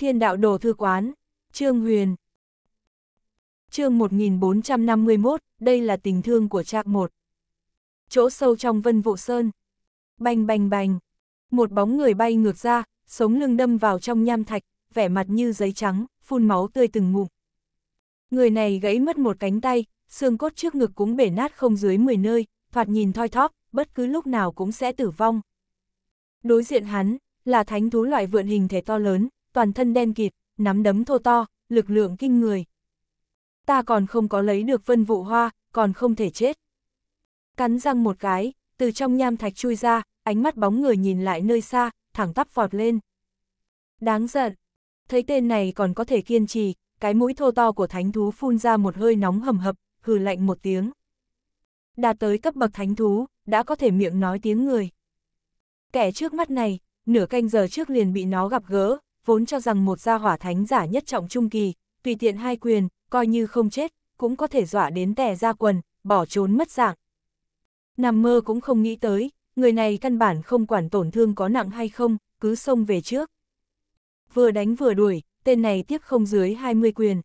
Thiên đạo đồ thư quán, Trương Huyền. Chương 1451, đây là tình thương của trạc một. Chỗ sâu trong Vân vũ Sơn. Bành bành bành, một bóng người bay ngược ra, sống lưng đâm vào trong nham thạch, vẻ mặt như giấy trắng, phun máu tươi từng ngụm. Người này gãy mất một cánh tay, xương cốt trước ngực cũng bể nát không dưới 10 nơi, thoạt nhìn thoi thóp, bất cứ lúc nào cũng sẽ tử vong. Đối diện hắn, là thánh thú loại vượn hình thể to lớn, toàn thân đen kịt, nắm đấm thô to, lực lượng kinh người. Ta còn không có lấy được vân vụ hoa, còn không thể chết. Cắn răng một cái, từ trong nham thạch chui ra, ánh mắt bóng người nhìn lại nơi xa, thẳng tắp vọt lên. Đáng giận, thấy tên này còn có thể kiên trì, cái mũi thô to của thánh thú phun ra một hơi nóng hầm hập, hừ lạnh một tiếng. Đạt tới cấp bậc thánh thú, đã có thể miệng nói tiếng người. Kẻ trước mắt này, nửa canh giờ trước liền bị nó gặp gỡ, vốn cho rằng một gia hỏa thánh giả nhất trọng trung kỳ, tùy tiện hai quyền, coi như không chết, cũng có thể dọa đến tè ra quần, bỏ trốn mất dạng. Nằm mơ cũng không nghĩ tới, người này căn bản không quản tổn thương có nặng hay không, cứ xông về trước. Vừa đánh vừa đuổi, tên này tiếp không dưới 20 quyền.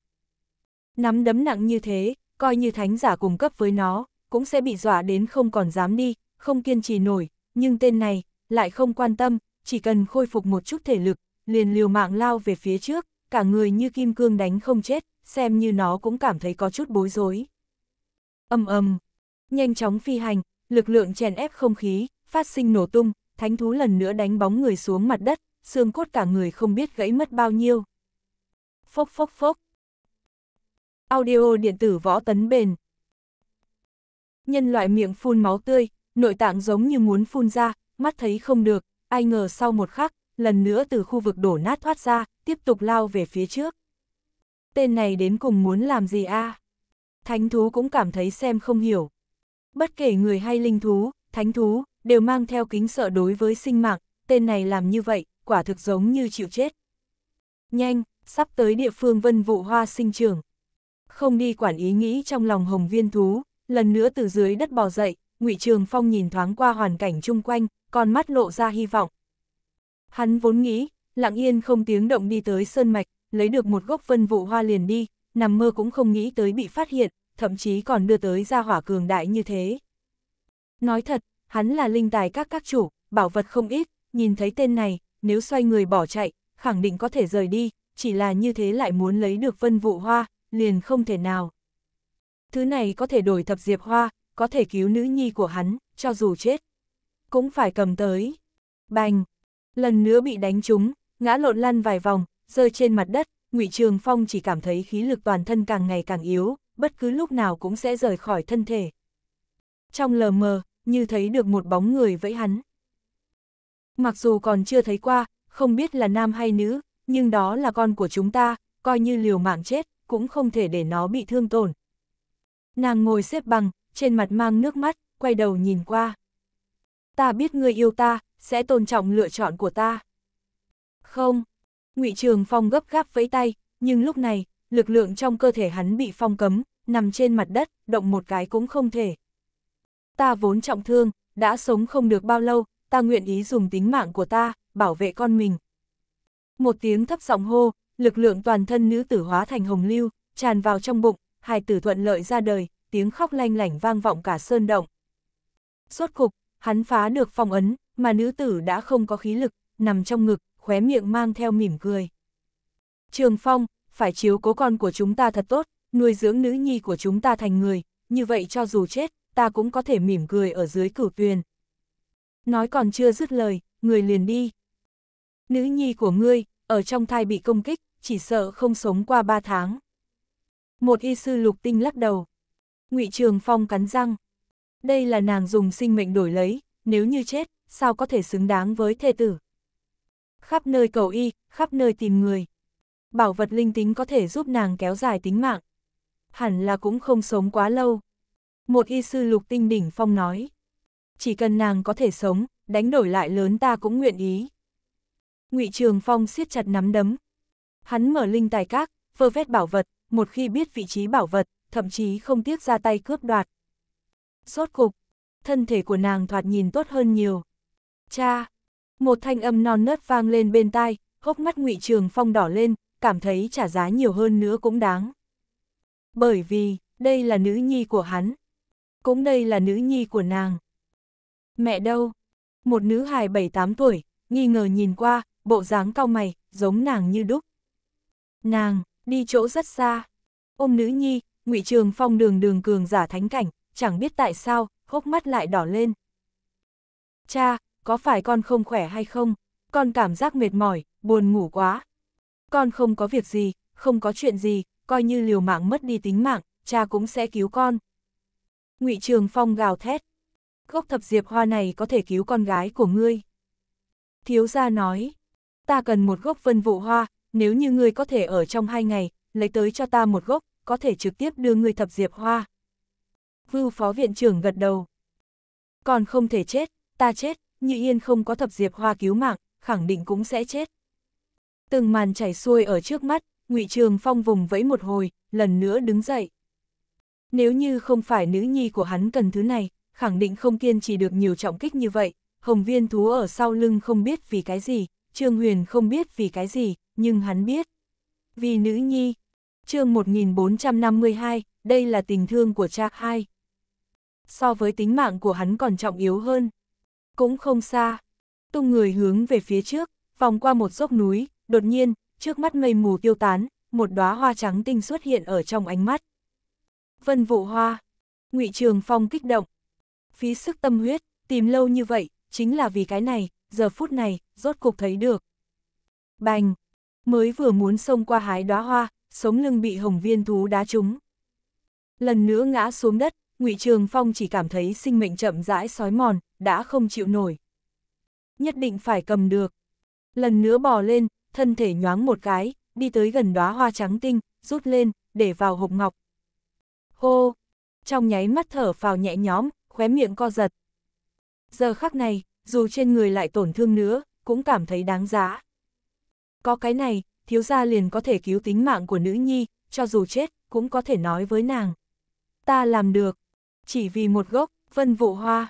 Nắm đấm nặng như thế, coi như thánh giả cùng cấp với nó, cũng sẽ bị dọa đến không còn dám đi, không kiên trì nổi, nhưng tên này, lại không quan tâm, chỉ cần khôi phục một chút thể lực, liền liều mạng lao về phía trước, cả người như kim cương đánh không chết, xem như nó cũng cảm thấy có chút bối rối. Âm âm, nhanh chóng phi hành, lực lượng chèn ép không khí, phát sinh nổ tung, thánh thú lần nữa đánh bóng người xuống mặt đất, xương cốt cả người không biết gãy mất bao nhiêu. Phốc phốc phốc. Audio điện tử võ tấn bền. Nhân loại miệng phun máu tươi, nội tạng giống như muốn phun ra, mắt thấy không được, ai ngờ sau một khắc, lần nữa từ khu vực đổ nát thoát ra, tiếp tục lao về phía trước. Tên này đến cùng muốn làm gì a? À? Thánh thú cũng cảm thấy xem không hiểu. Bất kể người hay linh thú, thánh thú, đều mang theo kính sợ đối với sinh mạng, tên này làm như vậy, quả thực giống như chịu chết. Nhanh, sắp tới địa phương vân vụ hoa sinh trường. Không đi quản ý nghĩ trong lòng hồng viên thú, lần nữa từ dưới đất bò dậy, ngụy Trường Phong nhìn thoáng qua hoàn cảnh chung quanh, con mắt lộ ra hy vọng, Hắn vốn nghĩ, lặng yên không tiếng động đi tới sơn mạch, lấy được một gốc vân vụ hoa liền đi, nằm mơ cũng không nghĩ tới bị phát hiện, thậm chí còn đưa tới ra hỏa cường đại như thế. Nói thật, hắn là linh tài các các chủ, bảo vật không ít, nhìn thấy tên này, nếu xoay người bỏ chạy, khẳng định có thể rời đi, chỉ là như thế lại muốn lấy được vân vụ hoa, liền không thể nào. Thứ này có thể đổi thập diệp hoa, có thể cứu nữ nhi của hắn, cho dù chết. Cũng phải cầm tới. Bành, lần nữa bị đánh trúng, ngã lộn lăn vài vòng, rơi trên mặt đất, Ngụy Trường Phong chỉ cảm thấy khí lực toàn thân càng ngày càng yếu, bất cứ lúc nào cũng sẽ rời khỏi thân thể. Trong lờ mờ, như thấy được một bóng người vẫy hắn. Mặc dù còn chưa thấy qua, không biết là nam hay nữ, nhưng đó là con của chúng ta, coi như liều mạng chết, cũng không thể để nó bị thương tổn. Nàng ngồi xếp bằng, trên mặt mang nước mắt, quay đầu nhìn qua. Ta biết ngươi yêu ta, sẽ tôn trọng lựa chọn của ta. Không, ngụy Trường Phong gấp gáp vẫy tay, nhưng lúc này, lực lượng trong cơ thể hắn bị phong cấm, nằm trên mặt đất, động một cái cũng không thể. Ta vốn trọng thương, đã sống không được bao lâu, ta nguyện ý dùng tính mạng của ta, bảo vệ con mình. Một tiếng thấp giọng hô, lực lượng toàn thân nữ tử hóa thành hồng lưu, tràn vào trong bụng, hài tử thuận lợi ra đời, tiếng khóc lanh lảnh vang vọng cả sơn động. Suốt cục, hắn phá được phong ấn, mà nữ tử đã không có khí lực, nằm trong ngực, khóe miệng mang theo mỉm cười. Trường Phong, phải chiếu cố con của chúng ta thật tốt, nuôi dưỡng nữ nhi của chúng ta thành người, như vậy cho dù chết, ta cũng có thể mỉm cười ở dưới cửu tuyền. Nói còn chưa dứt lời, người liền đi. Nữ nhi của ngươi, ở trong thai bị công kích, chỉ sợ không sống qua ba tháng. Một y sư lục tinh lắc đầu. ngụy Trường Phong cắn răng. Đây là nàng dùng sinh mệnh đổi lấy, nếu như chết, sao có thể xứng đáng với thê tử. Khắp nơi cầu y, khắp nơi tìm người. Bảo vật linh tính có thể giúp nàng kéo dài tính mạng. Hẳn là cũng không sống quá lâu. Một y sư lục tinh đỉnh phong nói. Chỉ cần nàng có thể sống, đánh đổi lại lớn ta cũng nguyện ý. ngụy Trường Phong siết chặt nắm đấm. Hắn mở linh tài các, vơ vét bảo vật, một khi biết vị trí bảo vật, thậm chí không tiếc ra tay cướp đoạt. sốt cục, thân thể của nàng thoạt nhìn tốt hơn nhiều, Cha! Một thanh âm non nớt vang lên bên tai, hốc mắt ngụy Trường Phong đỏ lên, cảm thấy trả giá nhiều hơn nữa cũng đáng. Bởi vì, đây là nữ nhi của hắn. Cũng đây là nữ nhi của nàng. Mẹ đâu? Một nữ hài bảy tám tuổi, nghi ngờ nhìn qua, bộ dáng cao mày, giống nàng như đúc. Nàng, đi chỗ rất xa. Ôm nữ nhi, ngụy Trường Phong đường đường cường giả thánh cảnh, chẳng biết tại sao, hốc mắt lại đỏ lên. Cha, có phải con không khỏe hay không? Con cảm giác mệt mỏi, buồn ngủ quá. Con không có việc gì, không có chuyện gì, coi như liều mạng mất đi tính mạng, cha cũng sẽ cứu con. ngụy Trường Phong gào thét. Gốc thập diệp hoa này có thể cứu con gái của ngươi. Thiếu gia nói, ta cần một gốc vân vụ hoa, nếu như ngươi có thể ở trong hai ngày, lấy tới cho ta một gốc, có thể trực tiếp đưa ngươi thập diệp hoa. Vưu phó viện trưởng gật đầu. Còn không thể chết, ta chết, như Yên không có thập diệp hoa cứu mạng, khẳng định cũng sẽ chết. Từng màn chảy xuôi ở trước mắt, Ngụy Trường Phong vùng vẫy một hồi, lần nữa đứng dậy. Nếu như không phải nữ nhi của hắn cần thứ này, khẳng định không kiên trì được nhiều trọng kích như vậy, Hồng Viên thú ở sau lưng không biết vì cái gì, Trương Huyền không biết vì cái gì, nhưng hắn biết. Vì nữ nhi, chương 1452, đây là tình thương của cha hai. So với tính mạng của hắn còn trọng yếu hơn cũng không xa. Tung người hướng về phía trước, vòng qua một dốc núi, đột nhiên, trước mắt mây mù tiêu tán, một đóa hoa trắng tinh xuất hiện ở trong ánh mắt. Vân vụ hoa, ngụy Trường Phong kích động. Phí sức tâm huyết, tìm lâu như vậy, chính là vì cái này, giờ phút này, rốt cục thấy được. Bành, mới vừa muốn xông qua hái đóa hoa, sống lưng bị hồng viên thú đá trúng. Lần nữa ngã xuống đất, ngụy Trường Phong chỉ cảm thấy sinh mệnh chậm rãi sói mòn, đã không chịu nổi. Nhất định phải cầm được. Lần nữa bò lên, thân thể nhoáng một cái, đi tới gần đóa hoa trắng tinh, rút lên, để vào hộp ngọc. Hô! Trong nháy mắt thở vào nhẹ nhõm, khóe miệng co giật. Giờ khắc này, dù trên người lại tổn thương nữa, cũng cảm thấy đáng giá. Có cái này, thiếu gia liền có thể cứu tính mạng của nữ nhi, cho dù chết, cũng có thể nói với nàng. Ta làm được, chỉ vì một gốc, vân vụ hoa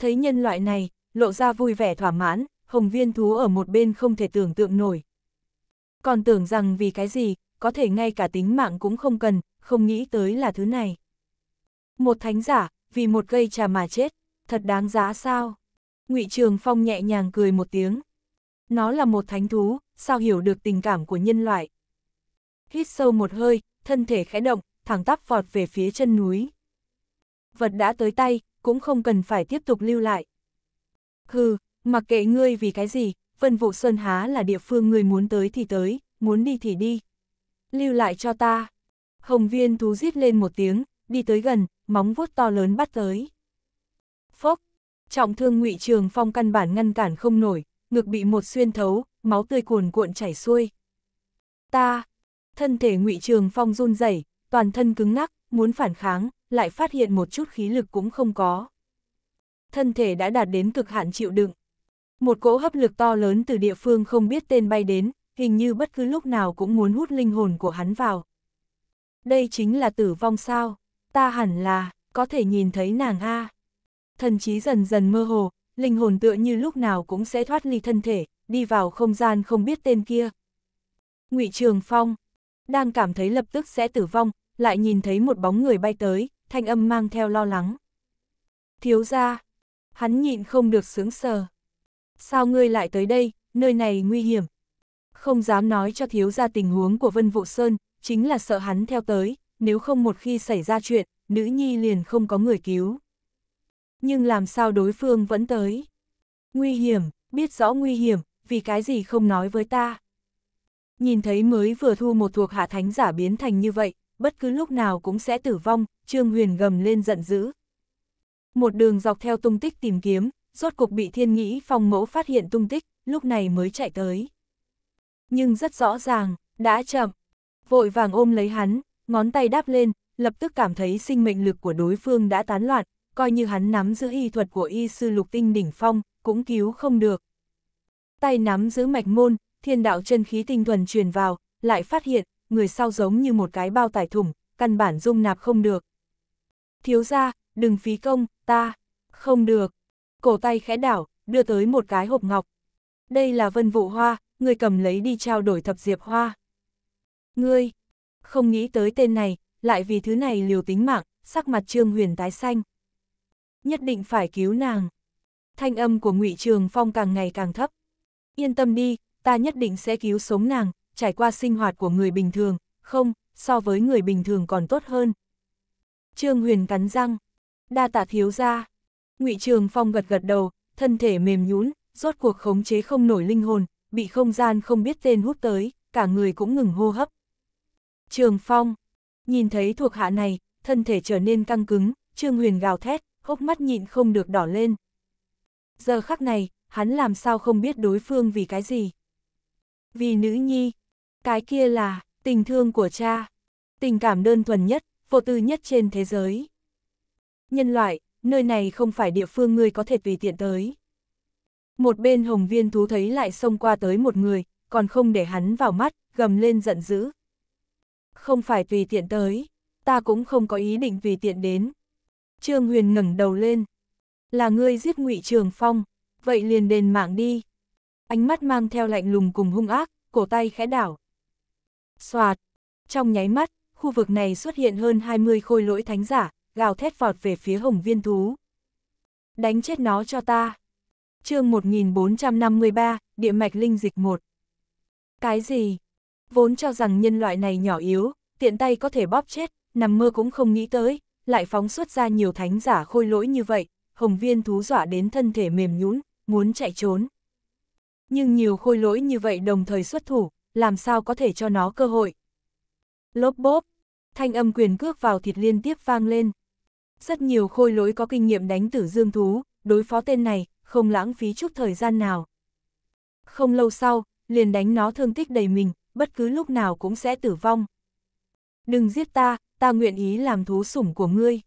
thấy nhân loại này, lộ ra vui vẻ thỏa mãn, hồng viên thú ở một bên không thể tưởng tượng nổi. Còn tưởng rằng vì cái gì, có thể ngay cả tính mạng cũng không cần, không nghĩ tới là thứ này. Một thánh giả, vì một cây trà mà chết, thật đáng giá sao? ngụy Trường Phong nhẹ nhàng cười một tiếng. Nó là một thánh thú, sao hiểu được tình cảm của nhân loại? Hít sâu một hơi, thân thể khẽ động, thẳng tắp vọt về phía chân núi. Vật đã tới tay, cũng không cần phải tiếp tục lưu lại. Hừ, mặc kệ ngươi vì cái gì, Vân vũ Sơn Há là địa phương ngươi muốn tới thì tới, muốn đi thì đi. Lưu lại cho ta. Hồng viên thú rít lên một tiếng, đi tới gần, móng vuốt to lớn bắt tới. Phốc, trọng thương ngụy trường phong căn bản ngăn cản không nổi, ngực bị một xuyên thấu, máu tươi cuồn cuộn chảy xuôi. Ta, thân thể ngụy trường phong run rẩy toàn thân cứng ngắc, muốn phản kháng, lại phát hiện một chút khí lực cũng không có. Thân thể đã đạt đến cực hạn chịu đựng. Một cỗ hấp lực to lớn từ địa phương không biết tên bay đến, hình như bất cứ lúc nào cũng muốn hút linh hồn của hắn vào. Đây chính là tử vong sao, ta hẳn là, có thể nhìn thấy nàng a. Thần trí dần dần mơ hồ, linh hồn tựa như lúc nào cũng sẽ thoát ly thân thể, đi vào không gian không biết tên kia. Ngụy Trường Phong đang cảm thấy lập tức sẽ tử vong, lại nhìn thấy một bóng người bay tới, thanh âm mang theo lo lắng. Thiếu ra, hắn nhịn không được sướng sờ. Sao ngươi lại tới đây, nơi này nguy hiểm. Không dám nói cho thiếu ra tình huống của Vân Vũ Sơn, chính là sợ hắn theo tới, nếu không một khi xảy ra chuyện, nữ nhi liền không có người cứu. Nhưng làm sao đối phương vẫn tới? Nguy hiểm, biết rõ nguy hiểm, vì cái gì không nói với ta? Nhìn thấy mới vừa thu một thuộc hạ thánh giả biến thành như vậy, bất cứ lúc nào cũng sẽ tử vong, Trương Huyền gầm lên giận dữ. Một đường dọc theo tung tích tìm kiếm, rốt cục bị thiên nghĩ phong mẫu phát hiện tung tích, lúc này mới chạy tới. Nhưng rất rõ ràng, đã chậm, vội vàng ôm lấy hắn, ngón tay đáp lên, lập tức cảm thấy sinh mệnh lực của đối phương đã tán loạn, coi như hắn nắm giữ y thuật của y sư lục tinh đỉnh phong, cũng cứu không được. Tay nắm giữ mạch môn, thiên đạo chân khí tinh thuần truyền vào, lại phát hiện, người sau giống như một cái bao tải thủng, căn bản dung nạp không được. Thiếu ra, đừng phí công, ta, không được. Cổ tay khẽ đảo, đưa tới một cái hộp ngọc. Đây là vân vụ hoa, người cầm lấy đi trao đổi thập diệp hoa. Ngươi, không nghĩ tới tên này, lại vì thứ này liều tính mạng, sắc mặt trương huyền tái xanh. Nhất định phải cứu nàng. Thanh âm của ngụy Trường Phong càng ngày càng thấp. Yên tâm đi, ta nhất định sẽ cứu sống nàng, trải qua sinh hoạt của người bình thường, không, so với người bình thường còn tốt hơn. Trương Huyền cắn răng, đa tạ thiếu ra. ngụy Trường Phong gật gật đầu, thân thể mềm nhũn rốt cuộc khống chế không nổi linh hồn, bị không gian không biết tên hút tới, cả người cũng ngừng hô hấp. Trường Phong, nhìn thấy thuộc hạ này, thân thể trở nên căng cứng, Trương Huyền gào thét, hốc mắt nhịn không được đỏ lên. Giờ khắc này, hắn làm sao không biết đối phương vì cái gì. Vì nữ nhi, cái kia là, tình thương của cha, tình cảm đơn thuần nhất, vô tư nhất trên thế giới. Nhân loại, nơi này không phải địa phương ngươi có thể tùy tiện tới. Một bên hồng viên thú thấy lại xông qua tới một người, còn không để hắn vào mắt, gầm lên giận dữ. Không phải tùy tiện tới, ta cũng không có ý định tùy tiện đến. Trương Huyền ngẩng đầu lên. Là ngươi giết ngụy Trường Phong, vậy liền đền mạng đi. Ánh mắt mang theo lạnh lùng cùng hung ác, cổ tay khẽ đảo, Xoạt. Trong nháy mắt, khu vực này xuất hiện hơn 20 khôi lỗi thánh giả, gào thét vọt về phía hồng viên thú. Đánh chết nó cho ta. chương 1453, địa mạch linh dịch 1. Cái gì? Vốn cho rằng nhân loại này nhỏ yếu, tiện tay có thể bóp chết, nằm mơ cũng không nghĩ tới, lại phóng xuất ra nhiều thánh giả khôi lỗi như vậy, hồng viên thú dọa đến thân thể mềm nhũn, muốn chạy trốn. Nhưng nhiều khôi lỗi như vậy đồng thời xuất thủ, làm sao có thể cho nó cơ hội. Lốp bốp, thanh âm quyền cước vào thịt liên tiếp vang lên. Rất nhiều khôi lỗi có kinh nghiệm đánh tử dương thú, đối phó tên này, không lãng phí chút thời gian nào. Không lâu sau, liền đánh nó thương tích đầy mình, bất cứ lúc nào cũng sẽ tử vong. Đừng giết ta, ta nguyện ý làm thú sủng của ngươi.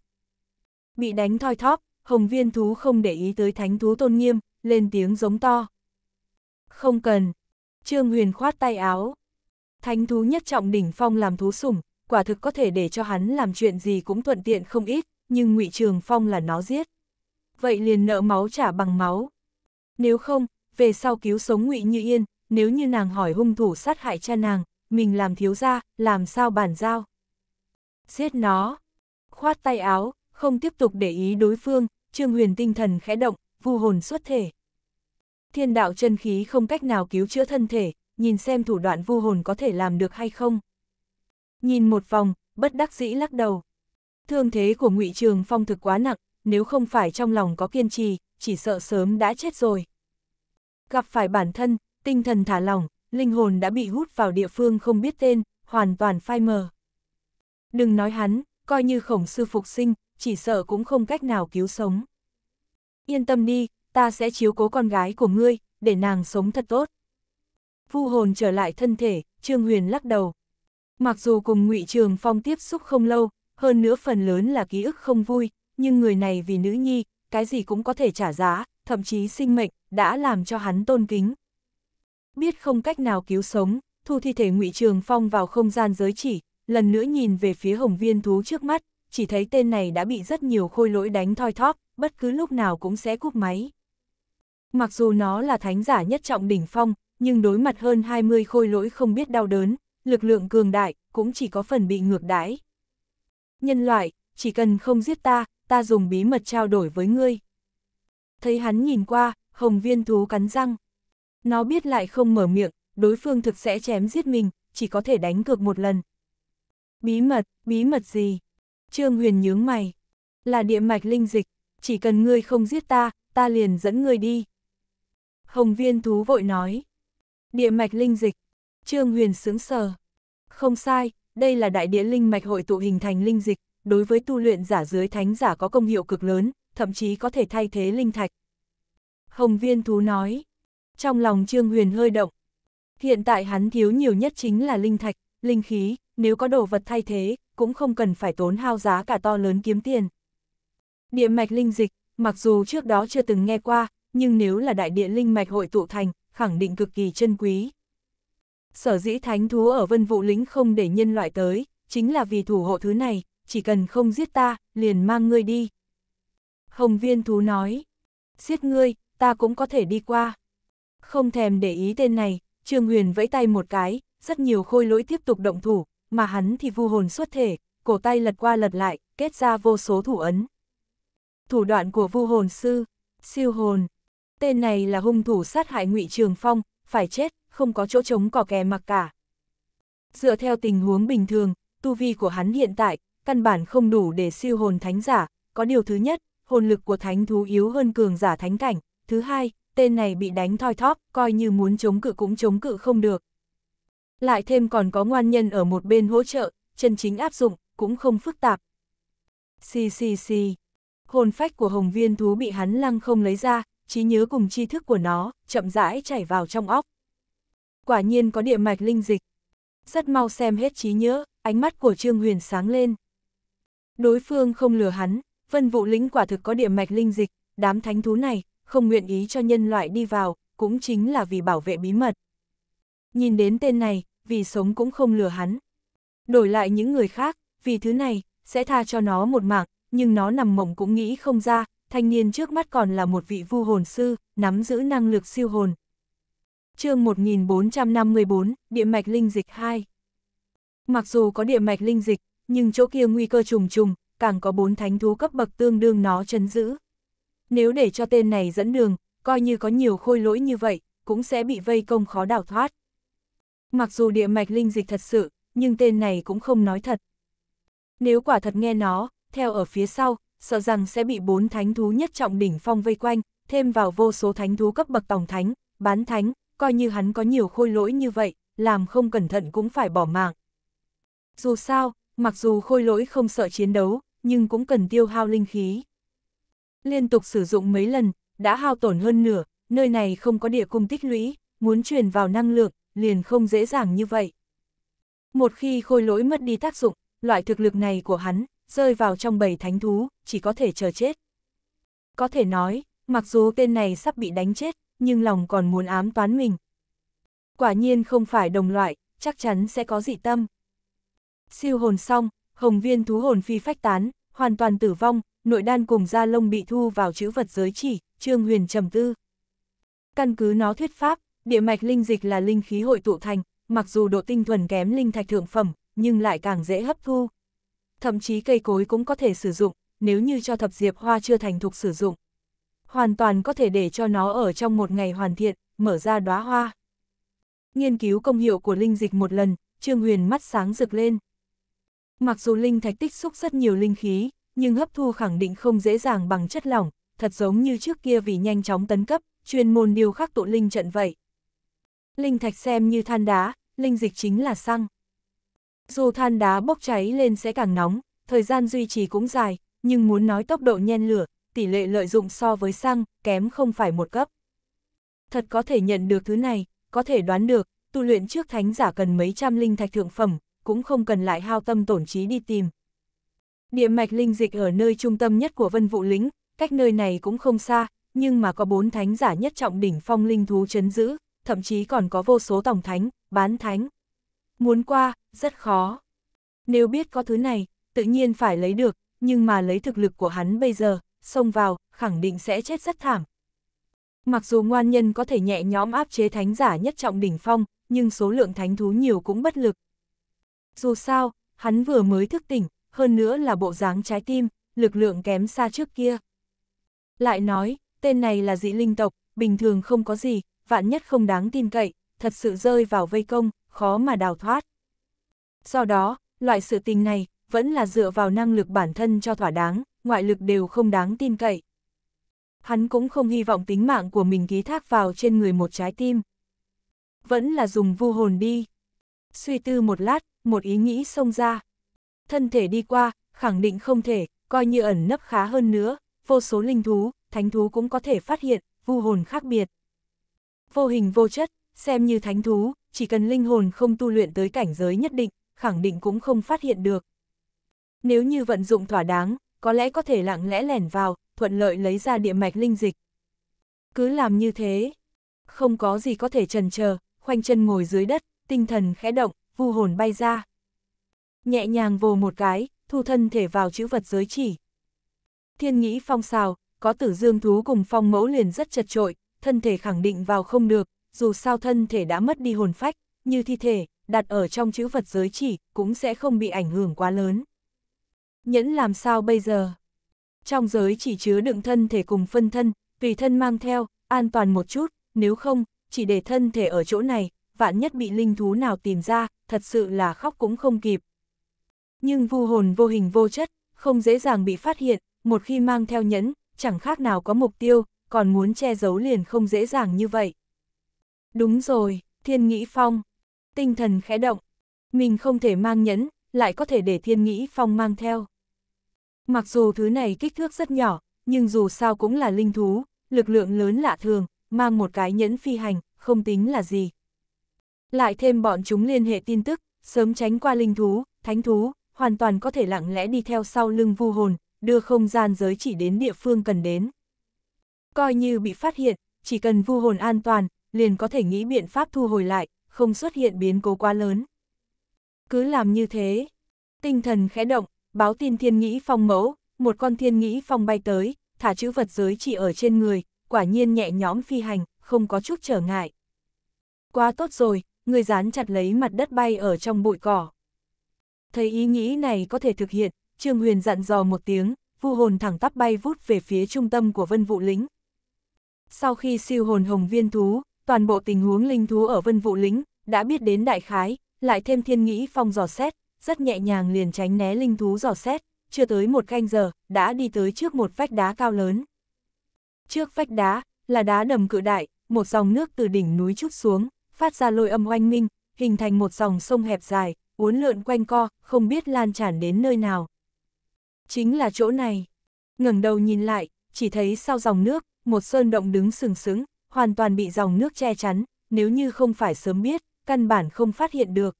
Bị đánh thoi thóp, hồng viên thú không để ý tới thánh thú tôn nghiêm, lên tiếng giống to. Không cần, Trương Huyền khoát tay áo. Thánh thú nhất trọng đỉnh phong làm thú sủng, quả thực có thể để cho hắn làm chuyện gì cũng thuận tiện không ít, nhưng ngụy Trường Phong là nó giết. Vậy liền nợ máu trả bằng máu. Nếu không, về sau cứu sống ngụy Như Yên, nếu như nàng hỏi hung thủ sát hại cha nàng, mình làm thiếu gia, làm sao bàn giao? Giết nó. Khoát tay áo, không tiếp tục để ý đối phương, Trương Huyền tinh thần khẽ động, vu hồn xuất thể thiên đạo chân khí không cách nào cứu chữa thân thể, nhìn xem thủ đoạn vu hồn có thể làm được hay không. Nhìn một vòng, bất đắc dĩ lắc đầu. Thương thế của ngụy Trường Phong thực quá nặng, nếu không phải trong lòng có kiên trì, chỉ sợ sớm đã chết rồi. Gặp phải bản thân, tinh thần thả lỏng, linh hồn đã bị hút vào địa phương không biết tên, hoàn toàn phai mờ. Đừng nói hắn, coi như khổng sư phục sinh, chỉ sợ cũng không cách nào cứu sống. Yên tâm đi, ta sẽ chiếu cố con gái của ngươi, để nàng sống thật tốt. Vu hồn trở lại thân thể, Trương Huyền lắc đầu. Mặc dù cùng ngụy Trường Phong tiếp xúc không lâu, hơn nữa phần lớn là ký ức không vui, nhưng người này vì nữ nhi, cái gì cũng có thể trả giá, thậm chí sinh mệnh, đã làm cho hắn tôn kính. Biết không cách nào cứu sống, thu thi thể ngụy Trường Phong vào không gian giới chỉ, lần nữa nhìn về phía hồng viên thú trước mắt, chỉ thấy tên này đã bị rất nhiều khôi lỗi đánh thoi thóp, bất cứ lúc nào cũng sẽ cúp máy. Mặc dù nó là thánh giả nhất trọng đỉnh phong, nhưng đối mặt hơn 20 khôi lỗi không biết đau đớn, lực lượng cường đại cũng chỉ có phần bị ngược đãi. Nhân loại, chỉ cần không giết ta, ta dùng bí mật trao đổi với ngươi. Thấy hắn nhìn qua, hồng viên thú cắn răng. Nó biết lại không mở miệng, đối phương thực sẽ chém giết mình, chỉ có thể đánh cược một lần. Bí mật, bí mật gì? Trương Huyền nhướng mày. Là địa mạch linh dịch, chỉ cần ngươi không giết ta, ta liền dẫn ngươi đi. Hồng viên thú vội nói. Địa mạch linh dịch. Trương Huyền sướng sờ. Không sai, đây là đại địa linh mạch hội tụ hình thành linh dịch, đối với tu luyện giả dưới thánh giả có công hiệu cực lớn, thậm chí có thể thay thế linh thạch. Hồng viên thú nói. Trong lòng Trương Huyền hơi động. Hiện tại hắn thiếu nhiều nhất chính là linh thạch, linh khí, nếu có đồ vật thay thế, cũng không cần phải tốn hao giá cả to lớn kiếm tiền. Địa mạch linh dịch, mặc dù trước đó chưa từng nghe qua, nhưng nếu là đại địa linh mạch hội tụ thành, khẳng định cực kỳ chân quý. Sở dĩ thánh thú ở vân vụ lĩnh không để nhân loại tới, chính là vì thủ hộ thứ này, chỉ cần không giết ta, liền mang ngươi đi. Hồng viên thú nói, giết ngươi, ta cũng có thể đi qua. Không thèm để ý tên này, Trương Huyền vẫy tay một cái, rất nhiều khôi lỗi tiếp tục động thủ, mà hắn thì vu hồn xuất thể, cổ tay lật qua lật lại, kết ra vô số thủ ấn. Thủ đoạn của vu hồn sư, siêu hồn, tên này là hung thủ sát hại ngụy Trường Phong, phải chết, không có chỗ trống cỏ kè mặc cả. Dựa theo tình huống bình thường, tu vi của hắn hiện tại, căn bản không đủ để siêu hồn thánh giả, có điều thứ nhất, hồn lực của thánh thú yếu hơn cường giả thánh cảnh, thứ hai, tên này bị đánh thoi thóp, coi như muốn chống cự cũng chống cự không được. Lại thêm còn có ngoan nhân ở một bên hỗ trợ, chân chính áp dụng, cũng không phức tạp. Xì xì xì, hồn phách của hồng viên thú bị hắn lăng không lấy ra, trí nhớ cùng tri thức của nó, chậm rãi chảy vào trong óc. Quả nhiên có địa mạch linh dịch. Rất mau xem hết trí nhớ, ánh mắt của Trương Huyền sáng lên. Đối phương không lừa hắn, vân vụ lĩnh quả thực có địa mạch linh dịch, đám thánh thú này, không nguyện ý cho nhân loại đi vào, cũng chính là vì bảo vệ bí mật. Nhìn đến tên này, vì sống cũng không lừa hắn. Đổi lại những người khác, vì thứ này, sẽ tha cho nó một mạng, nhưng nó nằm mộng cũng nghĩ không ra, thanh niên trước mắt còn là một vị vu hồn sư, nắm giữ năng lực siêu hồn. chương 1454, Địa mạch linh dịch 2 Mặc dù có địa mạch linh dịch, nhưng chỗ kia nguy cơ trùng trùng, càng có bốn thánh thú cấp bậc tương đương nó chấn giữ. Nếu để cho tên này dẫn đường, coi như có nhiều khôi lỗi như vậy, cũng sẽ bị vây công khó đào thoát. Mặc dù địa mạch linh dịch thật sự, nhưng tên này cũng không nói thật. Nếu quả thật nghe nó, theo ở phía sau, sợ rằng sẽ bị bốn thánh thú nhất trọng đỉnh phong vây quanh, thêm vào vô số thánh thú cấp bậc tổng thánh, bán thánh, coi như hắn có nhiều khôi lỗi như vậy, làm không cẩn thận cũng phải bỏ mạng. Dù sao, mặc dù khôi lỗi không sợ chiến đấu, nhưng cũng cần tiêu hao linh khí. Liên tục sử dụng mấy lần, đã hao tổn hơn nửa, nơi này không có địa cung tích lũy, muốn truyền vào năng lượng, liền không dễ dàng như vậy. Một khi khôi lỗi mất đi tác dụng, loại thực lực này của hắn rơi vào trong bầy thánh thú, chỉ có thể chờ chết. Có thể nói, mặc dù tên này sắp bị đánh chết, nhưng lòng còn muốn ám toán mình. Quả nhiên không phải đồng loại, chắc chắn sẽ có dị tâm. Siêu hồn xong, hồng viên thú hồn phi phách tán, hoàn toàn tử vong, nội đan cùng da lông bị thu vào chữ vật giới chỉ, trương huyền trầm tư. Căn cứ nó thuyết pháp, địa mạch linh dịch là linh khí hội tụ thành, mặc dù độ tinh thuần kém linh thạch thượng phẩm, nhưng lại càng dễ hấp thu thậm chí cây cối cũng có thể sử dụng, nếu như cho thập diệp hoa chưa thành thục sử dụng. Hoàn toàn có thể để cho nó ở trong một ngày hoàn thiện, mở ra đóa hoa. Nghiên cứu công hiệu của linh dịch một lần, Trương Huyền mắt sáng rực lên. Mặc dù linh thạch tích xúc rất nhiều linh khí, nhưng hấp thu khẳng định không dễ dàng bằng chất lỏng, thật giống như trước kia vì nhanh chóng tấn cấp, chuyên môn điều khắc tụ linh trận vậy. Linh thạch xem như than đá, linh dịch chính là xăng. Dù than đá bốc cháy lên sẽ càng nóng, thời gian duy trì cũng dài, nhưng muốn nói tốc độ nhen lửa, tỷ lệ lợi dụng so với xăng, kém không phải một cấp. Thật có thể nhận được thứ này, có thể đoán được, tu luyện trước thánh giả cần mấy trăm linh thạch thượng phẩm, cũng không cần lại hao tâm tổn trí đi tìm. Địa mạch linh dịch ở nơi trung tâm nhất của vân vụ lính, cách nơi này cũng không xa, nhưng mà có bốn thánh giả nhất trọng đỉnh phong linh thú chấn giữ, thậm chí còn có vô số tổng thánh, bán thánh. Muốn qua, rất khó. Nếu biết có thứ này, tự nhiên phải lấy được, nhưng mà lấy thực lực của hắn bây giờ, xông vào, khẳng định sẽ chết rất thảm. Mặc dù ngoan nhân có thể nhẹ nhõm áp chế thánh giả nhất trọng đỉnh phong, nhưng số lượng thánh thú nhiều cũng bất lực. Dù sao, hắn vừa mới thức tỉnh, hơn nữa là bộ dáng trái tim, lực lượng kém xa trước kia. Lại nói, tên này là dị linh tộc, bình thường không có gì, vạn nhất không đáng tin cậy, thật sự rơi vào vây công, khó mà đào thoát. Do đó, loại sự tình này vẫn là dựa vào năng lực bản thân cho thỏa đáng, ngoại lực đều không đáng tin cậy. Hắn cũng không hy vọng tính mạng của mình ký thác vào trên người một trái tim. Vẫn là dùng vu hồn đi. Suy tư một lát, một ý nghĩ xông ra. Thân thể đi qua, khẳng định không thể, coi như ẩn nấp khá hơn nữa, vô số linh thú, thánh thú cũng có thể phát hiện, vu hồn khác biệt. Vô hình vô chất, xem như thánh thú, chỉ cần linh hồn không tu luyện tới cảnh giới nhất định, khẳng định cũng không phát hiện được. Nếu như vận dụng thỏa đáng, có lẽ có thể lặng lẽ lẻn vào, thuận lợi lấy ra địa mạch linh dịch. Cứ làm như thế, không có gì có thể trần chờ, khoanh chân ngồi dưới đất, tinh thần khẽ động, vu hồn bay ra. Nhẹ nhàng vồ một cái, thu thân thể vào chữ vật giới chỉ. Thiên nghĩ phong xào, có tử dương thú cùng phong mẫu liền rất chật trội, thân thể khẳng định vào không được, dù sao thân thể đã mất đi hồn phách, như thi thể, đặt ở trong chữ vật giới chỉ, cũng sẽ không bị ảnh hưởng quá lớn. Nhẫn làm sao bây giờ? Trong giới chỉ chứa đựng thân thể cùng phân thân, tùy thân mang theo, an toàn một chút, nếu không, chỉ để thân thể ở chỗ này, vạn nhất bị linh thú nào tìm ra, thật sự là khóc cũng không kịp. Nhưng vu hồn vô hình vô chất, không dễ dàng bị phát hiện, một khi mang theo nhẫn, chẳng khác nào có mục tiêu, còn muốn che giấu liền không dễ dàng như vậy. Đúng rồi, Thiên Nghĩ Phong, tinh thần khẽ động. Mình không thể mang nhẫn, lại có thể để thiên nghĩ phong mang theo. Mặc dù thứ này kích thước rất nhỏ, nhưng dù sao cũng là linh thú, lực lượng lớn lạ thường, mang một cái nhẫn phi hành, không tính là gì. Lại thêm bọn chúng liên hệ tin tức, sớm tránh qua linh thú, thánh thú, hoàn toàn có thể lặng lẽ đi theo sau lưng vu hồn, đưa không gian giới chỉ đến địa phương cần đến. Coi như bị phát hiện, chỉ cần vu hồn an toàn, liền có thể nghĩ biện pháp thu hồi lại, không xuất hiện biến cố quá lớn. Cứ làm như thế, tinh thần khẽ động, báo tin thiên nghĩ phong mẫu, một con thiên nghĩ phong bay tới, thả chữ vật giới chỉ ở trên người, quả nhiên nhẹ nhõm phi hành, không có chút trở ngại. Quá tốt rồi, người dán chặt lấy mặt đất bay ở trong bụi cỏ. Thấy ý nghĩ này có thể thực hiện, Trương Huyền dặn dò một tiếng, vu hồn thẳng tắp bay vút về phía trung tâm của vân vụ lính. Sau khi siêu hồn hồng viên thú, toàn bộ tình huống linh thú ở vân vụ lính, đã biết đến đại khái, lại thêm thiên nghĩ phong giò xét, rất nhẹ nhàng liền tránh né linh thú giò xét, chưa tới một canh giờ, đã đi tới trước một vách đá cao lớn. Trước vách đá, là đá đầm cự đại, một dòng nước từ đỉnh núi chút xuống, phát ra lôi âm oanh minh, hình thành một dòng sông hẹp dài, uốn lượn quanh co, không biết lan tràn đến nơi nào. Chính là chỗ này. ngẩng đầu nhìn lại, chỉ thấy sau dòng nước, một sơn động đứng sừng sững, hoàn toàn bị dòng nước che chắn, nếu như không phải sớm biết, căn bản không phát hiện được.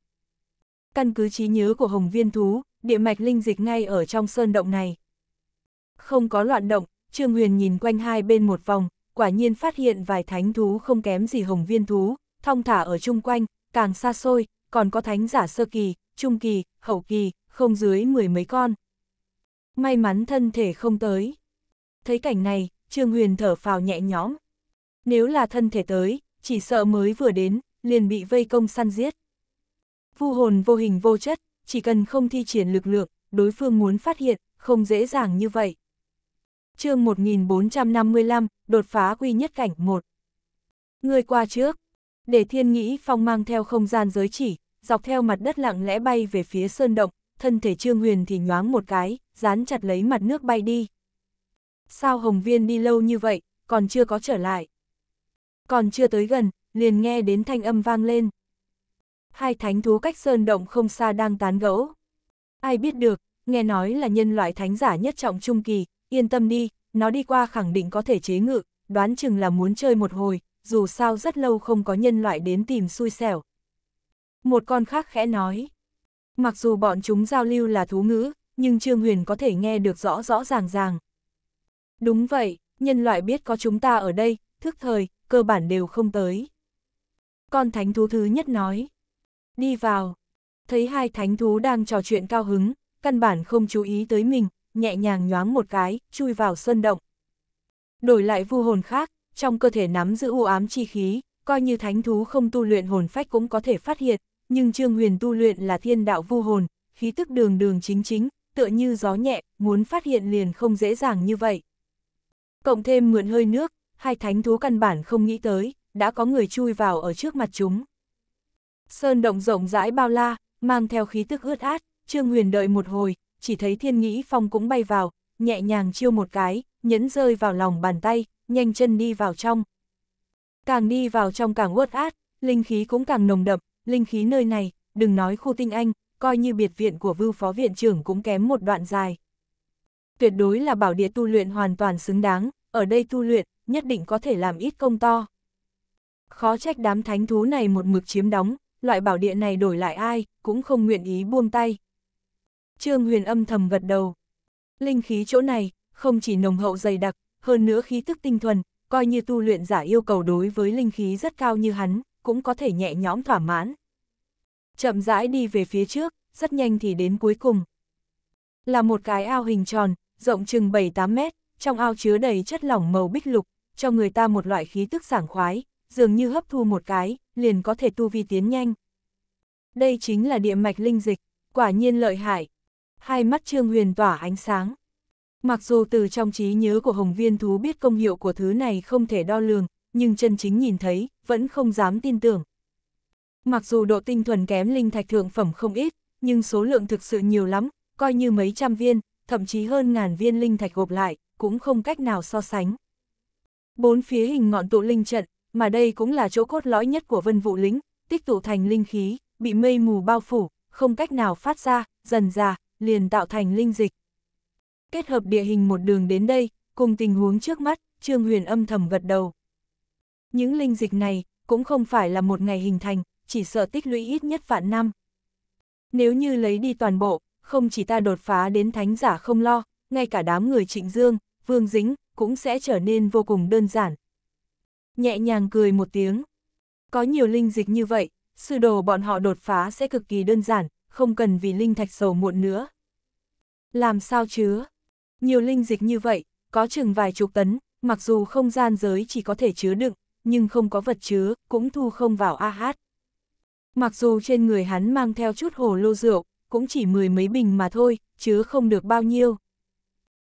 Căn cứ trí nhớ của Hồng Viên Thú, địa mạch linh dịch ngay ở trong sơn động này. Không có loạn động, Trương Huyền nhìn quanh hai bên một vòng, quả nhiên phát hiện vài thánh thú không kém gì Hồng Viên Thú, thong thả ở chung quanh, càng xa xôi, còn có thánh giả sơ kỳ, trung kỳ, hậu kỳ, không dưới mười mấy con. May mắn thân thể không tới. Thấy cảnh này, Trương Huyền thở phào nhẹ nhõm nếu là thân thể tới, chỉ sợ mới vừa đến, liền bị vây công săn giết. Vu hồn vô hình vô chất, chỉ cần không thi triển lực lượng, đối phương muốn phát hiện, không dễ dàng như vậy. chương 1455, đột phá quy nhất cảnh 1. Người qua trước, để thiên nghĩ phong mang theo không gian giới chỉ, dọc theo mặt đất lặng lẽ bay về phía sơn động, thân thể trương huyền thì nhoáng một cái, dán chặt lấy mặt nước bay đi. Sao Hồng Viên đi lâu như vậy, còn chưa có trở lại. Còn chưa tới gần, liền nghe đến thanh âm vang lên. Hai thánh thú cách sơn động không xa đang tán gẫu. Ai biết được, nghe nói là nhân loại thánh giả nhất trọng trung kỳ, yên tâm đi, nó đi qua khẳng định có thể chế ngự, đoán chừng là muốn chơi một hồi, dù sao rất lâu không có nhân loại đến tìm xui xẻo. Một con khác khẽ nói. Mặc dù bọn chúng giao lưu là thú ngữ, nhưng Trương Huyền có thể nghe được rõ rõ ràng ràng. Đúng vậy, nhân loại biết có chúng ta ở đây, thức thời, cơ bản đều không tới. Con thánh thú thứ nhất nói, đi vào, thấy hai thánh thú đang trò chuyện cao hứng, căn bản không chú ý tới mình, nhẹ nhàng nhoáng một cái, chui vào sơn động. Đổi lại vu hồn khác, trong cơ thể nắm giữ u ám chi khí, coi như thánh thú không tu luyện hồn phách cũng có thể phát hiện, nhưng Trương Huyền tu luyện là thiên đạo vu hồn, khí tức đường đường chính chính, tựa như gió nhẹ, muốn phát hiện liền không dễ dàng như vậy. Cộng thêm mượn hơi nước, hai thánh thú căn bản không nghĩ tới, đã có người chui vào ở trước mặt chúng. Sơn động rộng rãi bao la, mang theo khí tức ướt át, Trương Huyền đợi một hồi, chỉ thấy thiên nghĩ phong cũng bay vào, nhẹ nhàng chiêu một cái, nhẫn rơi vào lòng bàn tay, nhanh chân đi vào trong. Càng đi vào trong càng ướt át, linh khí cũng càng nồng đậm, linh khí nơi này, đừng nói khu tinh anh, coi như biệt viện của vưu phó viện trưởng cũng kém một đoạn dài. Tuyệt đối là bảo địa tu luyện hoàn toàn xứng đáng, ở đây tu luyện, nhất định có thể làm ít công to. Khó trách đám thánh thú này một mực chiếm đóng, loại bảo địa này đổi lại ai, cũng không nguyện ý buông tay. Trương Huyền âm thầm gật đầu. Linh khí chỗ này, không chỉ nồng hậu dày đặc, hơn nữa khí tức tinh thuần, coi như tu luyện giả yêu cầu đối với linh khí rất cao như hắn, cũng có thể nhẹ nhõm thỏa mãn. Chậm rãi đi về phía trước, rất nhanh thì đến cuối cùng. Là một cái ao hình tròn, rộng chừng 7-8 mét, trong ao chứa đầy chất lỏng màu bích lục, cho người ta một loại khí tức sảng khoái, dường như hấp thu một cái, liền có thể tu vi tiến nhanh. Đây chính là địa mạch linh dịch, quả nhiên lợi hại. Hai mắt Trương Huyền tỏa ánh sáng. Mặc dù từ trong trí nhớ của Hồng Viên Thú biết công hiệu của thứ này không thể đo lường, nhưng chân chính nhìn thấy, vẫn không dám tin tưởng. Mặc dù độ tinh thuần kém linh thạch thượng phẩm không ít, nhưng số lượng thực sự nhiều lắm, coi như mấy trăm viên, thậm chí hơn ngàn viên linh thạch gộp lại, cũng không cách nào so sánh. Bốn phía hình ngọn tụ linh trận, mà đây cũng là chỗ cốt lõi nhất của vân vụ lính, tích tụ thành linh khí, bị mây mù bao phủ, không cách nào phát ra, dần ra, liền tạo thành linh dịch. Kết hợp địa hình một đường đến đây, cùng tình huống trước mắt, Trương Huyền âm thầm gật đầu. Những linh dịch này, cũng không phải là một ngày hình thành, chỉ sợ tích lũy ít nhất vạn năm. Nếu như lấy đi toàn bộ, không chỉ ta đột phá đến thánh giả không lo, ngay cả đám người trịnh dương, vương dính, cũng sẽ trở nên vô cùng đơn giản. Nhẹ nhàng cười một tiếng. Có nhiều linh dịch như vậy, sư đồ bọn họ đột phá sẽ cực kỳ đơn giản, không cần vì linh thạch sầu muộn nữa. Làm sao chứ Nhiều linh dịch như vậy, có chừng vài chục tấn, mặc dù không gian giới chỉ có thể chứa đựng, nhưng không có vật chứa, cũng thu không vào AH. Mặc dù trên người hắn mang theo chút hồ lô rượu, cũng chỉ mười mấy bình mà thôi, chứ không được bao nhiêu.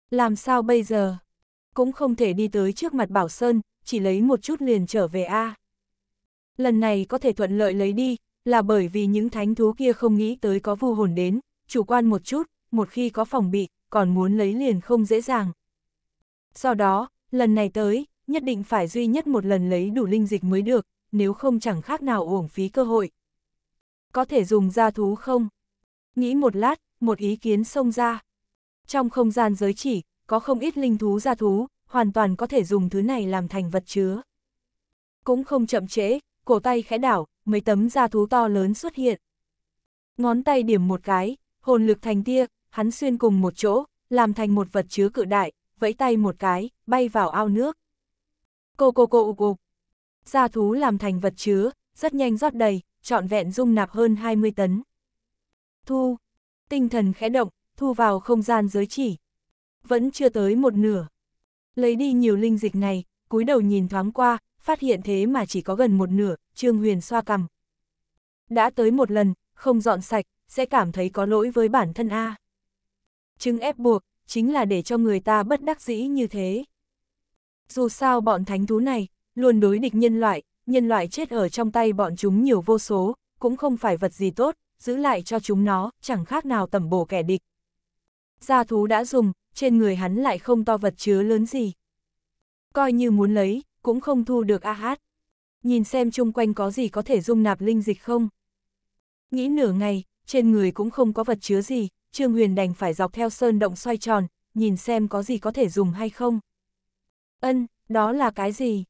Làm sao bây giờ? cũng không thể đi tới trước mặt Bảo Sơn, chỉ lấy một chút liền trở về A. Lần này có thể thuận lợi lấy đi, là bởi vì những thánh thú kia không nghĩ tới có vu hồn đến, chủ quan một chút, một khi có phòng bị, còn muốn lấy liền không dễ dàng. Do đó, lần này tới, nhất định phải duy nhất một lần lấy đủ linh dịch mới được, nếu không chẳng khác nào uổng phí cơ hội. Có thể dùng gia thú không? Nghĩ một lát, một ý kiến xông ra. Trong không gian giới chỉ, có không ít linh thú gia thú, hoàn toàn có thể dùng thứ này làm thành vật chứa. Cũng không chậm trễ, cổ tay khẽ đảo, mấy tấm gia thú to lớn xuất hiện. Ngón tay điểm một cái, hồn lực thành tia, hắn xuyên cùng một chỗ, làm thành một vật chứa cự đại, vẫy tay một cái, bay vào ao nước. Cô cô cô cô. Gia thú làm thành vật chứa, rất nhanh rót đầy, trọn vẹn dung nạp hơn 20 tấn. Thu. Tinh thần khẽ động, thu vào không gian giới chỉ, vẫn chưa tới một nửa. Lấy đi nhiều linh dịch này, cúi đầu nhìn thoáng qua, phát hiện thế mà chỉ có gần một nửa, Trương Huyền xoa cằm. Đã tới một lần, không dọn sạch, sẽ cảm thấy có lỗi với bản thân A. Chứng ép buộc, chính là để cho người ta bất đắc dĩ như thế. Dù sao bọn thánh thú này, luôn đối địch nhân loại, nhân loại chết ở trong tay bọn chúng nhiều vô số, cũng không phải vật gì tốt, giữ lại cho chúng nó, chẳng khác nào tẩm bổ kẻ địch. Gia thú đã dùng, trên người hắn lại không to vật chứa lớn gì. Coi như muốn lấy, cũng không thu được a hát. Nhìn xem chung quanh có gì có thể dung nạp linh dịch không. Nghĩ nửa ngày, trên người cũng không có vật chứa gì, Trương Huyền đành phải dọc theo sơn động xoay tròn, nhìn xem có gì có thể dùng hay không. Ân, đó là cái gì?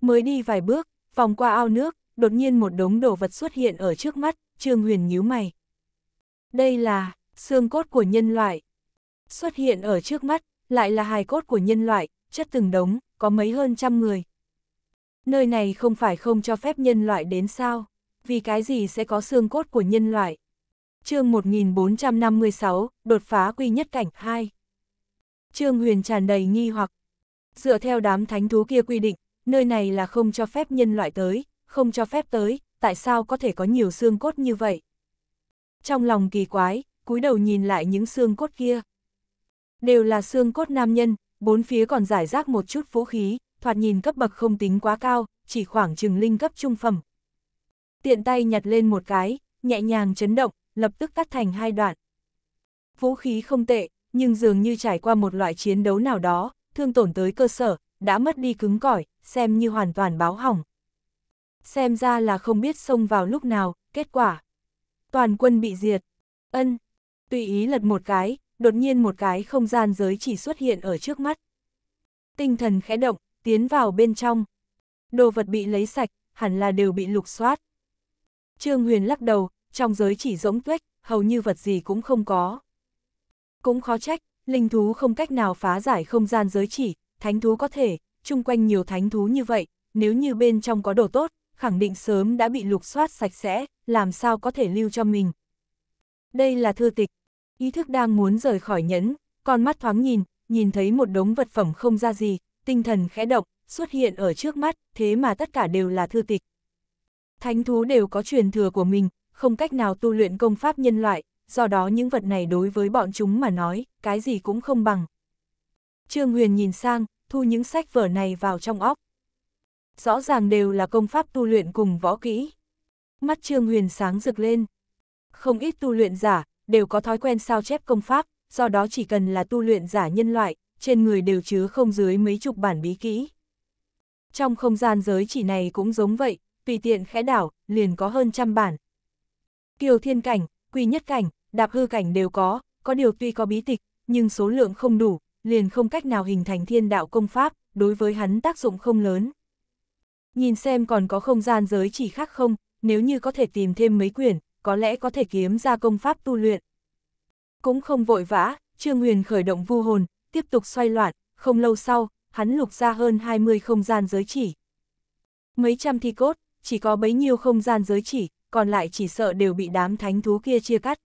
Mới đi vài bước, vòng qua ao nước, đột nhiên một đống đồ vật xuất hiện ở trước mắt, Trương Huyền nhíu mày. Đây là xương cốt của nhân loại. Xuất hiện ở trước mắt, lại là hài cốt của nhân loại, chất từng đống, có mấy hơn trăm người. Nơi này không phải không cho phép nhân loại đến sao, vì cái gì sẽ có xương cốt của nhân loại. chương 1456, đột phá quy nhất cảnh 2. Trương Huyền tràn đầy nghi hoặc, dựa theo đám thánh thú kia quy định, nơi này là không cho phép nhân loại tới, không cho phép tới, tại sao có thể có nhiều xương cốt như vậy? Trong lòng kỳ quái, cúi đầu nhìn lại những xương cốt kia đều là xương cốt nam nhân, bốn phía còn giải rác một chút vũ khí, thoạt nhìn cấp bậc không tính quá cao, chỉ khoảng chừng linh cấp trung phẩm. Tiện tay nhặt lên một cái, nhẹ nhàng chấn động, lập tức cắt thành hai đoạn. Vũ khí không tệ, nhưng dường như trải qua một loại chiến đấu nào đó, thương tổn tới cơ sở, đã mất đi cứng cỏi, xem như hoàn toàn báo hỏng. Xem ra là không biết xông vào lúc nào, kết quả. Toàn quân bị diệt. Ân, tùy ý lật một cái, đột nhiên một cái không gian giới chỉ xuất hiện ở trước mắt. Tinh thần khẽ động, tiến vào bên trong. Đồ vật bị lấy sạch, hẳn là đều bị lục soát. Trương Huyền lắc đầu, trong giới chỉ rỗng tuếch, hầu như vật gì cũng không có. Cũng khó trách, linh thú không cách nào phá giải không gian giới chỉ, thánh thú có thể, chung quanh nhiều thánh thú như vậy, nếu như bên trong có đồ tốt, khẳng định sớm đã bị lục soát sạch sẽ, làm sao có thể lưu cho mình. Đây là thư tịch, ý thức đang muốn rời khỏi nhẫn, con mắt thoáng nhìn, nhìn thấy một đống vật phẩm không ra gì, tinh thần khẽ động, xuất hiện ở trước mắt, thế mà tất cả đều là thư tịch. Thánh thú đều có truyền thừa của mình, không cách nào tu luyện công pháp nhân loại, do đó những vật này đối với bọn chúng mà nói, cái gì cũng không bằng. Trương Huyền nhìn sang, thu những sách vở này vào trong óc. Rõ ràng đều là công pháp tu luyện cùng võ kỹ. Mắt Trương Huyền sáng rực lên. Không ít tu luyện giả, đều có thói quen sao chép công pháp, do đó chỉ cần là tu luyện giả nhân loại, trên người đều chứa không dưới mấy chục bản bí kỹ. Trong không gian giới chỉ này cũng giống vậy, tùy tiện khẽ đảo, liền có hơn trăm bản. Kiều thiên cảnh, quy nhất cảnh, đạp hư cảnh đều có, có điều tuy có bí tịch, nhưng số lượng không đủ, liền không cách nào hình thành thiên đạo công pháp, đối với hắn tác dụng không lớn. Nhìn xem còn có không gian giới chỉ khác không, nếu như có thể tìm thêm mấy quyển, có lẽ có thể kiếm ra công pháp tu luyện. Cũng không vội vã, Trương Huyền khởi động vu hồn, tiếp tục xoay loạn, không lâu sau, hắn lục ra hơn 20 không gian giới chỉ. Mấy trăm thi cốt, chỉ có bấy nhiêu không gian giới chỉ, còn lại chỉ sợ đều bị đám thánh thú kia chia cắt.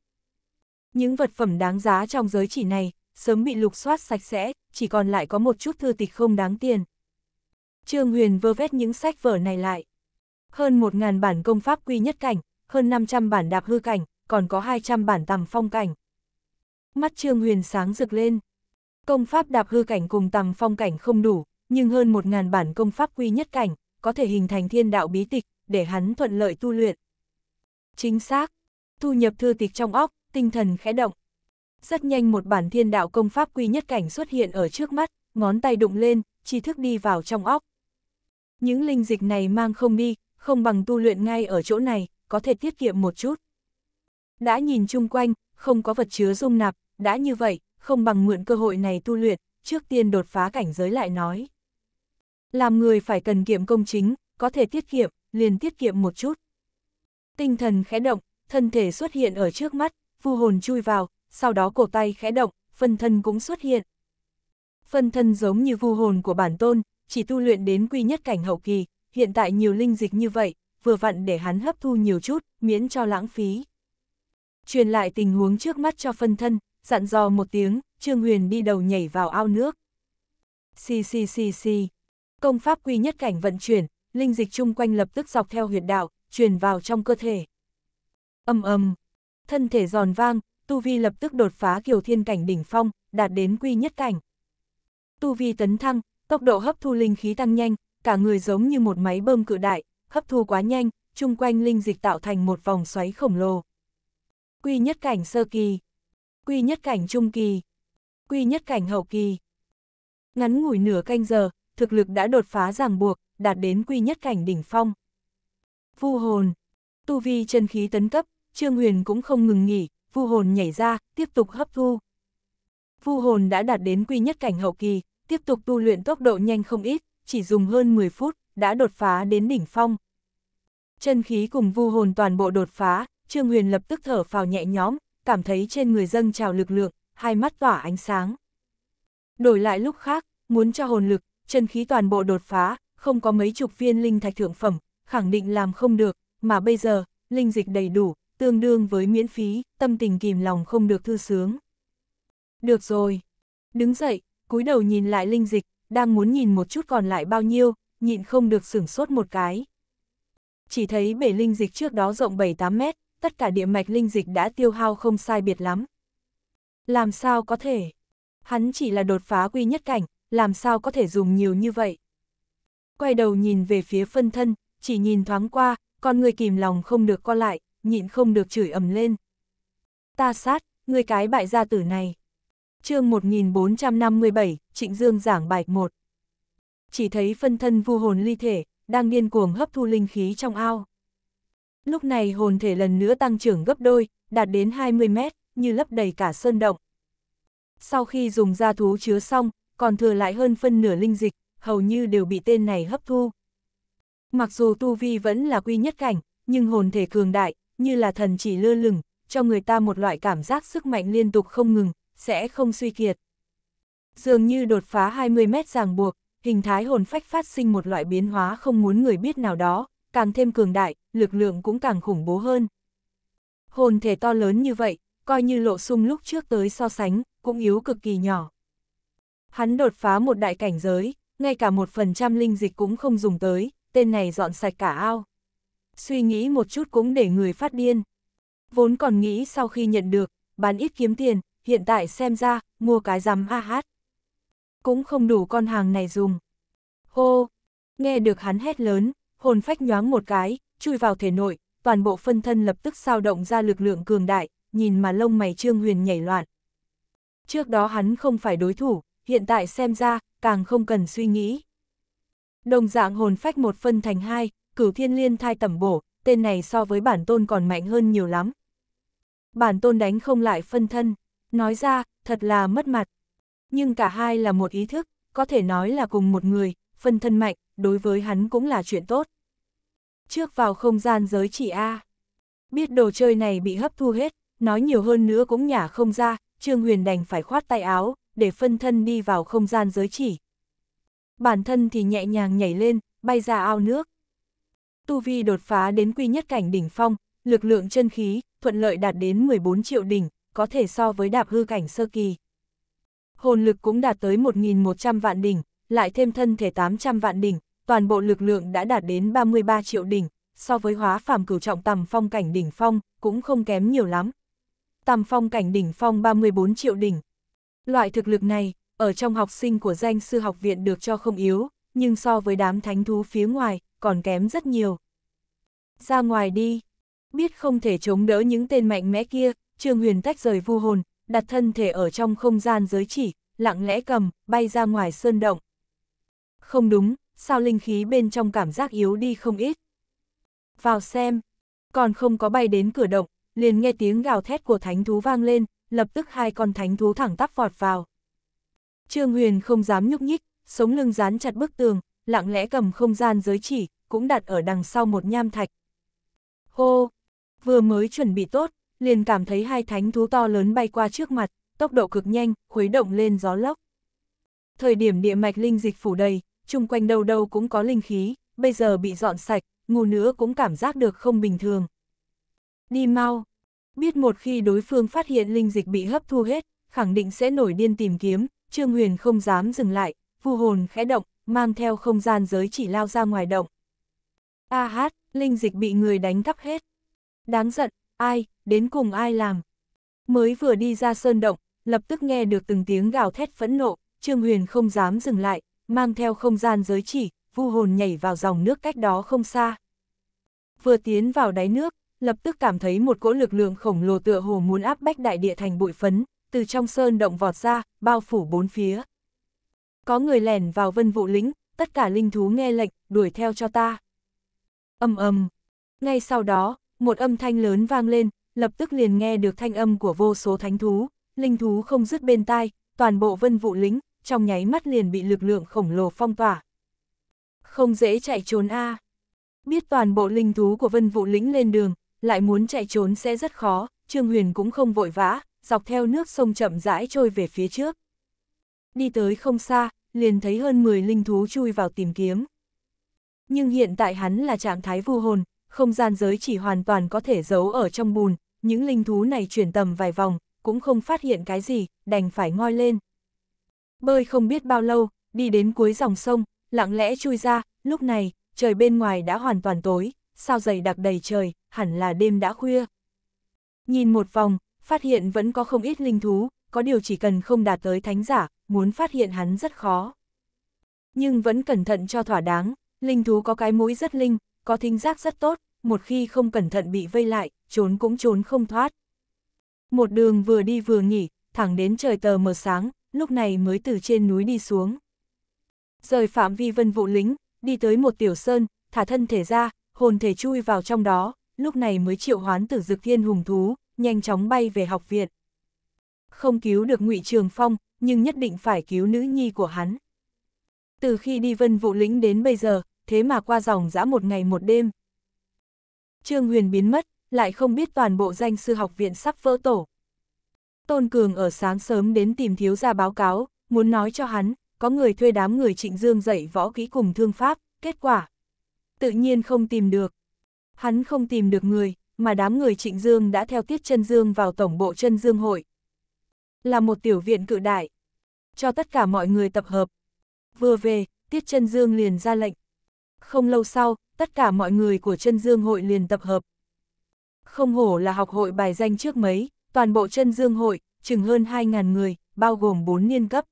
Những vật phẩm đáng giá trong giới chỉ này, sớm bị lục soát sạch sẽ, chỉ còn lại có một chút thư tịch không đáng tiền. Trương Huyền vơ vét những sách vở này lại. Hơn một ngàn bản công pháp quy nhất cảnh, hơn 500 bản đạp hư cảnh, còn có 200 bản tầm phong cảnh. Mắt Trương Huyền sáng rực lên. Công pháp đạp hư cảnh cùng tầm phong cảnh không đủ, nhưng hơn 1.000 bản công pháp quy nhất cảnh, có thể hình thành thiên đạo bí tịch, để hắn thuận lợi tu luyện. Chính xác. Thu nhập thư tịch trong óc, tinh thần khẽ động. Rất nhanh một bản thiên đạo công pháp quy nhất cảnh xuất hiện ở trước mắt, ngón tay đụng lên, tri thức đi vào trong óc. Những linh dịch này mang không đi, không bằng tu luyện ngay ở chỗ này có thể tiết kiệm một chút. Đã nhìn chung quanh, không có vật chứa dung nạp, đã như vậy, không bằng mượn cơ hội này tu luyện, trước tiên đột phá cảnh giới lại nói. Làm người phải cần kiệm công chính, có thể tiết kiệm, liền tiết kiệm một chút. Tinh thần khẽ động, thân thể xuất hiện ở trước mắt, vu hồn chui vào, sau đó cổ tay khẽ động, phân thân cũng xuất hiện. Phân thân giống như vu hồn của bản tôn, chỉ tu luyện đến quy nhất cảnh hậu kỳ, hiện tại nhiều linh dịch như vậy, vừa vặn để hắn hấp thu nhiều chút, miễn cho lãng phí. Truyền lại tình huống trước mắt cho phân thân, dặn dò một tiếng, Trương Huyền đi đầu nhảy vào ao nước. Xì xì xì xì. Công pháp quy nhất cảnh vận chuyển, linh dịch chung quanh lập tức dọc theo huyệt đạo, truyền vào trong cơ thể. Âm âm. Thân thể giòn vang, Tu Vi lập tức đột phá kiều thiên cảnh đỉnh phong, đạt đến quy nhất cảnh. Tu Vi tấn thăng, tốc độ hấp thu linh khí tăng nhanh, cả người giống như một máy bơm cự đại, hấp thu quá nhanh, chung quanh linh dịch tạo thành một vòng xoáy khổng lồ. Quy nhất cảnh sơ kỳ, quy nhất cảnh trung kỳ, quy nhất cảnh hậu kỳ. Ngắn ngủi nửa canh giờ, thực lực đã đột phá ràng buộc, đạt đến quy nhất cảnh đỉnh phong. Vu hồn, tu vi chân khí tấn cấp, Trương Huyền cũng không ngừng nghỉ, vu hồn nhảy ra, tiếp tục hấp thu. Vu hồn đã đạt đến quy nhất cảnh hậu kỳ, tiếp tục tu luyện tốc độ nhanh không ít, chỉ dùng hơn 10 phút, đã đột phá đến đỉnh phong. Chân khí cùng vu hồn toàn bộ đột phá, Trương Huyền lập tức thở phào nhẹ nhõm, cảm thấy trên người dâng trào lực lượng, hai mắt tỏa ánh sáng. Đổi lại lúc khác, muốn cho hồn lực, chân khí toàn bộ đột phá, không có mấy chục viên linh thạch thượng phẩm, khẳng định làm không được, mà bây giờ, linh dịch đầy đủ, tương đương với miễn phí, tâm tình kìm lòng không được thư sướng. Được rồi. Đứng dậy, cúi đầu nhìn lại linh dịch, đang muốn nhìn một chút còn lại bao nhiêu, nhịn không được sửng sốt một cái chỉ thấy bể linh dịch trước đó rộng 7-8 mét, tất cả địa mạch linh dịch đã tiêu hao không sai biệt lắm. Làm sao có thể? Hắn chỉ là đột phá quy nhất cảnh, làm sao có thể dùng nhiều như vậy? Quay đầu nhìn về phía phân thân, chỉ nhìn thoáng qua, con người kìm lòng không được co lại, nhịn không được chửi ầm lên. Ta sát, người cái bại gia tử này. chương 1457, Trịnh Dương giảng bài 1. Chỉ thấy phân thân vu hồn ly thể, đang điên cuồng hấp thu linh khí trong ao. Lúc này hồn thể lần nữa tăng trưởng gấp đôi, đạt đến 20 mét, như lấp đầy cả sơn động. Sau khi dùng da thú chứa xong, còn thừa lại hơn phân nửa linh dịch, hầu như đều bị tên này hấp thu. Mặc dù tu vi vẫn là quy nhất cảnh, nhưng hồn thể cường đại, như là thần chỉ lơ lửng, cho người ta một loại cảm giác sức mạnh liên tục không ngừng, sẽ không suy kiệt. Dường như đột phá 20 mét ràng buộc, hình thái hồn phách phát sinh một loại biến hóa không muốn người biết nào đó, càng thêm cường đại, lực lượng cũng càng khủng bố hơn. Hồn thể to lớn như vậy, coi như lộ sung lúc trước tới so sánh, cũng yếu cực kỳ nhỏ. Hắn đột phá một đại cảnh giới, ngay cả một phần trăm linh dịch cũng không dùng tới, tên này dọn sạch cả ao. Suy nghĩ một chút cũng để người phát điên. Vốn còn nghĩ sau khi nhận được, bán ít kiếm tiền, hiện tại xem ra, mua cái rắm a hát cũng không đủ con hàng này dùng. Hô! Nghe được hắn hét lớn, hồn phách nhoáng một cái, chui vào thể nội, toàn bộ phân thân lập tức sao động ra lực lượng cường đại, nhìn mà lông mày Trương Huyền nhảy loạn. Trước đó hắn không phải đối thủ, hiện tại xem ra, càng không cần suy nghĩ. Đồng dạng hồn phách một phân thành hai, cửu thiên liên thai tẩm bổ, tên này so với bản tôn còn mạnh hơn nhiều lắm. Bản tôn đánh không lại phân thân, nói ra, thật là mất mặt. Nhưng cả hai là một ý thức, có thể nói là cùng một người, phân thân mạnh, đối với hắn cũng là chuyện tốt. Trước vào không gian giới chỉ A. Biết đồ chơi này bị hấp thu hết, nói nhiều hơn nữa cũng nhả không ra, Trương Huyền đành phải khoát tay áo, để phân thân đi vào không gian giới chỉ. Bản thân thì nhẹ nhàng nhảy lên, bay ra ao nước. Tu Vi đột phá đến quy nhất cảnh đỉnh phong, lực lượng chân khí, thuận lợi đạt đến 14 triệu đỉnh, có thể so với đạp hư cảnh sơ kỳ hồn lực cũng đạt tới 1.100 vạn đỉnh, lại thêm thân thể 800 vạn đỉnh, toàn bộ lực lượng đã đạt đến 33 triệu đỉnh, so với hóa phàm cửu trọng tầm phong cảnh đỉnh phong, cũng không kém nhiều lắm. Tầm phong cảnh đỉnh phong 34 triệu đỉnh. Loại thực lực này, ở trong học sinh của danh sư học viện được cho không yếu, nhưng so với đám thánh thú phía ngoài, còn kém rất nhiều. Ra ngoài đi, biết không thể chống đỡ những tên mạnh mẽ kia, Trương Huyền tách rời vu hồn, đặt thân thể ở trong không gian giới chỉ, lặng lẽ cầm, bay ra ngoài sơn động. Không đúng, sao linh khí bên trong cảm giác yếu đi không ít. Vào xem, còn không có bay đến cửa động, liền nghe tiếng gào thét của thánh thú vang lên, lập tức hai con thánh thú thẳng tắp vọt vào. Trương Huyền không dám nhúc nhích, sống lưng dán chặt bức tường, lặng lẽ cầm không gian giới chỉ, cũng đặt ở đằng sau một nham thạch. Hô, vừa mới chuẩn bị tốt, liền cảm thấy hai thánh thú to lớn bay qua trước mặt, tốc độ cực nhanh, khuấy động lên gió lốc. Thời điểm địa mạch linh dịch phủ đầy, chung quanh đâu đâu cũng có linh khí, bây giờ bị dọn sạch, ngu nữa cũng cảm giác được không bình thường. Đi mau, biết một khi đối phương phát hiện linh dịch bị hấp thu hết, khẳng định sẽ nổi điên tìm kiếm, Trương Huyền không dám dừng lại, vu hồn khẽ động, mang theo không gian giới chỉ lao ra ngoài động. A hát, linh dịch bị người đánh cắp hết. Đáng giận, Ai, đến cùng ai làm? Mới vừa đi ra sơn động, lập tức nghe được từng tiếng gào thét phẫn nộ, Trương Huyền không dám dừng lại, mang theo không gian giới chỉ, vu hồn nhảy vào dòng nước cách đó không xa. Vừa tiến vào đáy nước, lập tức cảm thấy một cỗ lực lượng khổng lồ tựa hồ muốn áp bách đại địa thành bụi phấn, từ trong sơn động vọt ra, bao phủ bốn phía. Có người lẻn vào vân vụ lĩnh, tất cả linh thú nghe lệnh, đuổi theo cho ta. Âm âm. Ngay sau đó, một âm thanh lớn vang lên, lập tức liền nghe được thanh âm của vô số thánh thú, linh thú không dứt bên tai, toàn bộ vân vụ lính, trong nháy mắt liền bị lực lượng khổng lồ phong tỏa. Không dễ chạy trốn a Biết toàn bộ linh thú của vân vụ lính lên đường, lại muốn chạy trốn sẽ rất khó, Trương Huyền cũng không vội vã, dọc theo nước sông chậm rãi trôi về phía trước. Đi tới không xa, liền thấy hơn 10 linh thú chui vào tìm kiếm. Nhưng hiện tại hắn là trạng thái vô hồn, không gian giới chỉ hoàn toàn có thể giấu ở trong bùn, những linh thú này chuyển tầm vài vòng, cũng không phát hiện cái gì, đành phải ngoi lên. Bơi không biết bao lâu, đi đến cuối dòng sông, lặng lẽ chui ra, lúc này, trời bên ngoài đã hoàn toàn tối, sao dày đặc đầy trời, hẳn là đêm đã khuya. Nhìn một vòng, phát hiện vẫn có không ít linh thú, có điều chỉ cần không đạt tới thánh giả, muốn phát hiện hắn rất khó. Nhưng vẫn cẩn thận cho thỏa đáng, linh thú có cái mũi rất linh, có thính giác rất tốt, một khi không cẩn thận bị vây lại, trốn cũng trốn không thoát. Một đường vừa đi vừa nghỉ, thẳng đến trời tờ mờ sáng, lúc này mới từ trên núi đi xuống. Rời phạm vi vân vụ lính, đi tới một tiểu sơn, thả thân thể ra, hồn thể chui vào trong đó, lúc này mới triệu hoán tử dực thiên hùng thú, nhanh chóng bay về học viện. Không cứu được ngụy Trường Phong, nhưng nhất định phải cứu nữ nhi của hắn. Từ khi đi vân vụ lĩnh đến bây giờ, thế mà qua dòng dã một ngày một đêm, Trương Huyền biến mất, lại không biết toàn bộ danh sư học viện sắp vỡ tổ. Tôn Cường ở sáng sớm đến tìm thiếu gia báo cáo, muốn nói cho hắn, có người thuê đám người trịnh dương dạy võ kỹ cùng thương pháp, kết quả. Tự nhiên không tìm được. Hắn không tìm được người, mà đám người trịnh dương đã theo tiết chân dương vào tổng bộ chân dương hội. Là một tiểu viện cự đại. Cho tất cả mọi người tập hợp. Vừa về, tiết chân dương liền ra lệnh, không lâu sau, tất cả mọi người của chân dương hội liền tập hợp. Không hổ là học hội bài danh trước mấy, toàn bộ chân dương hội, chừng hơn 2.000 người, bao gồm 4 niên cấp.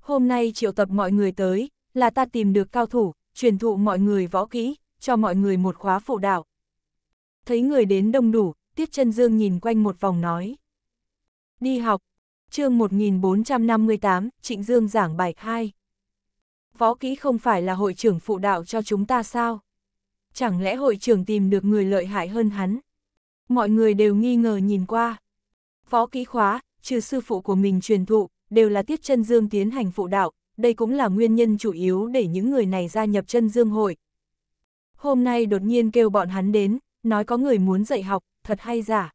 Hôm nay triệu tập mọi người tới, là ta tìm được cao thủ, truyền thụ mọi người võ kỹ, cho mọi người một khóa phụ đạo. Thấy người đến đông đủ, Tiết chân Dương nhìn quanh một vòng nói. Đi học, chương 1458, Trịnh Dương giảng bài 2 võ kỹ không phải là hội trưởng phụ đạo cho chúng ta sao? Chẳng lẽ hội trưởng tìm được người lợi hại hơn hắn? Mọi người đều nghi ngờ nhìn qua. Võ kỹ khóa, trừ sư phụ của mình truyền thụ, đều là tiết chân dương tiến hành phụ đạo, đây cũng là nguyên nhân chủ yếu để những người này gia nhập chân dương hội. Hôm nay đột nhiên kêu bọn hắn đến, nói có người muốn dạy học, thật hay giả.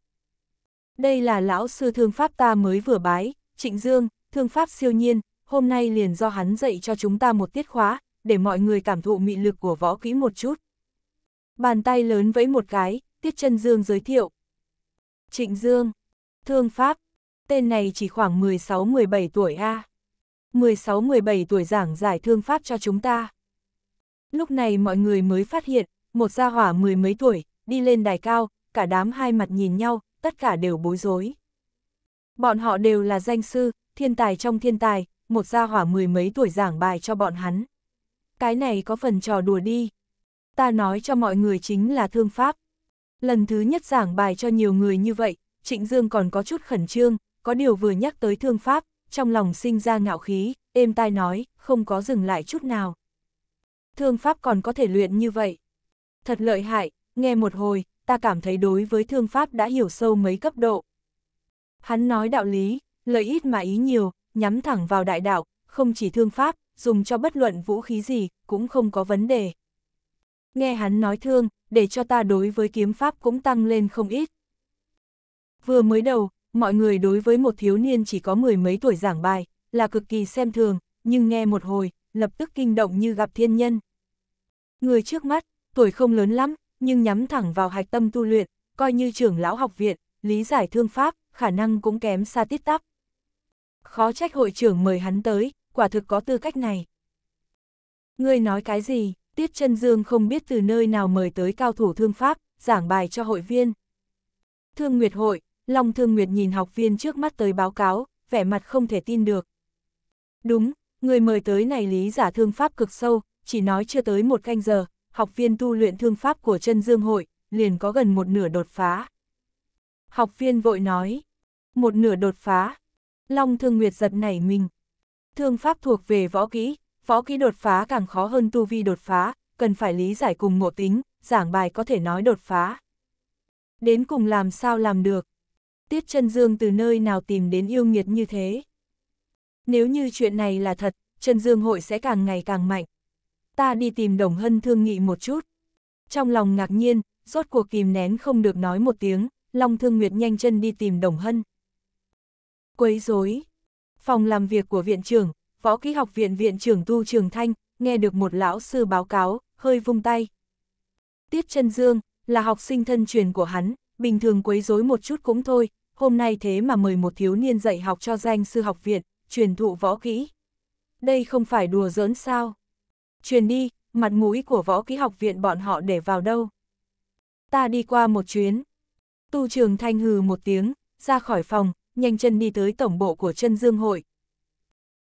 Đây là lão sư thương pháp ta mới vừa bái, trịnh dương, thương pháp siêu nhiên, hôm nay liền do hắn dạy cho chúng ta một tiết khóa, để mọi người cảm thụ mị lực của võ kỹ một chút. Bàn tay lớn vẫy một cái, Tiết chân Dương giới thiệu. Trịnh Dương, thương Pháp, tên này chỉ khoảng 16-17 tuổi a. 16-17 tuổi giảng giải thương Pháp cho chúng ta. Lúc này mọi người mới phát hiện, một gia hỏa mười mấy tuổi, đi lên đài cao, cả đám hai mặt nhìn nhau, tất cả đều bối rối. Bọn họ đều là danh sư, thiên tài trong thiên tài, một gia hỏa mười mấy tuổi giảng bài cho bọn hắn. Cái này có phần trò đùa đi. Ta nói cho mọi người chính là thương pháp. Lần thứ nhất giảng bài cho nhiều người như vậy, Trịnh Dương còn có chút khẩn trương, có điều vừa nhắc tới thương pháp, trong lòng sinh ra ngạo khí, êm tai nói, không có dừng lại chút nào. Thương pháp còn có thể luyện như vậy. Thật lợi hại, nghe một hồi, ta cảm thấy đối với thương pháp đã hiểu sâu mấy cấp độ. Hắn nói đạo lý, lợi ít mà ý nhiều, nhắm thẳng vào đại đạo, không chỉ thương pháp, dùng cho bất luận vũ khí gì, cũng không có vấn đề. Nghe hắn nói thương, để cho ta đối với kiếm pháp cũng tăng lên không ít. Vừa mới đầu, mọi người đối với một thiếu niên chỉ có mười mấy tuổi giảng bài, là cực kỳ xem thường, nhưng nghe một hồi, lập tức kinh động như gặp thiên nhân. Người trước mắt, tuổi không lớn lắm, nhưng nhắm thẳng vào hạch tâm tu luyện, coi như trưởng lão học viện, lý giải thương pháp, khả năng cũng kém xa tít tắp. Khó trách hội trưởng mời hắn tới, quả thực có tư cách này. Ngươi nói cái gì, Tiết chân Dương không biết từ nơi nào mời tới cao thủ thương pháp, giảng bài cho hội viên. Thương Nguyệt hội, Long Thương Nguyệt nhìn học viên trước mắt tới báo cáo, vẻ mặt không thể tin được. Đúng, người mời tới này lý giả thương pháp cực sâu, chỉ nói chưa tới một canh giờ, học viên tu luyện thương pháp của chân Dương hội, liền có gần một nửa đột phá. Học viên vội nói, một nửa đột phá, Long Thương Nguyệt giật nảy mình. Thương pháp thuộc về võ kỹ, võ kỹ đột phá càng khó hơn tu vi đột phá, cần phải lý giải cùng ngộ tính, giảng bài có thể nói đột phá. Đến cùng làm sao làm được? Tiết chân Dương từ nơi nào tìm đến yêu nghiệt như thế? Nếu như chuyện này là thật, chân Dương hội sẽ càng ngày càng mạnh. Ta đi tìm Đồng Hân thương nghị một chút. Trong lòng ngạc nhiên, rốt cuộc kìm nén không được nói một tiếng, Long Thương Nguyệt nhanh chân đi tìm Đồng Hân quấy rối. Phòng làm việc của viện trưởng, võ kỹ học viện viện trưởng Tu Trường Thanh, nghe được một lão sư báo cáo, hơi vung tay. Tiết chân Dương, là học sinh thân truyền của hắn, bình thường quấy rối một chút cũng thôi, hôm nay thế mà mời một thiếu niên dạy học cho danh sư học viện, truyền thụ võ kỹ. Đây không phải đùa giỡn sao? Truyền đi, mặt mũi của võ kỹ học viện bọn họ để vào đâu? Ta đi qua một chuyến. Tu trường thanh hừ một tiếng, ra khỏi phòng, nhanh chân đi tới tổng bộ của chân dương hội.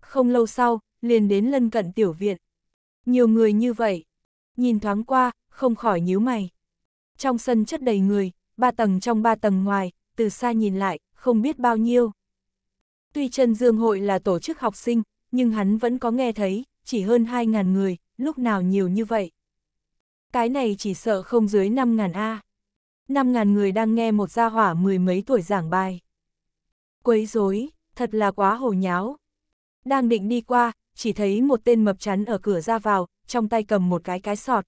Không lâu sau, liền đến lân cận tiểu viện. Nhiều người như vậy, nhìn thoáng qua, không khỏi nhíu mày. Trong sân chất đầy người, ba tầng trong ba tầng ngoài, từ xa nhìn lại, không biết bao nhiêu. Tuy chân dương hội là tổ chức học sinh, nhưng hắn vẫn có nghe thấy, chỉ hơn 2.000 người, lúc nào nhiều như vậy. Cái này chỉ sợ không dưới 5.000 A. 5.000 người đang nghe một gia hỏa mười mấy tuổi giảng bài quấy rối, thật là quá hồ nháo. Đang định đi qua, chỉ thấy một tên mập chắn ở cửa ra vào, trong tay cầm một cái cái sọt.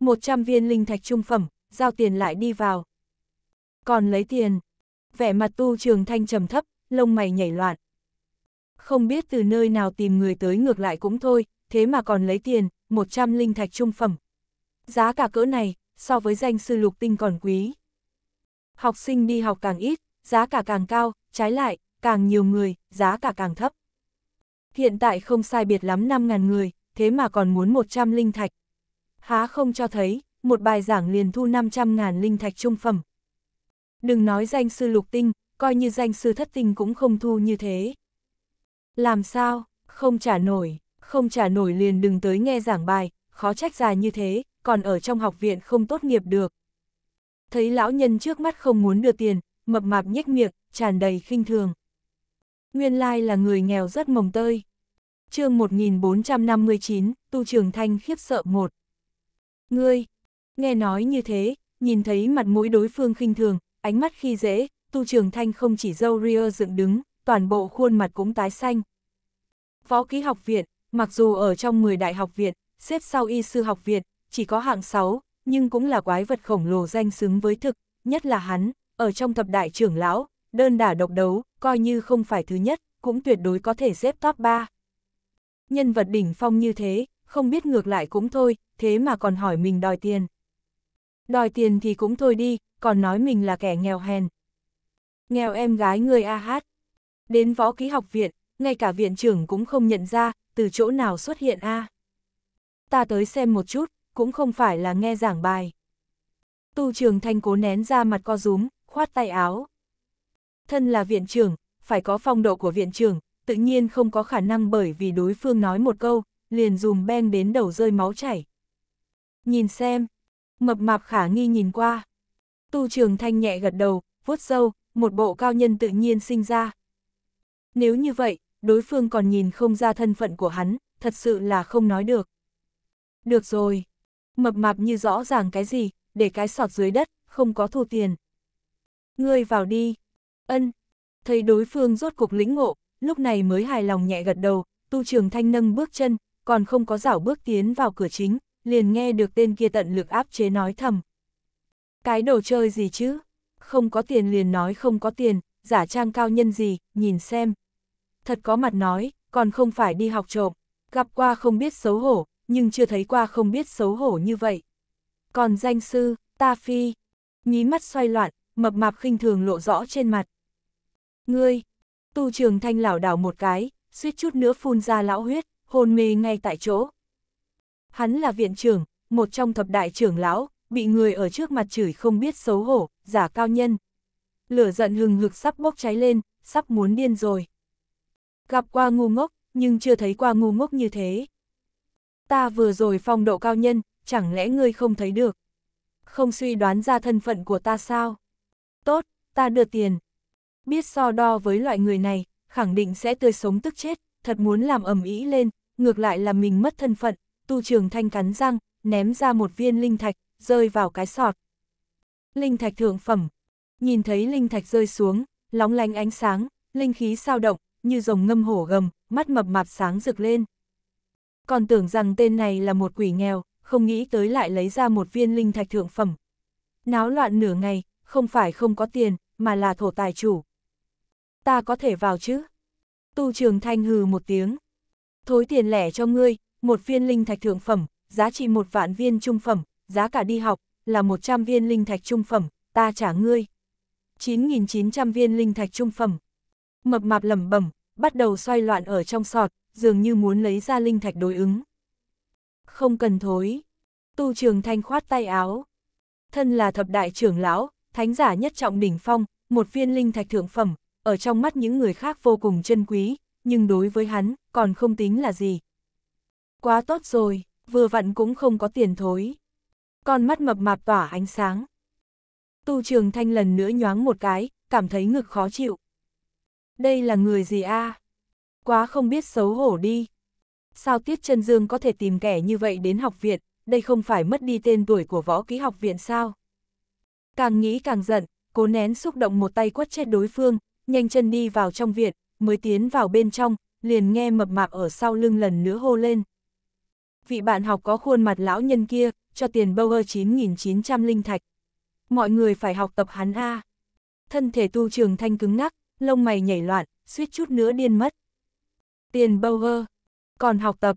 100 viên linh thạch trung phẩm, giao tiền lại đi vào. Còn lấy tiền. Vẻ mặt tu trường thanh trầm thấp, lông mày nhảy loạn. Không biết từ nơi nào tìm người tới ngược lại cũng thôi, thế mà còn lấy tiền, 100 linh thạch trung phẩm. Giá cả cỡ này, so với danh sư lục tinh còn quý. Học sinh đi học càng ít, giá cả càng cao, trái lại, càng nhiều người, giá cả càng thấp. Hiện tại không sai biệt lắm 5.000 người, thế mà còn muốn 100 linh thạch. Há không cho thấy, một bài giảng liền thu 500.000 linh thạch trung phẩm. Đừng nói danh sư lục tinh, coi như danh sư thất tinh cũng không thu như thế. Làm sao, không trả nổi, không trả nổi liền đừng tới nghe giảng bài, khó trách già như thế, còn ở trong học viện không tốt nghiệp được. Thấy lão nhân trước mắt không muốn đưa tiền, mập mạp nhếch miệng, tràn đầy khinh thường. Nguyên lai là người nghèo rất mồng tơi. chương 1459, Tu Trường Thanh khiếp sợ một. Ngươi, nghe nói như thế, nhìn thấy mặt mũi đối phương khinh thường, ánh mắt khi dễ, Tu Trường Thanh không chỉ dâu ria dựng đứng, toàn bộ khuôn mặt cũng tái xanh. Võ ký học viện, mặc dù ở trong 10 đại học viện, xếp sau y sư học viện, chỉ có hạng 6, nhưng cũng là quái vật khổng lồ danh xứng với thực, nhất là hắn, ở trong thập đại trưởng lão, đơn đả độc đấu, coi như không phải thứ nhất, cũng tuyệt đối có thể xếp top 3. Nhân vật đỉnh phong như thế, không biết ngược lại cũng thôi, thế mà còn hỏi mình đòi tiền. Đòi tiền thì cũng thôi đi, còn nói mình là kẻ nghèo hèn. Nghèo em gái người A hát. Đến võ ký học viện, ngay cả viện trưởng cũng không nhận ra, từ chỗ nào xuất hiện A. Ta tới xem một chút, cũng không phải là nghe giảng bài. Tu trường thanh cố nén ra mặt co rúm, khoát tay áo thân là viện trưởng, phải có phong độ của viện trưởng, tự nhiên không có khả năng bởi vì đối phương nói một câu, liền dùm beng đến đầu rơi máu chảy. Nhìn xem, mập mạp khả nghi nhìn qua. Tu trường thanh nhẹ gật đầu, vuốt sâu, một bộ cao nhân tự nhiên sinh ra. Nếu như vậy, đối phương còn nhìn không ra thân phận của hắn, thật sự là không nói được. Được rồi, mập mạp như rõ ràng cái gì, để cái sọt dưới đất, không có thu tiền. Ngươi vào đi, Ân. Thấy đối phương rốt cục lĩnh ngộ, lúc này mới hài lòng nhẹ gật đầu, tu trường thanh nâng bước chân, còn không có dảo bước tiến vào cửa chính, liền nghe được tên kia tận lực áp chế nói thầm. Cái đồ chơi gì chứ? Không có tiền liền nói không có tiền, giả trang cao nhân gì, nhìn xem. Thật có mặt nói, còn không phải đi học trộm, gặp qua không biết xấu hổ, nhưng chưa thấy qua không biết xấu hổ như vậy. Còn danh sư, ta phi, nhí mắt xoay loạn, mập mạp khinh thường lộ rõ trên mặt. Ngươi! Tu trường thanh lảo đảo một cái, suýt chút nữa phun ra lão huyết, hôn mê ngay tại chỗ. Hắn là viện trưởng, một trong thập đại trưởng lão, bị người ở trước mặt chửi không biết xấu hổ, giả cao nhân. Lửa giận hừng hực sắp bốc cháy lên, sắp muốn điên rồi. Gặp qua ngu ngốc, nhưng chưa thấy qua ngu ngốc như thế. Ta vừa rồi phong độ cao nhân, chẳng lẽ ngươi không thấy được? Không suy đoán ra thân phận của ta sao? Tốt, ta đưa tiền, biết so đo với loại người này, khẳng định sẽ tươi sống tức chết, thật muốn làm ẩm ý lên, ngược lại là mình mất thân phận, tu trường thanh cắn răng, ném ra một viên linh thạch, rơi vào cái sọt. Linh thạch thượng phẩm, nhìn thấy linh thạch rơi xuống, lóng lánh ánh sáng, linh khí sao động, như rồng ngâm hổ gầm, mắt mập mạp sáng rực lên. Còn tưởng rằng tên này là một quỷ nghèo, không nghĩ tới lại lấy ra một viên linh thạch thượng phẩm. Náo loạn nửa ngày, không phải không có tiền, mà là thổ tài chủ, Ta có thể vào chứ? Tu Trường Thanh hừ một tiếng. Thối tiền lẻ cho ngươi, một viên linh thạch thượng phẩm, giá trị một vạn viên trung phẩm, giá cả đi học, là 100 viên linh thạch trung phẩm, ta trả ngươi. 9.900 viên linh thạch trung phẩm. Mập mạp lẩm bẩm, bắt đầu xoay loạn ở trong sọt, dường như muốn lấy ra linh thạch đối ứng. Không cần thối. Tu Trường Thanh khoát tay áo. Thân là thập đại trưởng lão, thánh giả nhất trọng đỉnh phong, một viên linh thạch thượng phẩm, ở trong mắt những người khác vô cùng chân quý, nhưng đối với hắn, còn không tính là gì. Quá tốt rồi, vừa vặn cũng không có tiền thối. Con mắt mập mạp tỏa ánh sáng. Tu Trường Thanh lần nữa nhoáng một cái, cảm thấy ngực khó chịu. Đây là người gì a? À? Quá không biết xấu hổ đi. Sao Tiết Chân Dương có thể tìm kẻ như vậy đến học viện, đây không phải mất đi tên tuổi của võ ký học viện sao? Càng nghĩ càng giận, cố nén xúc động một tay quất chết đối phương, nhanh chân đi vào trong viện, mới tiến vào bên trong, liền nghe mập mạp ở sau lưng lần nữa hô lên. Vị bạn học có khuôn mặt lão nhân kia, cho tiền bâu ơ 9.900 linh thạch. Mọi người phải học tập hắn A. Thân thể tu trường thanh cứng ngắc, lông mày nhảy loạn, suýt chút nữa điên mất. Tiền bâu ơ, còn học tập.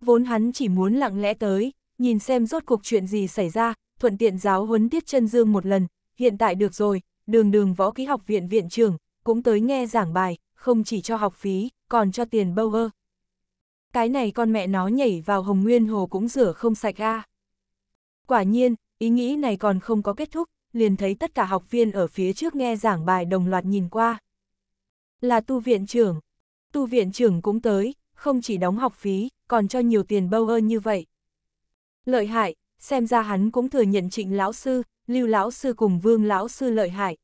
Vốn hắn chỉ muốn lặng lẽ tới, nhìn xem rốt cuộc chuyện gì xảy ra, thuận tiện giáo huấn tiết chân dương một lần, hiện tại được rồi, đường đường võ ký học viện viện trưởng, cũng tới nghe giảng bài, không chỉ cho học phí, còn cho tiền bâu ơ. Cái này con mẹ nó nhảy vào Hồng Nguyên Hồ cũng rửa không sạch a. Quả nhiên, ý nghĩ này còn không có kết thúc, liền thấy tất cả học viên ở phía trước nghe giảng bài đồng loạt nhìn qua. Là tu viện trưởng. Tu viện trưởng cũng tới, không chỉ đóng học phí, còn cho nhiều tiền bâu ơ như vậy. Lợi hại, xem ra hắn cũng thừa nhận trịnh lão sư, lưu lão sư cùng vương lão sư lợi hại.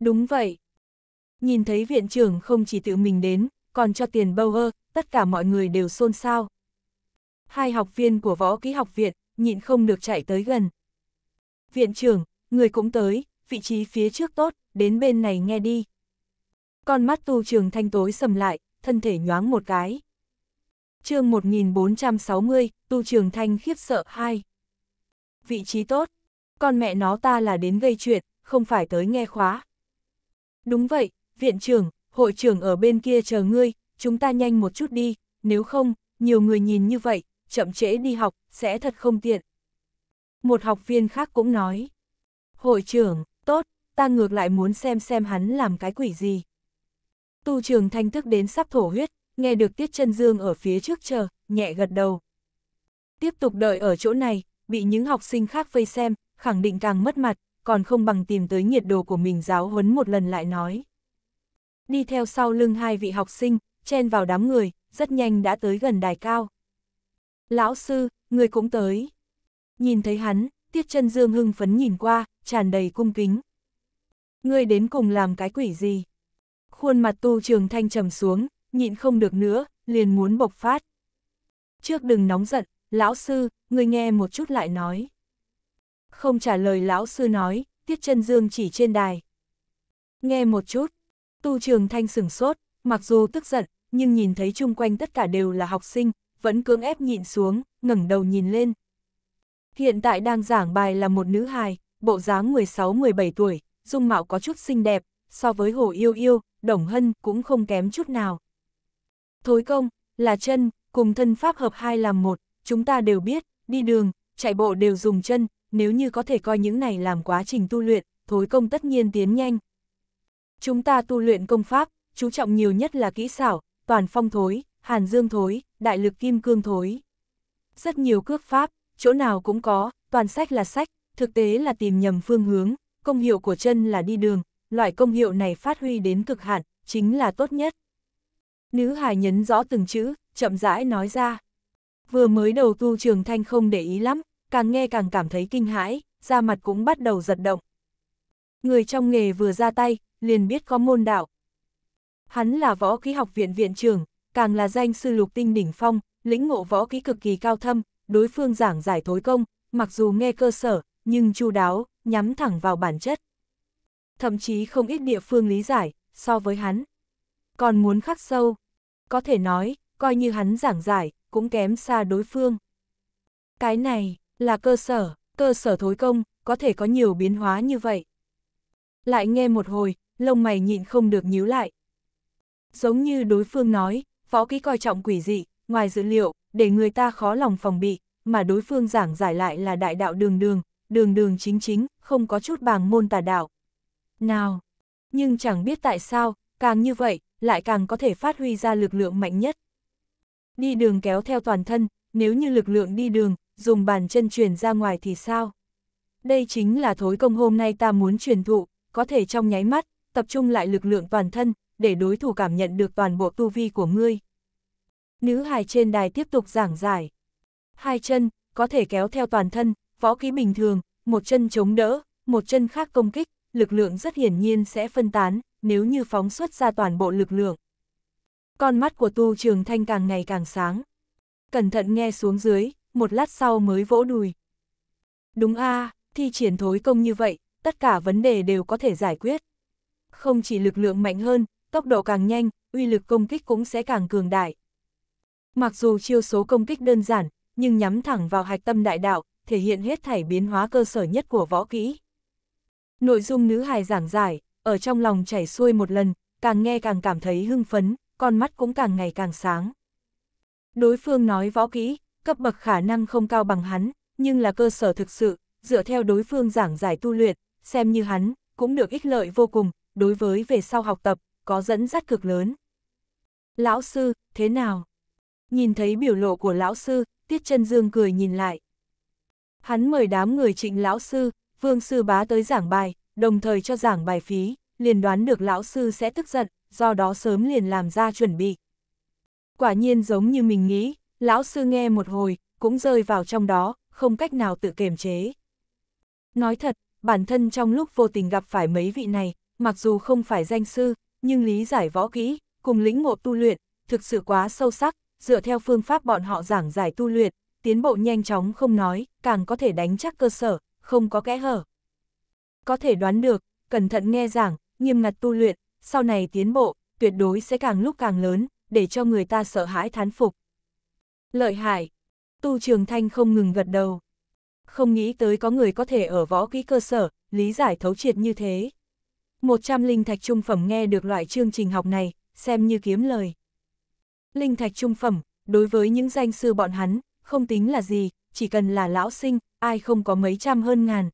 Đúng vậy, Nhìn thấy viện trưởng không chỉ tự mình đến, còn cho tiền bâu hơ, tất cả mọi người đều xôn xao. Hai học viên của võ kỹ học viện, nhịn không được chạy tới gần. Viện trưởng, người cũng tới, vị trí phía trước tốt, đến bên này nghe đi. Con mắt tu trường thanh tối sầm lại, thân thể nhoáng một cái. chương 1460, tu trường thanh khiếp sợ hai. Vị trí tốt, con mẹ nó ta là đến gây chuyện, không phải tới nghe khóa. Đúng vậy, viện trưởng, hội trưởng ở bên kia chờ ngươi, chúng ta nhanh một chút đi, nếu không, nhiều người nhìn như vậy, chậm trễ đi học, sẽ thật không tiện. Một học viên khác cũng nói, hội trưởng, tốt, ta ngược lại muốn xem xem hắn làm cái quỷ gì. Tu trường thanh thức đến sắp thổ huyết, nghe được Tiết chân Dương ở phía trước chờ, nhẹ gật đầu. Tiếp tục đợi ở chỗ này, bị những học sinh khác vây xem, khẳng định càng mất mặt, còn không bằng tìm tới nhiệt đồ của mình giáo huấn một lần lại nói đi theo sau lưng hai vị học sinh, chen vào đám người, rất nhanh đã tới gần đài cao. Lão sư, người cũng tới. Nhìn thấy hắn, Tiết chân Dương hưng phấn nhìn qua, tràn đầy cung kính. người đến cùng làm cái quỷ gì? Khuôn mặt tu trường thanh trầm xuống, nhịn không được nữa, liền muốn bộc phát. Trước đừng nóng giận, lão sư, người nghe một chút lại nói. Không trả lời lão sư nói, Tiết chân Dương chỉ trên đài. Nghe một chút, Tu Trường Thanh sửng sốt, mặc dù tức giận, nhưng nhìn thấy chung quanh tất cả đều là học sinh, vẫn cưỡng ép nhịn xuống, ngẩng đầu nhìn lên. Hiện tại đang giảng bài là một nữ hài, bộ dáng 16-17 tuổi, dung mạo có chút xinh đẹp, so với Hồ Yêu Yêu, Đồng Hân cũng không kém chút nào. Thối công, là chân, cùng thân pháp hợp hai làm một, chúng ta đều biết, đi đường, chạy bộ đều dùng chân, nếu như có thể coi những này làm quá trình tu luyện, thối công tất nhiên tiến nhanh, Chúng ta tu luyện công pháp, chú trọng nhiều nhất là kỹ xảo, toàn phong thối, hàn dương thối, đại lực kim cương thối. Rất nhiều cước pháp, chỗ nào cũng có, toàn sách là sách, thực tế là tìm nhầm phương hướng, công hiệu của chân là đi đường, loại công hiệu này phát huy đến cực hạn, chính là tốt nhất. Nữ hài nhấn rõ từng chữ, chậm rãi nói ra. Vừa mới đầu tu trường thanh không để ý lắm, càng nghe càng cảm thấy kinh hãi, da mặt cũng bắt đầu giật động người trong nghề vừa ra tay, liền biết có môn đạo. Hắn là võ kỹ học viện viện trưởng, càng là danh sư lục tinh đỉnh phong, lĩnh ngộ võ kỹ cực kỳ cao thâm, đối phương giảng giải thối công, mặc dù nghe cơ sở, nhưng chu đáo, nhắm thẳng vào bản chất. Thậm chí không ít địa phương lý giải, so với hắn. Còn muốn khắc sâu, có thể nói, coi như hắn giảng giải, cũng kém xa đối phương. Cái này, là cơ sở, cơ sở thối công, có thể có nhiều biến hóa như vậy lại nghe một hồi, lông mày nhịn không được nhíu lại. Giống như đối phương nói, võ kỹ coi trọng quỷ dị, ngoài dữ liệu, để người ta khó lòng phòng bị, mà đối phương giảng giải lại là đại đạo đường đường, đường đường chính chính, không có chút bàng môn tà đạo. Nào, nhưng chẳng biết tại sao, càng như vậy, lại càng có thể phát huy ra lực lượng mạnh nhất. Đi đường kéo theo toàn thân, nếu như lực lượng đi đường, dùng bàn chân truyền ra ngoài thì sao? Đây chính là thối công hôm nay ta muốn truyền thụ, có thể trong nháy mắt, tập trung lại lực lượng toàn thân, để đối thủ cảm nhận được toàn bộ tu vi của ngươi. Nữ hài trên đài tiếp tục giảng giải. Hai chân, có thể kéo theo toàn thân, võ kỹ bình thường, một chân chống đỡ, một chân khác công kích, lực lượng rất hiển nhiên sẽ phân tán, nếu như phóng xuất ra toàn bộ lực lượng. Con mắt của tu trường thanh càng ngày càng sáng. Cẩn thận nghe xuống dưới, một lát sau mới vỗ đùi. Đúng a thi triển thối công như vậy, tất cả vấn đề đều có thể giải quyết. Không chỉ lực lượng mạnh hơn, tốc độ càng nhanh, uy lực công kích cũng sẽ càng cường đại. Mặc dù chiêu số công kích đơn giản, nhưng nhắm thẳng vào hạch tâm đại đạo, thể hiện hết thảy biến hóa cơ sở nhất của võ kỹ. Nội dung nữ hài giảng giải, ở trong lòng chảy xuôi một lần, càng nghe càng cảm thấy hưng phấn, con mắt cũng càng ngày càng sáng. Đối phương nói võ kỹ, cấp bậc khả năng không cao bằng hắn, nhưng là cơ sở thực sự, dựa theo đối phương giảng giải tu luyện, xem như hắn, cũng được ích lợi vô cùng, đối với về sau học tập, có dẫn dắt cực lớn. Lão sư, thế nào? Nhìn thấy biểu lộ của lão sư, Tiết chân Dương cười nhìn lại. Hắn mời đám người trịnh lão sư, vương sư bá tới giảng bài, đồng thời cho giảng bài phí, liền đoán được lão sư sẽ tức giận, do đó sớm liền làm ra chuẩn bị. Quả nhiên giống như mình nghĩ, lão sư nghe một hồi, cũng rơi vào trong đó, không cách nào tự kiềm chế. Nói thật, bản thân trong lúc vô tình gặp phải mấy vị này, mặc dù không phải danh sư, nhưng lý giải võ kỹ, cùng lĩnh ngộ tu luyện, thực sự quá sâu sắc, dựa theo phương pháp bọn họ giảng giải tu luyện, tiến bộ nhanh chóng không nói, càng có thể đánh chắc cơ sở, không có kẽ hở. Có thể đoán được, cẩn thận nghe giảng, nghiêm ngặt tu luyện, sau này tiến bộ, tuyệt đối sẽ càng lúc càng lớn, để cho người ta sợ hãi thán phục. Lợi hại, tu trường thanh không ngừng gật đầu không nghĩ tới có người có thể ở võ kỹ cơ sở, lý giải thấu triệt như thế. một trăm linh thạch trung phẩm nghe được loại chương trình học này, xem như kiếm lời. Linh thạch trung phẩm, đối với những danh sư bọn hắn, không tính là gì, chỉ cần là lão sinh, ai không có mấy trăm hơn ngàn.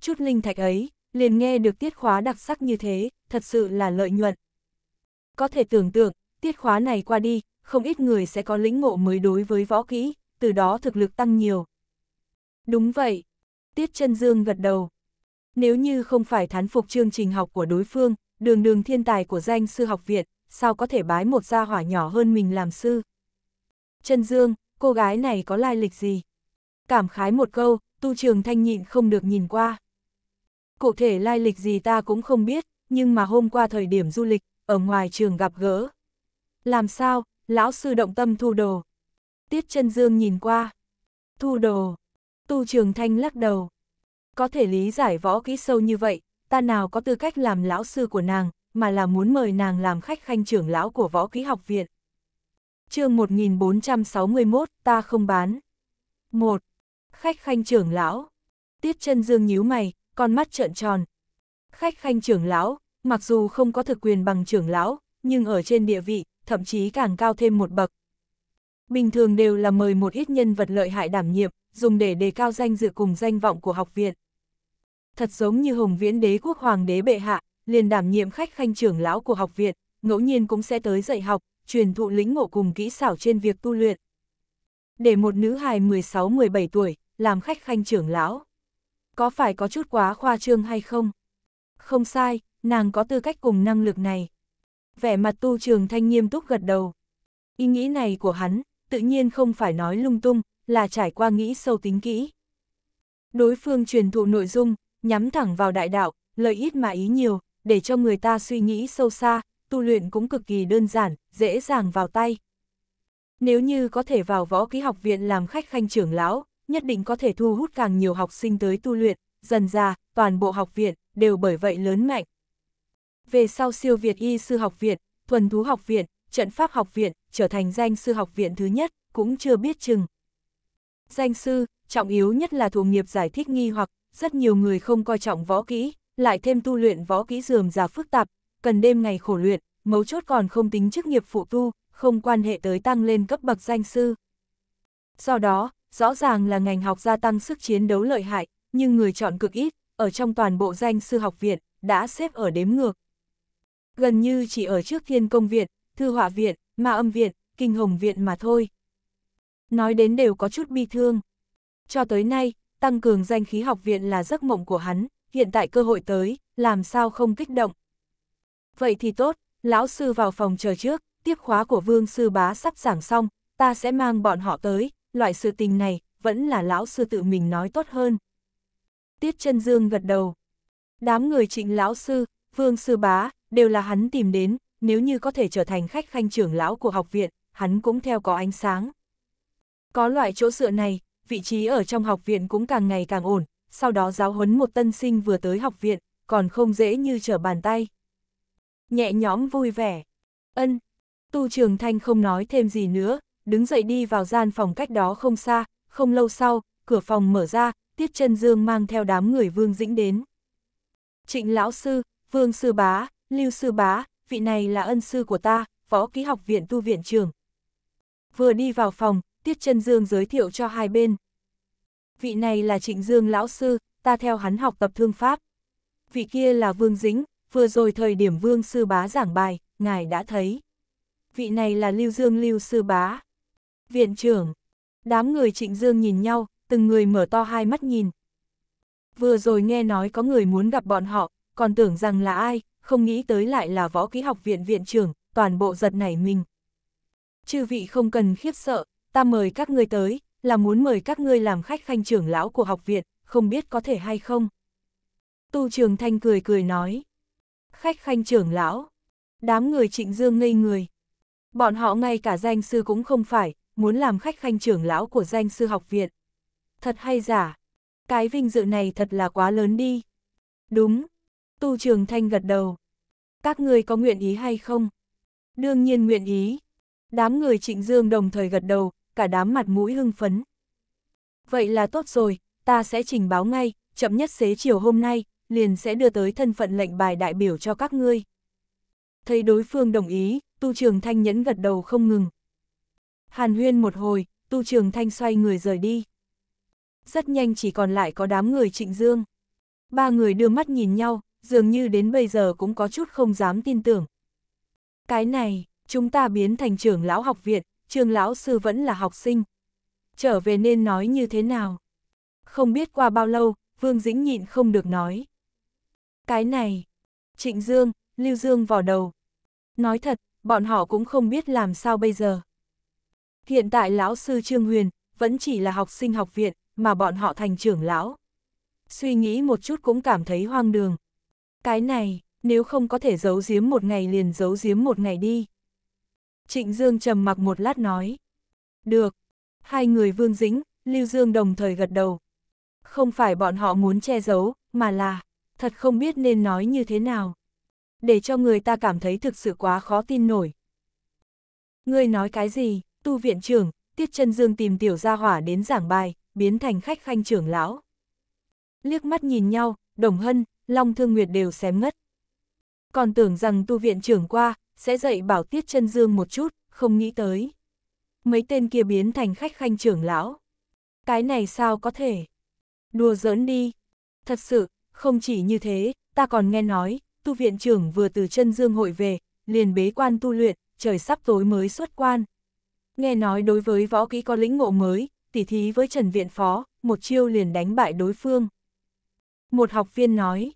Chút linh thạch ấy, liền nghe được tiết khóa đặc sắc như thế, thật sự là lợi nhuận. Có thể tưởng tượng, tiết khóa này qua đi, không ít người sẽ có lĩnh ngộ mới đối với võ kỹ, từ đó thực lực tăng nhiều. Đúng vậy. Tiết chân Dương gật đầu. Nếu như không phải thán phục chương trình học của đối phương, đường đường thiên tài của danh sư học viện, sao có thể bái một gia hỏa nhỏ hơn mình làm sư? Chân Dương, cô gái này có lai lịch gì? Cảm khái một câu, tu trường thanh nhịn không được nhìn qua. Cụ thể lai lịch gì ta cũng không biết, nhưng mà hôm qua thời điểm du lịch, ở ngoài trường gặp gỡ. Làm sao, lão sư động tâm thu đồ. Tiết chân dương nhìn qua. Thu đồ, Tu Trường Thanh lắc đầu. Có thể lý giải võ kỹ sâu như vậy, ta nào có tư cách làm lão sư của nàng, mà là muốn mời nàng làm khách khanh trưởng lão của võ kỹ học viện. chương 1461, ta không bán. 1. Khách khanh trưởng lão. Tiết chân dương nhíu mày, con mắt trợn tròn. Khách khanh trưởng lão, mặc dù không có thực quyền bằng trưởng lão, nhưng ở trên địa vị, thậm chí càng cao thêm một bậc. Bình thường đều là mời một ít nhân vật lợi hại đảm nhiệm, dùng để đề cao danh dự cùng danh vọng của học viện. Thật giống như Hồng Viễn Đế quốc hoàng đế bệ hạ, liền đảm nhiệm khách khanh trưởng lão của học viện, ngẫu nhiên cũng sẽ tới dạy học, truyền thụ lĩnh ngộ cùng kỹ xảo trên việc tu luyện. Để một nữ hài 16-17 tuổi, làm khách khanh trưởng lão. Có phải có chút quá khoa trương hay không? Không sai, nàng có tư cách cùng năng lực này. Vẻ mặt tu trường thanh nghiêm túc gật đầu. Ý nghĩ này của hắn, tự nhiên không phải nói lung tung, là trải qua nghĩ sâu tính kỹ. Đối phương truyền thụ nội dung, nhắm thẳng vào đại đạo, lợi ít mà ý nhiều, để cho người ta suy nghĩ sâu xa, tu luyện cũng cực kỳ đơn giản, dễ dàng vào tay. Nếu như có thể vào võ ký học viện làm khách khanh trưởng lão, nhất định có thể thu hút càng nhiều học sinh tới tu luyện, dần ra, toàn bộ học viện, đều bởi vậy lớn mạnh. Về sau siêu Việt y sư học viện, thuần thú học viện, trận pháp học viện, trở thành danh sư học viện thứ nhất, cũng chưa biết chừng. Danh sư, trọng yếu nhất là thuộc nghiệp giải thích nghi hoặc, rất nhiều người không coi trọng võ kỹ, lại thêm tu luyện võ kỹ dườm già phức tạp, cần đêm ngày khổ luyện, mấu chốt còn không tính chức nghiệp phụ tu, không quan hệ tới tăng lên cấp bậc danh sư. Do đó, rõ ràng là ngành học gia tăng sức chiến đấu lợi hại, nhưng người chọn cực ít, ở trong toàn bộ danh sư học viện, đã xếp ở đếm ngược. Gần như chỉ ở trước thiên công viện, thư họa viện, ma âm viện, kinh hồng viện mà thôi nói đến đều có chút bi thương. Cho tới nay, tăng cường danh khí học viện là giấc mộng của hắn, hiện tại cơ hội tới, làm sao không kích động. Vậy thì tốt, lão sư vào phòng chờ trước, tiếp khóa của vương sư bá sắp giảng xong, ta sẽ mang bọn họ tới, loại sự tình này, vẫn là lão sư tự mình nói tốt hơn. Tiết chân dương gật đầu. Đám người trịnh lão sư, vương sư bá, đều là hắn tìm đến, nếu như có thể trở thành khách khanh trưởng lão của học viện, hắn cũng theo có ánh sáng. Có loại chỗ dựa này, vị trí ở trong học viện cũng càng ngày càng ổn, sau đó giáo huấn một tân sinh vừa tới học viện, còn không dễ như trở bàn tay. Nhẹ nhõm vui vẻ. Ân. Tu Trường Thanh không nói thêm gì nữa, đứng dậy đi vào gian phòng cách đó không xa, không lâu sau, cửa phòng mở ra, Tiết Chân Dương mang theo đám người Vương Dĩnh đến. Trịnh lão sư, Vương sư bá, Lưu sư bá, vị này là ân sư của ta, Võ Ký học viện tu viện trường. Vừa đi vào phòng, Tiết chân Dương giới thiệu cho hai bên. Vị này là Trịnh Dương lão sư, ta theo hắn học tập thương pháp. Vị kia là Vương dĩnh vừa rồi thời điểm Vương sư bá giảng bài, ngài đã thấy. Vị này là Lưu Dương Lưu sư bá. Viện trưởng. Đám người Trịnh Dương nhìn nhau, từng người mở to hai mắt nhìn. Vừa rồi nghe nói có người muốn gặp bọn họ, còn tưởng rằng là ai, không nghĩ tới lại là võ ký học viện viện trưởng, toàn bộ giật nảy mình. Chư vị không cần khiếp sợ, ta mời các ngươi tới, là muốn mời các ngươi làm khách khanh trưởng lão của học viện, không biết có thể hay không. Tu Trường Thanh cười cười nói, khách khanh trưởng lão, đám người trịnh dương ngây người. Bọn họ ngay cả danh sư cũng không phải, muốn làm khách khanh trưởng lão của danh sư học viện. Thật hay giả, cái vinh dự này thật là quá lớn đi. Đúng, Tu Trường Thanh gật đầu. Các ngươi có nguyện ý hay không? Đương nhiên nguyện ý. Đám người trịnh dương đồng thời gật đầu, cả đám mặt mũi hưng phấn. Vậy là tốt rồi, ta sẽ trình báo ngay, chậm nhất xế chiều hôm nay, liền sẽ đưa tới thân phận lệnh bài đại biểu cho các ngươi. Thấy đối phương đồng ý, tu trường thanh nhẫn gật đầu không ngừng. Hàn huyên một hồi, tu trường thanh xoay người rời đi. Rất nhanh chỉ còn lại có đám người trịnh dương. Ba người đưa mắt nhìn nhau, dường như đến bây giờ cũng có chút không dám tin tưởng. Cái này, chúng ta biến thành trưởng lão học viện, Trương lão sư vẫn là học sinh. Trở về nên nói như thế nào? Không biết qua bao lâu, Vương Dĩnh nhịn không được nói. Cái này, Trịnh Dương, Lưu Dương vào đầu. Nói thật, bọn họ cũng không biết làm sao bây giờ. Hiện tại lão sư Trương Huyền vẫn chỉ là học sinh học viện mà bọn họ thành trưởng lão. Suy nghĩ một chút cũng cảm thấy hoang đường. Cái này, nếu không có thể giấu giếm một ngày liền giấu giếm một ngày đi. Trịnh Dương trầm mặc một lát nói. Được. Hai người Vương Dĩnh, Lưu Dương đồng thời gật đầu. Không phải bọn họ muốn che giấu, mà là, thật không biết nên nói như thế nào. Để cho người ta cảm thấy thực sự quá khó tin nổi. Ngươi nói cái gì, tu viện trưởng, Tiết chân Dương tìm tiểu gia hỏa đến giảng bài, biến thành khách khanh trưởng lão. Liếc mắt nhìn nhau, Đồng Hân, Long Thương Nguyệt đều xém ngất. Còn tưởng rằng tu viện trưởng qua, sẽ dạy bảo Tiết chân Dương một chút, không nghĩ tới. Mấy tên kia biến thành khách khanh trưởng lão. Cái này sao có thể? Đùa giỡn đi. Thật sự, không chỉ như thế, ta còn nghe nói, tu viện trưởng vừa từ chân dương hội về, liền bế quan tu luyện, trời sắp tối mới xuất quan. Nghe nói đối với võ kỹ có lĩnh ngộ mới, tỉ thí với Trần Viện Phó, một chiêu liền đánh bại đối phương. Một học viên nói,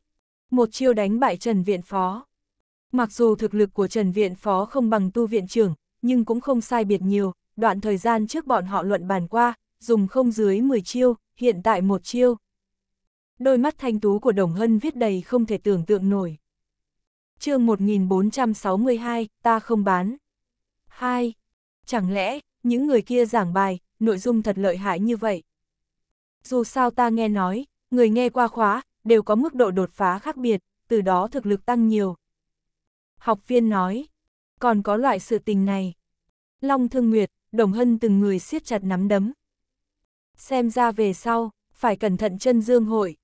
một chiêu đánh bại Trần Viện Phó. Mặc dù thực lực của Trần Viện Phó không bằng tu viện trưởng, nhưng cũng không sai biệt nhiều, đoạn thời gian trước bọn họ luận bàn qua, dùng không dưới 10 chiêu, hiện tại một chiêu. Đôi mắt thanh tú của Đồng Hân viết đầy không thể tưởng tượng nổi. chương 1462, ta không bán. 2. Chẳng lẽ, những người kia giảng bài, nội dung thật lợi hại như vậy? Dù sao ta nghe nói, người nghe qua khóa, đều có mức độ đột phá khác biệt, từ đó thực lực tăng nhiều, Học viên nói, còn có loại sự tình này. Long Thương Nguyệt, Đồng Hân từng người siết chặt nắm đấm. Xem ra về sau, phải cẩn thận chân dương hội.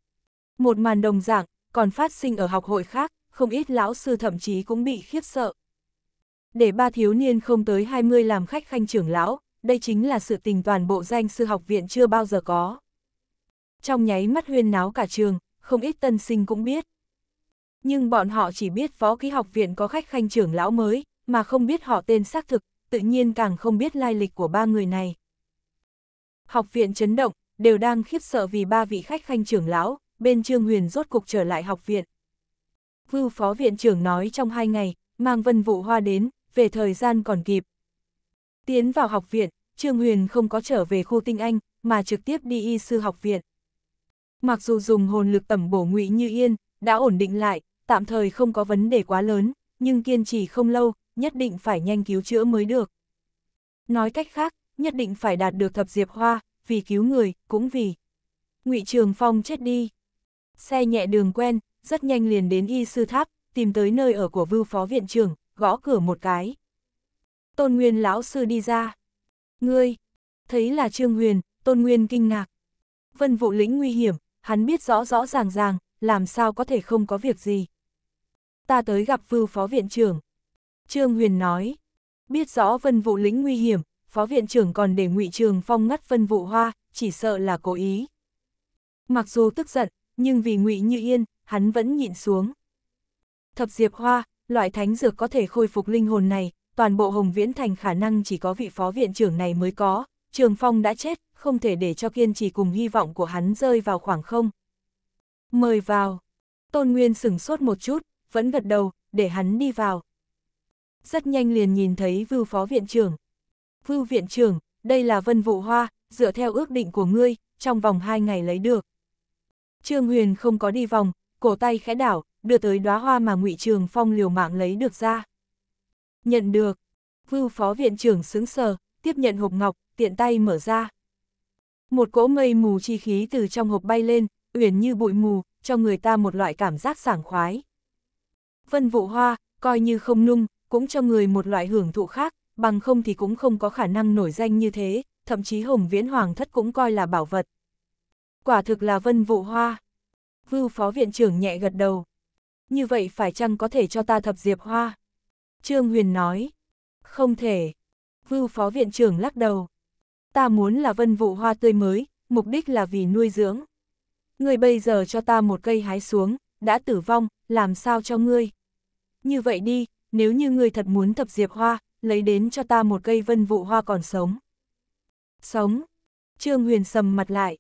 Một màn đồng dạng, còn phát sinh ở học hội khác, không ít lão sư thậm chí cũng bị khiếp sợ. Để ba thiếu niên không tới 20 làm khách khanh trưởng lão, đây chính là sự tình toàn bộ danh sư học viện chưa bao giờ có. Trong nháy mắt huyên náo cả trường, không ít tân sinh cũng biết nhưng bọn họ chỉ biết phó ký học viện có khách khanh trưởng lão mới, mà không biết họ tên xác thực, tự nhiên càng không biết lai lịch của ba người này. Học viện chấn động, đều đang khiếp sợ vì ba vị khách khanh trưởng lão, bên Trương Huyền rốt cục trở lại học viện. Vưu phó viện trưởng nói trong hai ngày, mang vân vụ hoa đến, về thời gian còn kịp. Tiến vào học viện, Trương Huyền không có trở về khu tinh anh, mà trực tiếp đi y sư học viện. Mặc dù dùng hồn lực tẩm bổ ngụy như yên, đã ổn định lại, tạm thời không có vấn đề quá lớn, nhưng kiên trì không lâu, nhất định phải nhanh cứu chữa mới được. Nói cách khác, nhất định phải đạt được thập diệp hoa, vì cứu người, cũng vì ngụy Trường Phong chết đi. Xe nhẹ đường quen, rất nhanh liền đến y sư tháp, tìm tới nơi ở của vưu phó viện trưởng, gõ cửa một cái. Tôn Nguyên lão sư đi ra. Ngươi, thấy là Trương Huyền, Tôn Nguyên kinh ngạc. Vân vụ lĩnh nguy hiểm, hắn biết rõ rõ ràng ràng, làm sao có thể không có việc gì ta tới gặp Vưu Phó Viện trưởng. Trương Huyền nói, biết rõ Vân Vũ lĩnh nguy hiểm, Phó Viện trưởng còn để ngụy Trường Phong ngắt Vân Vũ Hoa, chỉ sợ là cố ý. Mặc dù tức giận, nhưng vì ngụy Như Yên, hắn vẫn nhịn xuống. Thập Diệp Hoa, loại thánh dược có thể khôi phục linh hồn này, toàn bộ Hồng Viễn Thành khả năng chỉ có vị Phó Viện trưởng này mới có, Trường Phong đã chết, không thể để cho kiên trì cùng hy vọng của hắn rơi vào khoảng không. Mời vào. Tôn Nguyên sửng sốt một chút, vẫn gật đầu, để hắn đi vào. Rất nhanh liền nhìn thấy Vưu Phó Viện trưởng. Vưu Viện trưởng, đây là Vân Vụ Hoa, dựa theo ước định của ngươi, trong vòng hai ngày lấy được. Trương Huyền không có đi vòng, cổ tay khẽ đảo, đưa tới đóa hoa mà Ngụy Trường Phong liều mạng lấy được ra. Nhận được. Vưu Phó Viện trưởng sững sờ, tiếp nhận hộp ngọc, tiện tay mở ra. Một cỗ mây mù chi khí từ trong hộp bay lên, uyển như bụi mù, cho người ta một loại cảm giác sảng khoái. Vân vụ hoa, coi như không nung, cũng cho người một loại hưởng thụ khác, bằng không thì cũng không có khả năng nổi danh như thế, thậm chí Hồng Viễn Hoàng thất cũng coi là bảo vật. Quả thực là vân vụ hoa. Vưu phó viện trưởng nhẹ gật đầu. Như vậy phải chăng có thể cho ta thập diệp hoa? Trương Huyền nói. Không thể. Vưu phó viện trưởng lắc đầu. Ta muốn là vân vụ hoa tươi mới, mục đích là vì nuôi dưỡng. Người bây giờ cho ta một cây hái xuống, đã tử vong, làm sao cho ngươi? Như vậy đi, nếu như ngươi thật muốn thập diệp hoa, lấy đến cho ta một cây vân vụ hoa còn sống. Sống. Trương Huyền sầm mặt lại.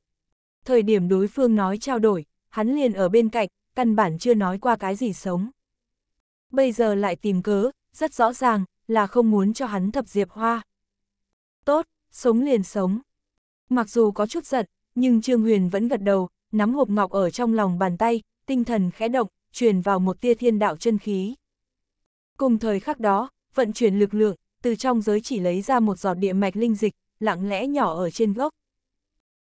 Thời điểm đối phương nói trao đổi, hắn liền ở bên cạnh, căn bản chưa nói qua cái gì sống. Bây giờ lại tìm cớ, rất rõ ràng, là không muốn cho hắn thập diệp hoa. Tốt, sống liền sống. Mặc dù có chút giận, nhưng Trương Huyền vẫn gật đầu, nắm hộp ngọc ở trong lòng bàn tay, tinh thần khẽ động, truyền vào một tia thiên đạo chân khí. Cùng thời khắc đó, vận chuyển lực lượng, từ trong giới chỉ lấy ra một giọt địa mạch linh dịch, lặng lẽ nhỏ ở trên gốc.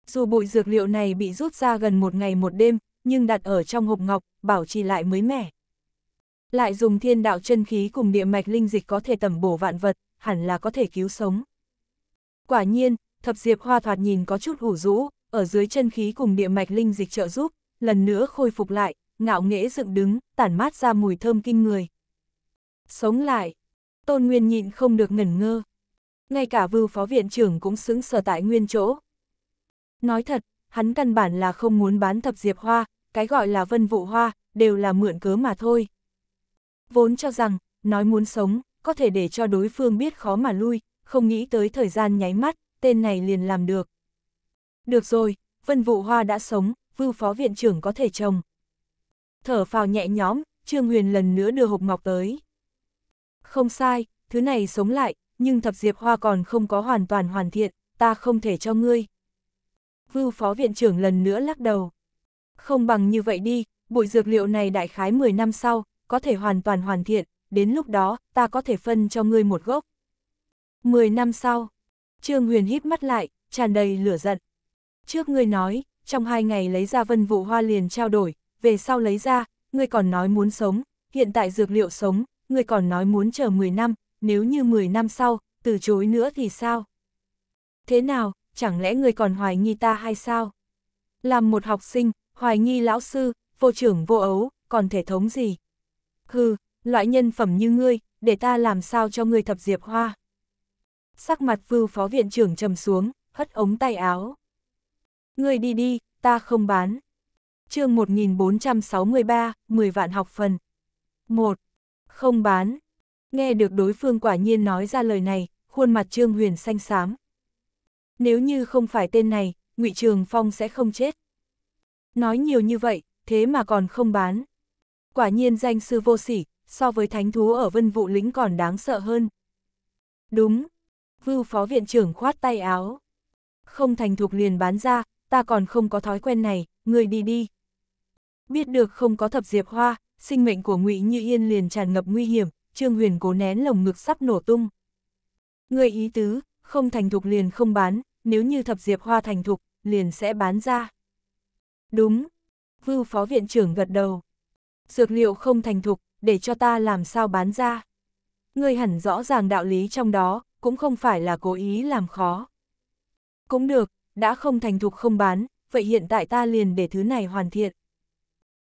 Dù bụi dược liệu này bị rút ra gần một ngày một đêm, nhưng đặt ở trong hộp ngọc, bảo trì lại mới mẻ. Lại dùng thiên đạo chân khí cùng địa mạch linh dịch có thể tẩm bổ vạn vật, hẳn là có thể cứu sống. Quả nhiên, thập diệp hoa thoạt nhìn có chút hủ rũ, ở dưới chân khí cùng địa mạch linh dịch trợ giúp, lần nữa khôi phục lại, ngạo nghễ dựng đứng, tản mát ra mùi thơm kinh người. Sống lại, Tôn Nguyên nhịn không được ngẩn ngơ. Ngay cả vưu phó viện trưởng cũng xứng sở tại nguyên chỗ. Nói thật, hắn căn bản là không muốn bán thập diệp hoa, cái gọi là vân vụ hoa, đều là mượn cớ mà thôi. Vốn cho rằng, nói muốn sống, có thể để cho đối phương biết khó mà lui, không nghĩ tới thời gian nháy mắt, tên này liền làm được. Được rồi, vân vụ hoa đã sống, vưu phó viện trưởng có thể trồng. Thở phào nhẹ nhõm, Trương Huyền lần nữa đưa hộp ngọc tới. Không sai, thứ này sống lại, nhưng thập diệp hoa còn không có hoàn toàn hoàn thiện, ta không thể cho ngươi. Vưu phó viện trưởng lần nữa lắc đầu. Không bằng như vậy đi, bụi dược liệu này đại khái 10 năm sau, có thể hoàn toàn hoàn thiện, đến lúc đó, ta có thể phân cho ngươi một gốc. 10 năm sau, Trương Huyền híp mắt lại, tràn đầy lửa giận. Trước ngươi nói, trong hai ngày lấy ra vân vụ hoa liền trao đổi, về sau lấy ra, ngươi còn nói muốn sống, hiện tại dược liệu sống, ngươi còn nói muốn chờ 10 năm, nếu như 10 năm sau, từ chối nữa thì sao? Thế nào, chẳng lẽ ngươi còn hoài nghi ta hay sao? Làm một học sinh, hoài nghi lão sư, vô trưởng vô ấu, còn thể thống gì? Hừ, loại nhân phẩm như ngươi, để ta làm sao cho ngươi thập diệp hoa? Sắc mặt vưu phó viện trưởng trầm xuống, hất ống tay áo ngươi đi đi, ta không bán. chương 1463, 10 vạn học phần. 1. Không bán. Nghe được đối phương quả nhiên nói ra lời này, khuôn mặt Trương Huyền xanh xám. Nếu như không phải tên này, ngụy Trường Phong sẽ không chết. Nói nhiều như vậy, thế mà còn không bán. Quả nhiên danh sư vô sỉ, so với thánh thú ở vân vụ lĩnh còn đáng sợ hơn. Đúng. Vưu phó viện trưởng khoát tay áo. Không thành thục liền bán ra, ta còn không có thói quen này, người đi đi. Biết được không có thập diệp hoa, sinh mệnh của ngụy Như Yên liền tràn ngập nguy hiểm, Trương Huyền cố nén lồng ngực sắp nổ tung. Người ý tứ, không thành thục liền không bán, nếu như thập diệp hoa thành thục, liền sẽ bán ra. Đúng. Vưu phó viện trưởng gật đầu. Dược liệu không thành thục, để cho ta làm sao bán ra. Người hẳn rõ ràng đạo lý trong đó, cũng không phải là cố ý làm khó. Cũng được, đã không thành thục không bán, vậy hiện tại ta liền để thứ này hoàn thiện.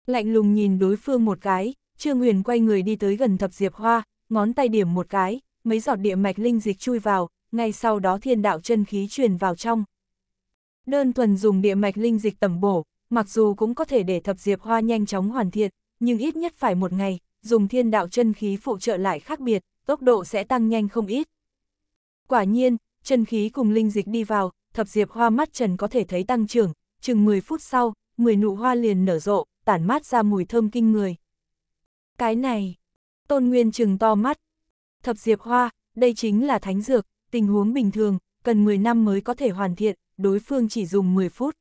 Lạnh lùng nhìn đối phương một cái, Trương Huyền quay người đi tới gần thập diệp hoa, ngón tay điểm một cái, mấy giọt địa mạch linh dịch chui vào, ngay sau đó thiên đạo chân khí truyền vào trong. Đơn thuần dùng địa mạch linh dịch tẩm bổ, mặc dù cũng có thể để thập diệp hoa nhanh chóng hoàn thiện, nhưng ít nhất phải một ngày, dùng thiên đạo chân khí phụ trợ lại khác biệt, tốc độ sẽ tăng nhanh không ít. Quả nhiên, chân khí cùng linh dịch đi vào, thập diệp hoa mắt trần có thể thấy tăng trưởng, chừng 10 phút sau, 10 nụ hoa liền nở rộ, tản mát ra mùi thơm kinh người. Cái này, tôn nguyên trừng to mắt. Thập diệp hoa, đây chính là thánh dược, tình huống bình thường, cần 10 năm mới có thể hoàn thiện, đối phương chỉ dùng 10 phút.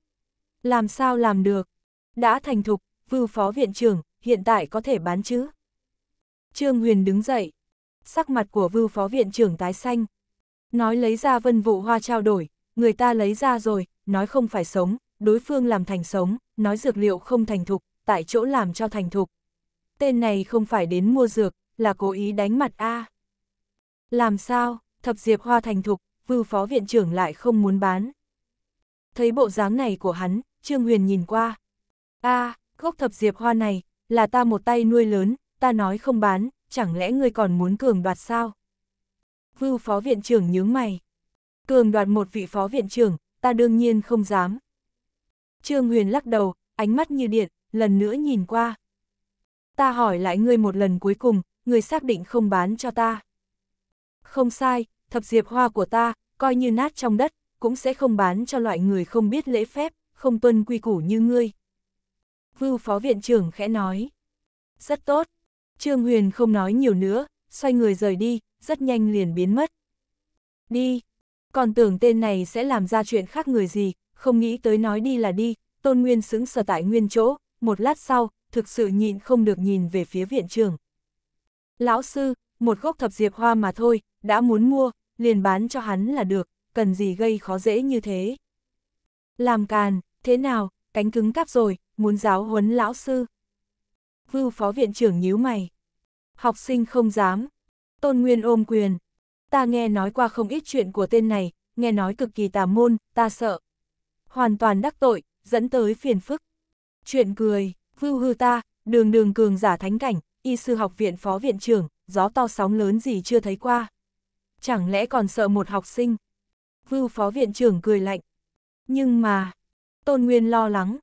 Làm sao làm được? Đã thành thục, vưu phó viện trưởng, hiện tại có thể bán chứ? Trương Huyền đứng dậy, sắc mặt của vưu phó viện trưởng tái xanh. Nói lấy ra vân vụ hoa trao đổi, người ta lấy ra rồi, nói không phải sống, đối phương làm thành sống, nói dược liệu không thành thục, tại chỗ làm cho thành thục. Tên này không phải đến mua dược, là cố ý đánh mặt A. Làm sao, thập diệp hoa thành thục, vưu phó viện trưởng lại không muốn bán. Thấy bộ dáng này của hắn, Trương Huyền nhìn qua. A, gốc thập diệp hoa này, là ta một tay nuôi lớn, ta nói không bán, chẳng lẽ ngươi còn muốn cường đoạt sao? Vưu phó viện trưởng nhướng mày cường đoạt một vị phó viện trưởng, ta đương nhiên không dám. Trương Huyền lắc đầu, ánh mắt như điện, lần nữa nhìn qua. Ta hỏi lại ngươi một lần cuối cùng, ngươi xác định không bán cho ta. Không sai, thập diệp hoa của ta, coi như nát trong đất, cũng sẽ không bán cho loại người không biết lễ phép, không tuân quy củ như ngươi. Vưu phó viện trưởng khẽ nói. Rất tốt. Trương Huyền không nói nhiều nữa, xoay người rời đi, rất nhanh liền biến mất. Đi còn tưởng tên này sẽ làm ra chuyện khác người gì, không nghĩ tới nói đi là đi, Tôn Nguyên xứng sở tại nguyên chỗ, một lát sau, thực sự nhịn không được nhìn về phía viện trưởng. Lão sư, một gốc thập diệp hoa mà thôi, đã muốn mua, liền bán cho hắn là được, cần gì gây khó dễ như thế. Làm càn, thế nào, cánh cứng cắp rồi, muốn giáo huấn lão sư. Vưu phó viện trưởng nhíu mày. Học sinh không dám. Tôn Nguyên ôm quyền, ta nghe nói qua không ít chuyện của tên này, nghe nói cực kỳ tà môn, ta sợ. Hoàn toàn đắc tội, dẫn tới phiền phức. Chuyện cười, vưu hư ta, đường đường cường giả thánh cảnh, y sư học viện phó viện trưởng, gió to sóng lớn gì chưa thấy qua. Chẳng lẽ còn sợ một học sinh? Vưu phó viện trưởng cười lạnh. Nhưng mà, Tôn Nguyên lo lắng,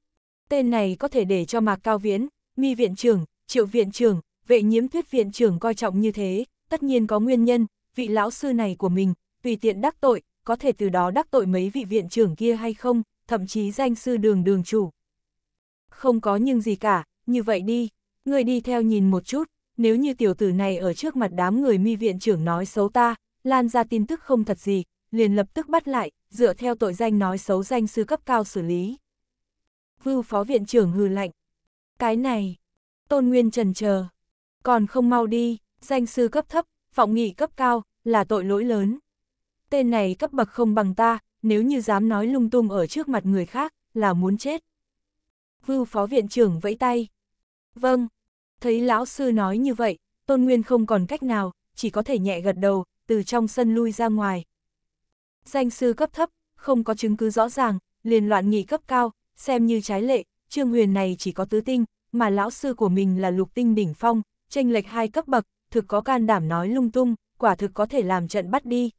tên này có thể để cho Mạc Cao Viễn, Mi viện trưởng, Triệu viện trưởng, vệ nhiễm thuyết viện trưởng coi trọng như thế, tất nhiên có nguyên nhân, vị lão sư này của mình, tùy tiện đắc tội, có thể từ đó đắc tội mấy vị viện trưởng kia hay không, thậm chí danh sư đường đường chủ. Không có nhưng gì cả, như vậy đi, người đi theo nhìn một chút, nếu như tiểu tử này ở trước mặt đám người mi viện trưởng nói xấu ta, lan ra tin tức không thật gì, liền lập tức bắt lại, dựa theo tội danh nói xấu danh sư cấp cao xử lý. Vưu phó viện trưởng hừ lạnh. Cái này, Tôn Nguyên trần chờ còn không mau đi, danh sư cấp thấp, vọng nghị cấp cao, là tội lỗi lớn. Tên này cấp bậc không bằng ta, nếu như dám nói lung tung ở trước mặt người khác, là muốn chết. Vưu phó viện trưởng vẫy tay. Vâng, thấy lão sư nói như vậy, tôn nguyên không còn cách nào, chỉ có thể nhẹ gật đầu, từ trong sân lui ra ngoài. Danh sư cấp thấp, không có chứng cứ rõ ràng, liền loạn nghị cấp cao, xem như trái lệ, trương huyền này chỉ có tứ tinh, mà lão sư của mình là lục tinh đỉnh phong, tranh lệch hai cấp bậc, thực có can đảm nói lung tung, quả thực có thể làm trận bắt đi.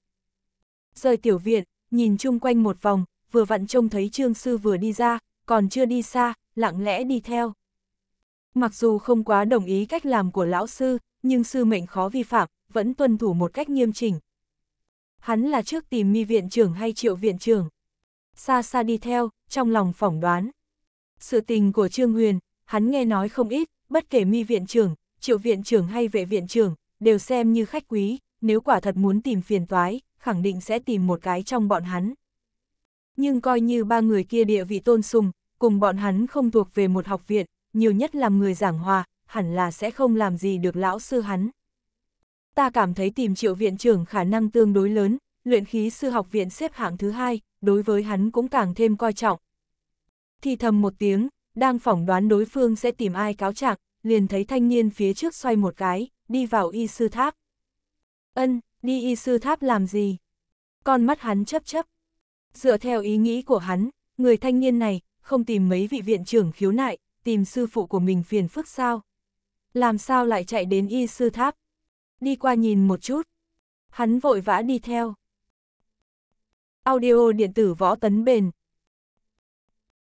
Rời tiểu viện, nhìn chung quanh một vòng, vừa vặn trông thấy trương sư vừa đi ra, còn chưa đi xa, lặng lẽ đi theo. Mặc dù không quá đồng ý cách làm của lão sư, nhưng sư mệnh khó vi phạm, vẫn tuân thủ một cách nghiêm chỉnh. Hắn là trước tìm mi viện trưởng hay triệu viện trưởng. Xa xa đi theo, trong lòng phỏng đoán. Sự tình của Trương Huyền, hắn nghe nói không ít, bất kể mi viện trưởng, triệu viện trưởng hay vệ viện trưởng, đều xem như khách quý, nếu quả thật muốn tìm phiền toái, khẳng định sẽ tìm một cái trong bọn hắn. Nhưng coi như ba người kia địa vị tôn sùng, cùng bọn hắn không thuộc về một học viện, nhiều nhất làm người giảng hòa, hẳn là sẽ không làm gì được lão sư hắn. Ta cảm thấy tìm triệu viện trưởng khả năng tương đối lớn, luyện khí sư học viện xếp hạng thứ hai, đối với hắn cũng càng thêm coi trọng. Thì thầm một tiếng, đang phỏng đoán đối phương sẽ tìm ai cáo trạng, liền thấy thanh niên phía trước xoay một cái, đi vào y sư tháp. Ân, đi y sư tháp làm gì? Con mắt hắn chấp chấp. Dựa theo ý nghĩ của hắn, người thanh niên này, không tìm mấy vị viện trưởng khiếu nại, tìm sư phụ của mình phiền phức sao? Làm sao lại chạy đến y sư tháp? Đi qua nhìn một chút. Hắn vội vã đi theo. Audio điện tử võ tấn bền.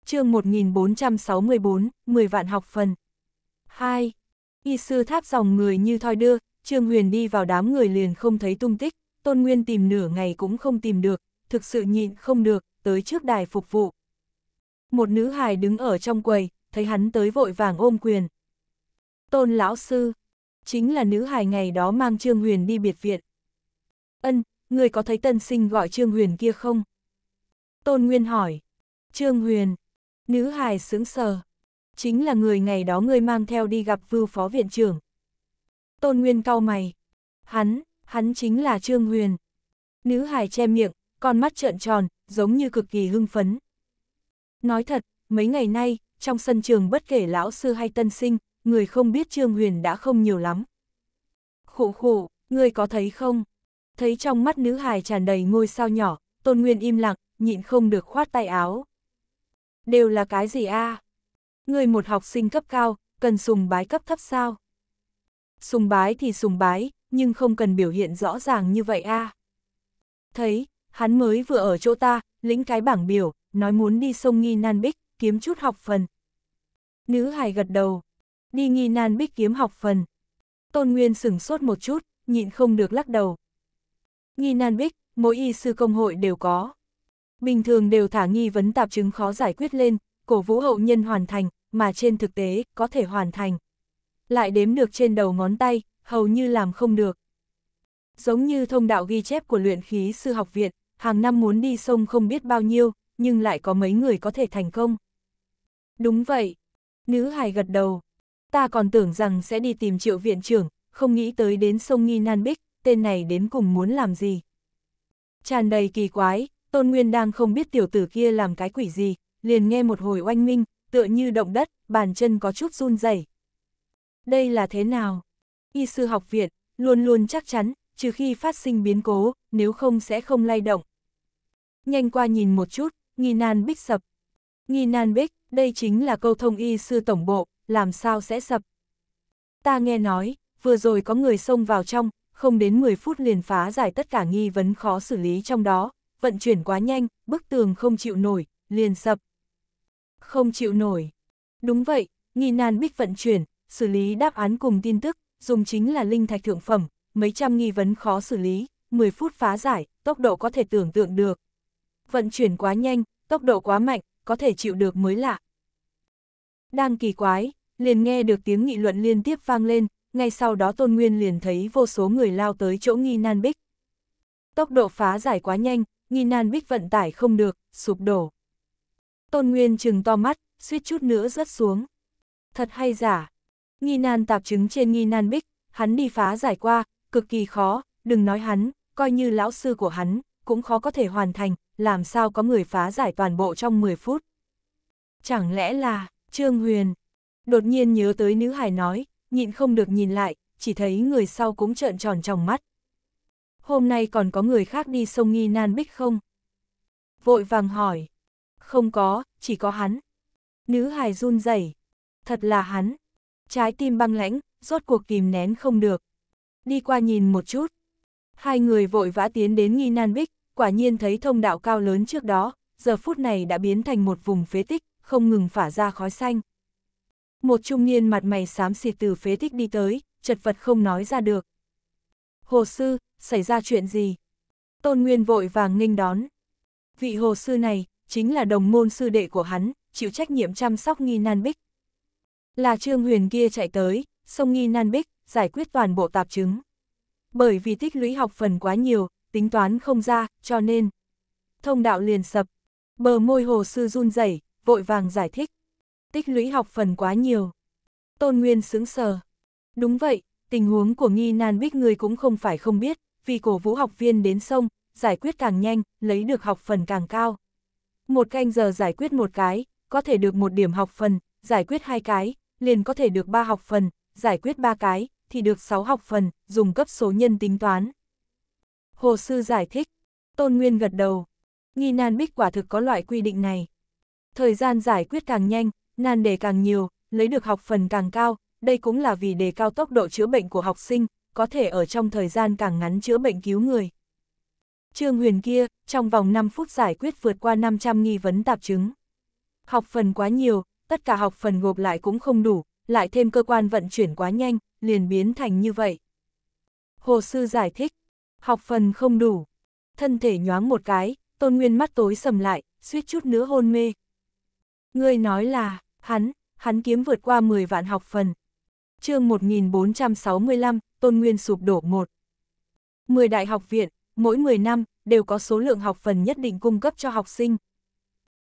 Chương 1464, 10 vạn học phần. Hai, y sư tháp dòng người như thoi đưa, Trương Huyền đi vào đám người liền không thấy tung tích, Tôn Nguyên tìm nửa ngày cũng không tìm được, thực sự nhịn không được, tới trước đài phục vụ. Một nữ hài đứng ở trong quầy, thấy hắn tới vội vàng ôm quyền. Tôn lão sư, chính là nữ hài ngày đó mang Trương Huyền đi biệt viện. Ân, người có thấy tân sinh gọi Trương Huyền kia không? Tôn Nguyên hỏi. Trương Huyền, nữ hài sững sờ, chính là người ngày đó ngươi mang theo đi gặp vưu phó viện trưởng. Tôn Nguyên cau mày. Hắn, hắn chính là Trương Huyền. Nữ hài che miệng, con mắt trợn tròn, giống như cực kỳ hưng phấn. Nói thật, mấy ngày nay, trong sân trường bất kể lão sư hay tân sinh, người không biết Trương Huyền đã không nhiều lắm. khổ khổ ngươi có thấy không? Thấy trong mắt nữ hài tràn đầy ngôi sao nhỏ, Tôn Nguyên im lặng, nhịn không được khoát tay áo. Đều là cái gì a? À? Người một học sinh cấp cao, cần sùng bái cấp thấp sao? Sùng bái thì sùng bái, nhưng không cần biểu hiện rõ ràng như vậy a. À. Thấy, hắn mới vừa ở chỗ ta, lĩnh cái bảng biểu, nói muốn đi sông Nghi Nan Bích, kiếm chút học phần. Nữ hài gật đầu, đi Nghi Nan Bích kiếm học phần. Tôn Nguyên sửng sốt một chút, nhịn không được lắc đầu. Nghi Nan Bích, mỗi y sư công hội đều có. Bình thường đều thả nghi vấn tạp chứng khó giải quyết lên, cổ vũ hậu nhân hoàn thành, mà trên thực tế có thể hoàn thành. Lại đếm được trên đầu ngón tay, hầu như làm không được. Giống như thông đạo ghi chép của luyện khí sư học viện, hàng năm muốn đi sông không biết bao nhiêu, nhưng lại có mấy người có thể thành công. Đúng vậy. Nữ hài gật đầu. Ta còn tưởng rằng sẽ đi tìm triệu viện trưởng, không nghĩ tới đến sông Nghi Nan Bích, tên này đến cùng muốn làm gì. Tràn đầy kỳ quái, Tôn Nguyên đang không biết tiểu tử kia làm cái quỷ gì, liền nghe một hồi oanh minh, tựa như động đất, bàn chân có chút run rẩy. Đây là thế nào? Y sư học viện, luôn luôn chắc chắn, trừ khi phát sinh biến cố, nếu không sẽ không lay động. Nhanh qua nhìn một chút, nghi nan bích sập. Nghi nan bích, đây chính là câu thông y sư tổng bộ, làm sao sẽ sập. Ta nghe nói, vừa rồi có người xông vào trong, không đến 10 phút liền phá giải tất cả nghi vấn khó xử lý trong đó, vận chuyển quá nhanh, bức tường không chịu nổi, liền sập không chịu nổi. Đúng vậy, nghi nan bích vận chuyển, xử lý đáp án cùng tin tức, dùng chính là linh thạch thượng phẩm, mấy trăm nghi vấn khó xử lý, 10 phút phá giải, tốc độ có thể tưởng tượng được. Vận chuyển quá nhanh, tốc độ quá mạnh, có thể chịu được mới lạ. Đang kỳ quái, liền nghe được tiếng nghị luận liên tiếp vang lên, ngay sau đó Tôn Nguyên liền thấy vô số người lao tới chỗ nghi nan bích. Tốc độ phá giải quá nhanh, nghi nan bích vận tải không được, sụp đổ. Tôn Nguyên chừng to mắt, suýt chút nữa rớt xuống. Thật hay giả? Nghi nan tạp chứng trên nghi nan bích, hắn đi phá giải qua, cực kỳ khó, đừng nói hắn, coi như lão sư của hắn, cũng khó có thể hoàn thành, làm sao có người phá giải toàn bộ trong 10 phút. Chẳng lẽ là, Trương Huyền, đột nhiên nhớ tới nữ hải nói, nhịn không được nhìn lại, chỉ thấy người sau cũng trợn tròn trong mắt. Hôm nay còn có người khác đi sông nghi nan bích không? Vội vàng hỏi, không có, chỉ có hắn. Nữ hài run rẩy, thật là hắn. Trái tim băng lãnh, rốt cuộc kìm nén không được. Đi qua nhìn một chút. Hai người vội vã tiến đến nghi nan bích, quả nhiên thấy thông đạo cao lớn trước đó, giờ phút này đã biến thành một vùng phế tích, không ngừng phả ra khói xanh. Một trung niên mặt mày xám xịt từ phế tích đi tới, chật vật không nói ra được. Hồ sư, xảy ra chuyện gì? Tôn Nguyên vội vàng nghênh đón. Vị hồ sư này, chính là đồng môn sư đệ của hắn, chịu trách nhiệm chăm sóc nghi nan bích. Là Trương Huyền kia chạy tới, xông nghi nan bích, giải quyết toàn bộ tạp chứng. Bởi vì tích lũy học phần quá nhiều, tính toán không ra, cho nên thông đạo liền sập. Bờ môi hồ sư run rẩy, vội vàng giải thích. Tích lũy học phần quá nhiều. Tôn Nguyên sững sờ. Đúng vậy, tình huống của nghi nan bích người cũng không phải không biết, vì cổ vũ học viên đến sông, giải quyết càng nhanh, lấy được học phần càng cao. Một canh giờ giải quyết một cái, có thể được một điểm học phần, giải quyết hai cái, liền có thể được ba học phần, giải quyết ba cái, thì được sáu học phần, dùng cấp số nhân tính toán. Hồ sư giải thích, Tôn Nguyên gật đầu, nghi nan bích quả thực có loại quy định này. Thời gian giải quyết càng nhanh, nan đề càng nhiều, lấy được học phần càng cao, đây cũng là vì đề cao tốc độ chữa bệnh của học sinh, có thể ở trong thời gian càng ngắn chữa bệnh cứu người. Trương Huyền kia, trong vòng 5 phút giải quyết vượt qua 500 nghi vấn tạp chứng. Học phần quá nhiều, tất cả học phần gộp lại cũng không đủ, lại thêm cơ quan vận chuyển quá nhanh, liền biến thành như vậy. Hồ sư giải thích, học phần không đủ. Thân thể nhoáng một cái, tôn nguyên mắt tối sầm lại, suýt chút nữa hôn mê. Ngươi nói là, hắn, hắn kiếm vượt qua 10 vạn học phần. chương 1465, tôn nguyên sụp đổ một 10 đại học viện, mỗi 10 năm đều có số lượng học phần nhất định cung cấp cho học sinh.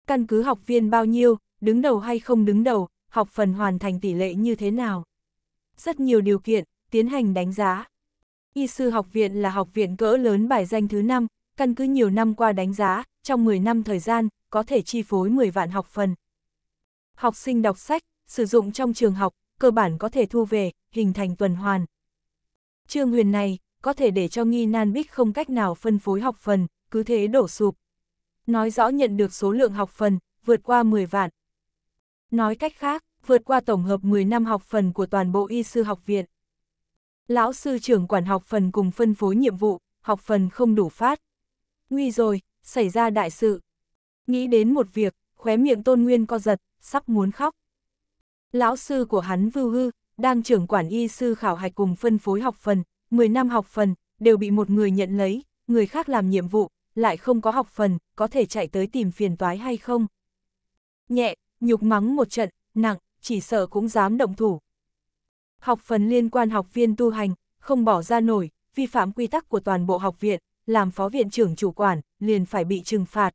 Căn cứ học viên bao nhiêu, đứng đầu hay không đứng đầu, học phần hoàn thành tỷ lệ như thế nào. Rất nhiều điều kiện, tiến hành đánh giá. Y sư học viện là học viện cỡ lớn bài danh thứ 5, căn cứ nhiều năm qua đánh giá, trong 10 năm thời gian, có thể chi phối 10 vạn học phần. Học sinh đọc sách, sử dụng trong trường học, cơ bản có thể thu về, hình thành tuần hoàn. Trương Huyền này, có thể để cho nghi nan bích không cách nào phân phối học phần, cứ thế đổ sụp. Nói rõ nhận được số lượng học phần, vượt qua 10 vạn. Nói cách khác, vượt qua tổng hợp 10 năm học phần của toàn bộ y sư học viện. Lão sư trưởng quản học phần cùng phân phối nhiệm vụ, học phần không đủ phát. Nguy rồi, xảy ra đại sự. Nghĩ đến một việc, khóe miệng tôn nguyên co giật, sắp muốn khóc. Lão sư của hắn vưu hư, đang trưởng quản y sư khảo hạch cùng phân phối học phần, 10 năm học phần, đều bị một người nhận lấy, người khác làm nhiệm vụ, lại không có học phần, có thể chạy tới tìm phiền toái hay không. Nhẹ, nhục mắng một trận, nặng, chỉ sợ cũng dám động thủ. Học phần liên quan học viên tu hành, không bỏ ra nổi, vi phạm quy tắc của toàn bộ học viện, làm phó viện trưởng chủ quản, liền phải bị trừng phạt.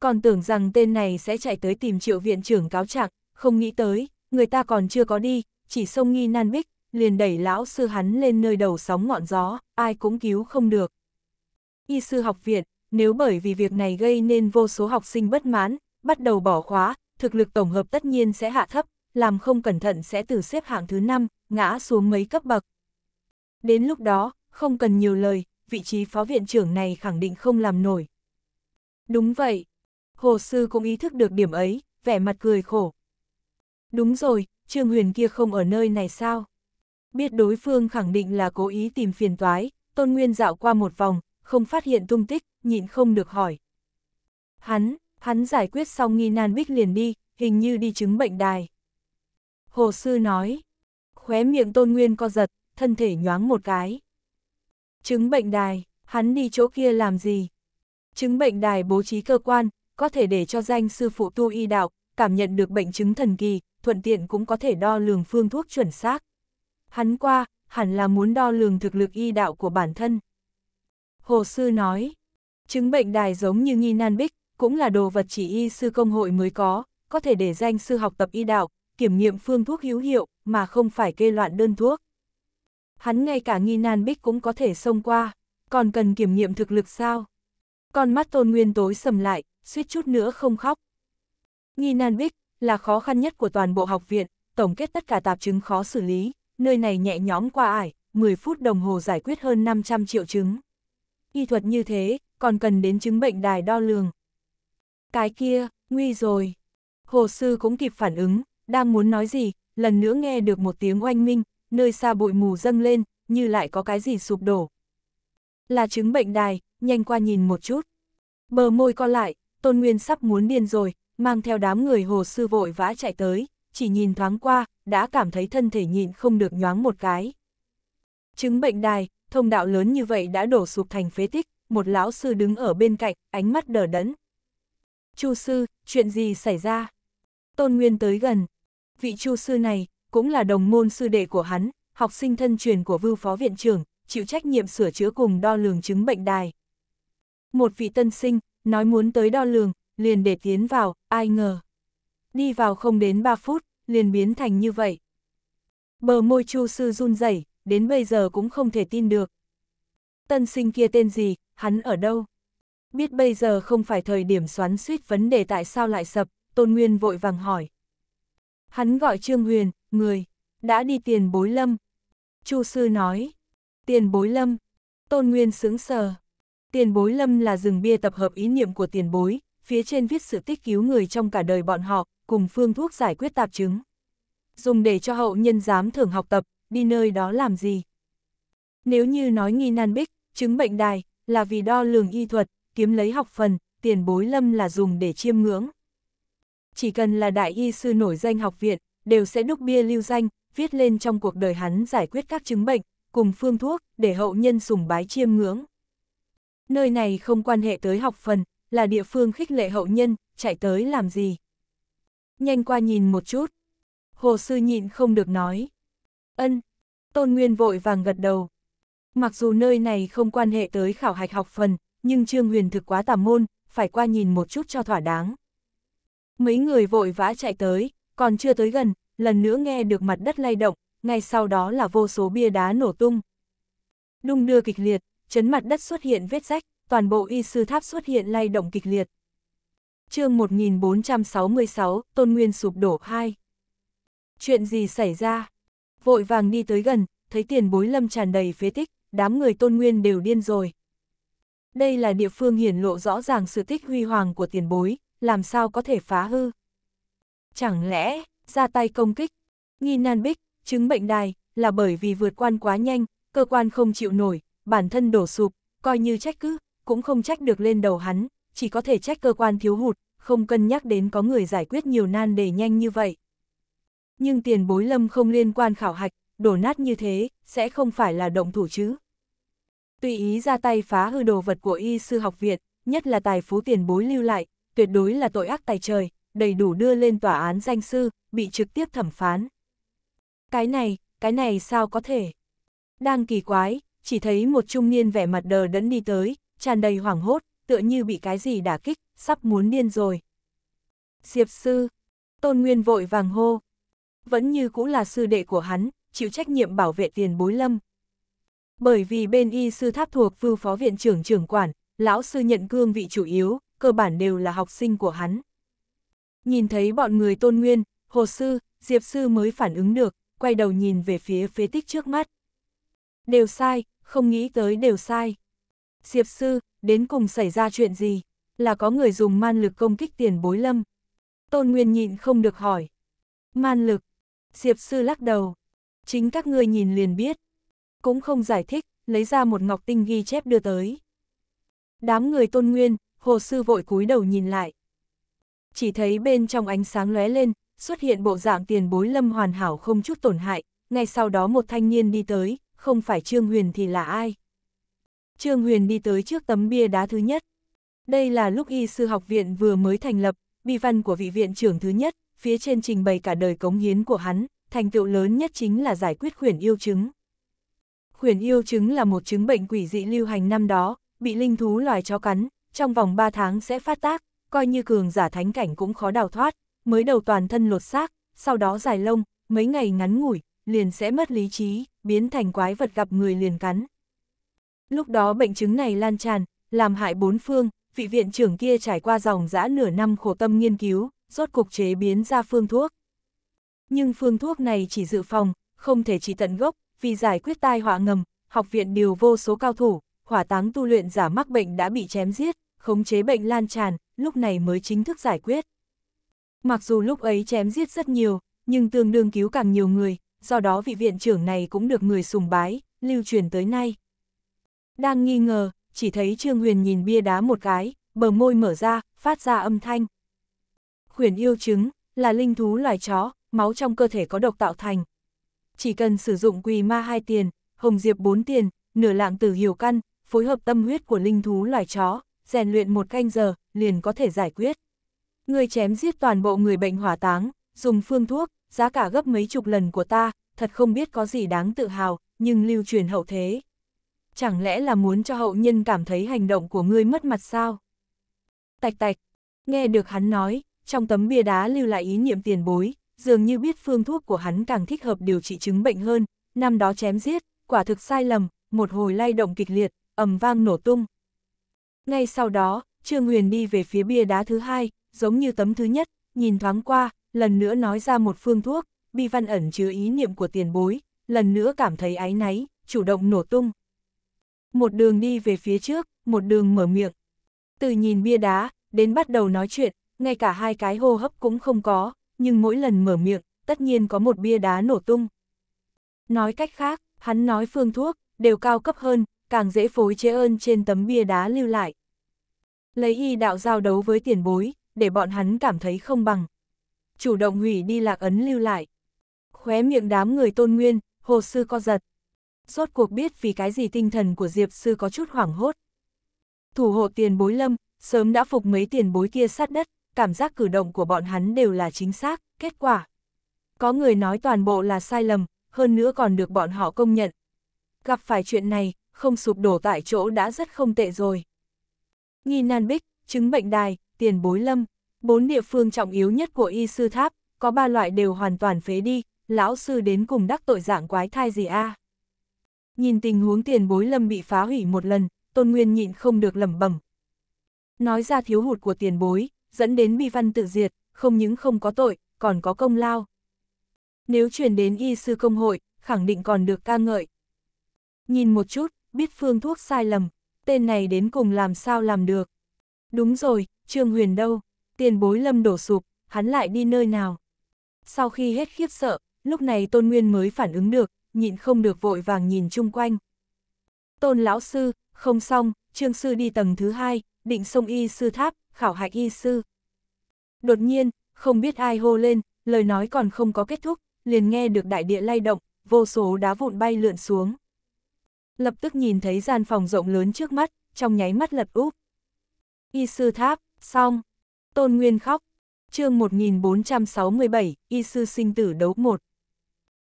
Còn tưởng rằng tên này sẽ chạy tới tìm triệu viện trưởng cáo trạng, không nghĩ tới, người ta còn chưa có đi, chỉ sông nghi nan bích, liền đẩy lão sư hắn lên nơi đầu sóng ngọn gió, ai cũng cứu không được. Y sư học viện, nếu bởi vì việc này gây nên vô số học sinh bất mãn, bắt đầu bỏ khóa, thực lực tổng hợp tất nhiên sẽ hạ thấp, làm không cẩn thận sẽ từ xếp hạng thứ 5, ngã xuống mấy cấp bậc. Đến lúc đó, không cần nhiều lời, vị trí phó viện trưởng này khẳng định không làm nổi. Đúng vậy, hồ sư cũng ý thức được điểm ấy, vẻ mặt cười khổ. Đúng rồi, Trương Huyền kia không ở nơi này sao? biết đối phương khẳng định là cố ý tìm phiền toái, Tôn Nguyên dạo qua một vòng, không phát hiện tung tích, nhịn không được hỏi. Hắn, hắn giải quyết xong nghi nan bích liền đi, hình như đi chứng bệnh đài. Hồ sư nói, khóe miệng Tôn Nguyên co giật, thân thể nhoáng một cái. Chứng bệnh đài, hắn đi chỗ kia làm gì? Chứng bệnh đài bố trí cơ quan, có thể để cho danh sư phụ tu y đạo, cảm nhận được bệnh chứng thần kỳ, thuận tiện cũng có thể đo lường phương thuốc chuẩn xác hắn qua, hẳn là muốn đo lường thực lực y đạo của bản thân. Hồ sư nói, chứng bệnh đài giống như nghi nan bích, cũng là đồ vật chỉ y sư công hội mới có, có thể để danh sư học tập y đạo, kiểm nghiệm phương thuốc hữu hiệu, mà không phải kê loạn đơn thuốc. Hắn ngay cả nghi nan bích cũng có thể xông qua, còn cần kiểm nghiệm thực lực sao? Con mắt tôn nguyên tối sầm lại, suýt chút nữa không khóc. Nghi nan bích là khó khăn nhất của toàn bộ học viện, tổng kết tất cả tạp chứng khó xử lý, nơi này nhẹ nhõm qua ải, 10 phút đồng hồ giải quyết hơn 500 triệu chứng. Y thuật như thế, còn cần đến chứng bệnh đài đo lường. Cái kia, nguy rồi. Hồ sư cũng kịp phản ứng, đang muốn nói gì, lần nữa nghe được một tiếng oanh minh, nơi xa bụi mù dâng lên, như lại có cái gì sụp đổ. Là chứng bệnh đài, nhanh qua nhìn một chút. Bờ môi co lại, Tôn Nguyên sắp muốn điên rồi, mang theo đám người hồ sư vội vã chạy tới, chỉ nhìn thoáng qua, đã cảm thấy thân thể nhịn không được nhoáng một cái. Chứng bệnh đài, thông đạo lớn như vậy đã đổ sụp thành phế tích, một lão sư đứng ở bên cạnh, ánh mắt đờ đẫn. Chu sư, chuyện gì xảy ra? Tôn Nguyên tới gần. Vị chu sư này, cũng là đồng môn sư đệ của hắn, học sinh thân truyền của vưu phó viện trưởng, chịu trách nhiệm sửa chữa cùng đo lường chứng bệnh đài. Một vị tân sinh, nói muốn tới đo lường, liền để tiến vào, ai ngờ đi vào không đến 3 phút, liền biến thành như vậy. Bờ môi Chu Sư run rẩy, đến bây giờ cũng không thể tin được. Tân sinh kia tên gì, hắn ở đâu? Biết bây giờ không phải thời điểm xoắn suýt vấn đề tại sao lại sập, Tôn Nguyên vội vàng hỏi. Hắn gọi Trương Huyền, người, đã đi tiền bối lâm. Chu Sư nói, tiền bối lâm, Tôn Nguyên sướng sờ. Tiền bối lâm là rừng bia tập hợp ý niệm của tiền bối, phía trên viết sự tích cứu người trong cả đời bọn họ, cùng phương thuốc giải quyết tạp chứng. Dùng để cho hậu nhân dám thưởng học tập, đi nơi đó làm gì. Nếu như nói nghi nan bích, chứng bệnh đài, là vì đo lường y thuật, kiếm lấy học phần, tiền bối lâm là dùng để chiêm ngưỡng. Chỉ cần là đại y sư nổi danh học viện, đều sẽ đúc bia lưu danh, viết lên trong cuộc đời hắn giải quyết các chứng bệnh, cùng phương thuốc, để hậu nhân sùng bái chiêm ngưỡng. Nơi này không quan hệ tới học phần, là địa phương khích lệ hậu nhân, chạy tới làm gì. Nhanh qua nhìn một chút. Hồ sư nhịn không được nói. Ân. Tôn Nguyên vội vàng gật đầu. Mặc dù nơi này không quan hệ tới khảo hạch học phần, nhưng Trương Huyền thực quá tà môn, phải qua nhìn một chút cho thỏa đáng. Mấy người vội vã chạy tới, còn chưa tới gần, lần nữa nghe được mặt đất lay động, ngay sau đó là vô số bia đá nổ tung. Đung đưa kịch liệt, chấn mặt đất xuất hiện vết rách, toàn bộ y sư tháp xuất hiện lay động kịch liệt chương 1466, Tôn Nguyên sụp đổ 2. Chuyện gì xảy ra? Vội vàng đi tới gần, thấy tiền bối lâm tràn đầy phế tích, đám người Tôn Nguyên đều điên rồi. Đây là địa phương hiển lộ rõ ràng sự tích huy hoàng của tiền bối, làm sao có thể phá hư? Chẳng lẽ, ra tay công kích? Nghi nan bích, chứng bệnh đài, là bởi vì vượt quan quá nhanh, cơ quan không chịu nổi, bản thân đổ sụp, coi như trách cứ, cũng không trách được lên đầu hắn, chỉ có thể trách cơ quan thiếu hụt, không cân nhắc đến có người giải quyết nhiều nan đề nhanh như vậy. Nhưng tiền bối lâm không liên quan khảo hạch, đổ nát như thế, sẽ không phải là động thủ chứ. Tùy ý ra tay phá hư đồ vật của y sư học viện, nhất là tài phú tiền bối lưu lại, tuyệt đối là tội ác tài trời, đầy đủ đưa lên tòa án danh sư, bị trực tiếp thẩm phán. Cái này, cái này sao có thể? Đang kỳ quái, chỉ thấy một trung niên vẻ mặt đờ đẫn đi tới, tràn đầy hoảng hốt, tựa như bị cái gì đả kích, sắp muốn điên rồi. Diệp sư, tôn nguyên vội vàng hô. Vẫn như cũ là sư đệ của hắn, chịu trách nhiệm bảo vệ tiền bối lâm. Bởi vì bên y sư tháp thuộc vư phó viện trưởng trưởng quản, lão sư nhận cương vị chủ yếu, cơ bản đều là học sinh của hắn. Nhìn thấy bọn người tôn nguyên, hồ sư, diệp sư mới phản ứng được, quay đầu nhìn về phía phế tích trước mắt. Đều sai, không nghĩ tới đều sai. Diệp sư, đến cùng xảy ra chuyện gì? là có người dùng man lực công kích tiền bối lâm. Tôn Nguyên nhịn không được hỏi. Man lực. Diệp sư lắc đầu. Chính các ngươi nhìn liền biết. Cũng không giải thích, lấy ra một ngọc tinh ghi chép đưa tới. Đám người Tôn Nguyên, hồ sư vội cúi đầu nhìn lại. Chỉ thấy bên trong ánh sáng lóe lên, xuất hiện bộ dạng tiền bối lâm hoàn hảo không chút tổn hại, ngay sau đó một thanh niên đi tới, không phải Trương Huyền thì là ai. Trương Huyền đi tới trước tấm bia đá thứ nhất. Đây là lúc y sư học viện vừa mới thành lập, bi văn của vị viện trưởng thứ nhất, phía trên trình bày cả đời cống hiến của hắn, thành tựu lớn nhất chính là giải quyết khuyển yêu chứng. Khuyển yêu chứng là một chứng bệnh quỷ dị lưu hành năm đó, bị linh thú loài chó cắn, trong vòng 3 tháng sẽ phát tác, coi như cường giả thánh cảnh cũng khó đào thoát, mới đầu toàn thân lột xác, sau đó dài lông, mấy ngày ngắn ngủi, liền sẽ mất lý trí, biến thành quái vật gặp người liền cắn. Lúc đó bệnh chứng này lan tràn, làm hại bốn phương, vị viện trưởng kia trải qua dòng dã nửa năm khổ tâm nghiên cứu, rốt cục chế biến ra phương thuốc. Nhưng phương thuốc này chỉ dự phòng, không thể chỉ tận gốc, vì giải quyết tai họa ngầm, học viện điều vô số cao thủ, hỏa táng tu luyện giả mắc bệnh đã bị chém giết, khống chế bệnh lan tràn, lúc này mới chính thức giải quyết. Mặc dù lúc ấy chém giết rất nhiều, nhưng tương đương cứu càng nhiều người, do đó vị viện trưởng này cũng được người sùng bái, lưu truyền tới nay. Đang nghi ngờ, chỉ thấy Trương Huyền nhìn bia đá một cái, bờ môi mở ra, phát ra âm thanh. Huyền yêu trứng, là linh thú loài chó, máu trong cơ thể có độc tạo thành. Chỉ cần sử dụng quỳ ma hai tiền, hồng diệp 4 tiền, nửa lạng tử hiểu căn, phối hợp tâm huyết của linh thú loài chó, rèn luyện một canh giờ, liền có thể giải quyết. Người chém giết toàn bộ người bệnh hỏa táng, dùng phương thuốc, giá cả gấp mấy chục lần của ta, thật không biết có gì đáng tự hào, nhưng lưu truyền hậu thế chẳng lẽ là muốn cho hậu nhân cảm thấy hành động của ngươi mất mặt sao? Tạch tạch, nghe được hắn nói, trong tấm bia đá lưu lại ý niệm tiền bối, dường như biết phương thuốc của hắn càng thích hợp điều trị chứng bệnh hơn, năm đó chém giết, quả thực sai lầm, một hồi lay động kịch liệt, ầm vang nổ tung. Ngay sau đó, Trương Huyền đi về phía bia đá thứ hai, giống như tấm thứ nhất, nhìn thoáng qua, lần nữa nói ra một phương thuốc, bi văn ẩn chứa ý niệm của tiền bối, lần nữa cảm thấy áy náy, chủ động nổ tung một đường đi về phía trước, một đường mở miệng. Từ nhìn bia đá, đến bắt đầu nói chuyện, ngay cả hai cái hô hấp cũng không có, nhưng mỗi lần mở miệng, tất nhiên có một bia đá nổ tung. Nói cách khác, hắn nói phương thuốc, đều cao cấp hơn, càng dễ phối chế ơn trên tấm bia đá lưu lại. Lấy y đạo giao đấu với tiền bối, để bọn hắn cảm thấy không bằng. Chủ động hủy đi lạc ấn lưu lại. Khóe miệng đám người tôn nguyên, hồ sư co giật rốt cuộc biết vì cái gì tinh thần của Diệp Sư có chút hoảng hốt. Thủ hộ tiền bối lâm, sớm đã phục mấy tiền bối kia sát đất, cảm giác cử động của bọn hắn đều là chính xác, kết quả. Có người nói toàn bộ là sai lầm, hơn nữa còn được bọn họ công nhận. Gặp phải chuyện này, không sụp đổ tại chỗ đã rất không tệ rồi. Nhi nan bích, chứng bệnh đài, tiền bối lâm, bốn địa phương trọng yếu nhất của y sư tháp, có ba loại đều hoàn toàn phế đi, lão sư đến cùng đắc tội dạng quái thai gì a à? Nhìn tình huống tiền bối lâm bị phá hủy một lần, tôn nguyên nhịn không được lẩm bẩm. Nói ra thiếu hụt của tiền bối, dẫn đến bi văn tự diệt, không những không có tội, còn có công lao. Nếu chuyển đến y sư công hội, khẳng định còn được ca ngợi. Nhìn một chút, biết phương thuốc sai lầm, tên này đến cùng làm sao làm được. Đúng rồi, Trương Huyền đâu, tiền bối lâm đổ sụp, hắn lại đi nơi nào. Sau khi hết khiếp sợ, lúc này Tôn Nguyên mới phản ứng được, nhịn không được vội vàng nhìn chung quanh. Tôn lão sư, không xong, trương sư đi tầng thứ hai, định sông y sư tháp, khảo hạch y sư. Đột nhiên, không biết ai hô lên, lời nói còn không có kết thúc, liền nghe được đại địa lay động, vô số đá vụn bay lượn xuống. Lập tức nhìn thấy gian phòng rộng lớn trước mắt, trong nháy mắt lật úp. Y sư tháp, xong. Tôn Nguyên khóc. mươi 1467, Y sư sinh tử đấu một.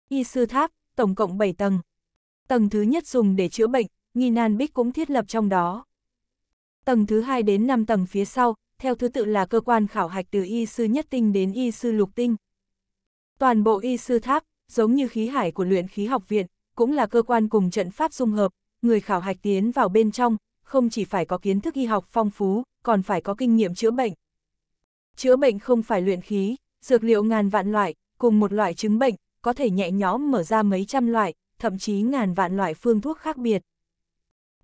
Y sư tháp, tổng cộng 7 tầng. Tầng thứ nhất dùng để chữa bệnh, nghi nan bích cũng thiết lập trong đó. Tầng thứ hai đến 5 tầng phía sau, theo thứ tự là cơ quan khảo hạch từ y sư nhất tinh đến y sư lục tinh. Toàn bộ y sư tháp, giống như khí hải của luyện khí học viện, cũng là cơ quan cùng trận pháp dung hợp, người khảo hạch tiến vào bên trong, không chỉ phải có kiến thức y học phong phú, còn phải có kinh nghiệm chữa bệnh. Chữa bệnh không phải luyện khí, dược liệu ngàn vạn loại, cùng một loại chứng bệnh, có thể nhẹ nhõm mở ra mấy trăm loại, thậm chí ngàn vạn loại phương thuốc khác biệt.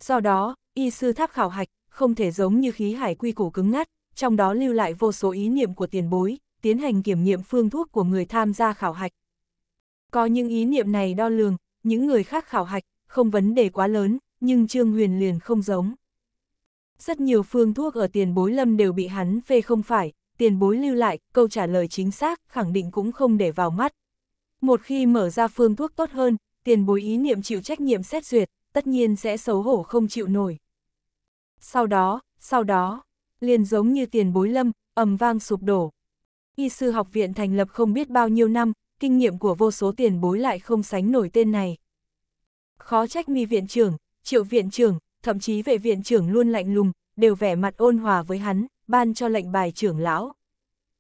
Do đó, y sư tháp khảo hạch, không thể giống như khí hải quy củ cứng ngắt, trong đó lưu lại vô số ý niệm của tiền bối, tiến hành kiểm nghiệm phương thuốc của người tham gia khảo hạch. Có những ý niệm này đo lường, những người khác khảo hạch, không vấn đề quá lớn, nhưng Trương Huyền liền không giống. Rất nhiều phương thuốc ở tiền bối lâm đều bị hắn phê không phải, tiền bối lưu lại, câu trả lời chính xác, khẳng định cũng không để vào mắt, một khi mở ra phương thuốc tốt hơn, tiền bối ý niệm chịu trách nhiệm xét duyệt, tất nhiên sẽ xấu hổ không chịu nổi. Sau đó, sau đó, liền giống như tiền bối lâm, ầm vang sụp đổ. Y sư học viện thành lập không biết bao nhiêu năm, kinh nghiệm của vô số tiền bối lại không sánh nổi tên này. Khó trách mi viện trưởng, triệu viện trưởng, thậm chí vệ viện trưởng luôn lạnh lùng, đều vẻ mặt ôn hòa với hắn, ban cho lệnh bài trưởng lão.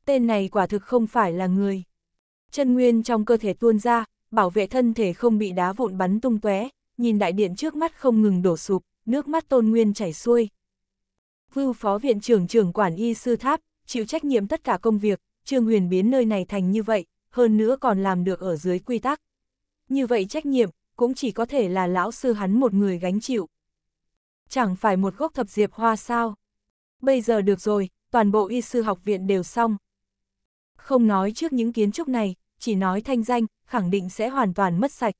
Tên này quả thực không phải là người chân nguyên trong cơ thể tuôn ra, bảo vệ thân thể không bị đá vụn bắn tung tóe, nhìn đại điện trước mắt không ngừng đổ sụp, nước mắt tôn nguyên chảy xuôi. Vưu phó viện trưởng trưởng quản y sư tháp, chịu trách nhiệm tất cả công việc, trương huyền biến nơi này thành như vậy, hơn nữa còn làm được ở dưới quy tắc. Như vậy trách nhiệm, cũng chỉ có thể là lão sư hắn một người gánh chịu. Chẳng phải một gốc thập diệp hoa sao? Bây giờ được rồi, toàn bộ y sư học viện đều xong, không nói trước những kiến trúc này, chỉ nói thanh danh, khẳng định sẽ hoàn toàn mất sạch.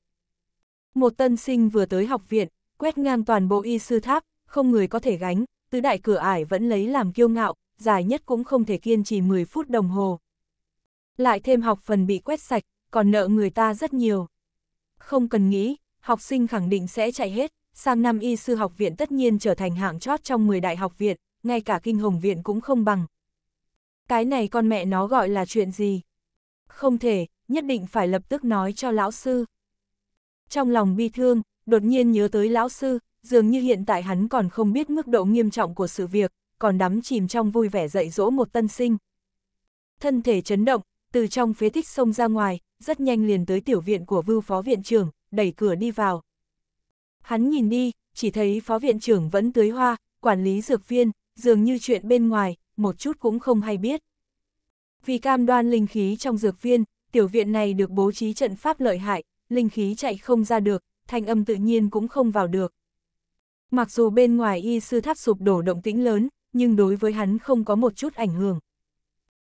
Một tân sinh vừa tới học viện, quét ngang toàn bộ y sư tháp, không người có thể gánh, tứ đại cửa ải vẫn lấy làm kiêu ngạo, dài nhất cũng không thể kiên trì 10 phút đồng hồ. Lại thêm học phần bị quét sạch, còn nợ người ta rất nhiều. Không cần nghĩ, học sinh khẳng định sẽ chạy hết, sang năm y sư học viện tất nhiên trở thành hạng chót trong 10 đại học viện, ngay cả kinh hồng viện cũng không bằng cái này con mẹ nó gọi là chuyện gì? Không thể, nhất định phải lập tức nói cho lão sư. Trong lòng bi thương, đột nhiên nhớ tới lão sư, dường như hiện tại hắn còn không biết mức độ nghiêm trọng của sự việc, còn đắm chìm trong vui vẻ dạy dỗ một tân sinh. Thân thể chấn động, từ trong phế tích sông ra ngoài, rất nhanh liền tới tiểu viện của vưu phó viện trưởng, đẩy cửa đi vào. Hắn nhìn đi, chỉ thấy phó viện trưởng vẫn tưới hoa, quản lý dược viên, dường như chuyện bên ngoài, một chút cũng không hay biết. Vì cam đoan linh khí trong dược viên, tiểu viện này được bố trí trận pháp lợi hại, linh khí chạy không ra được, thanh âm tự nhiên cũng không vào được. Mặc dù bên ngoài y sư tháp sụp đổ động tĩnh lớn, nhưng đối với hắn không có một chút ảnh hưởng.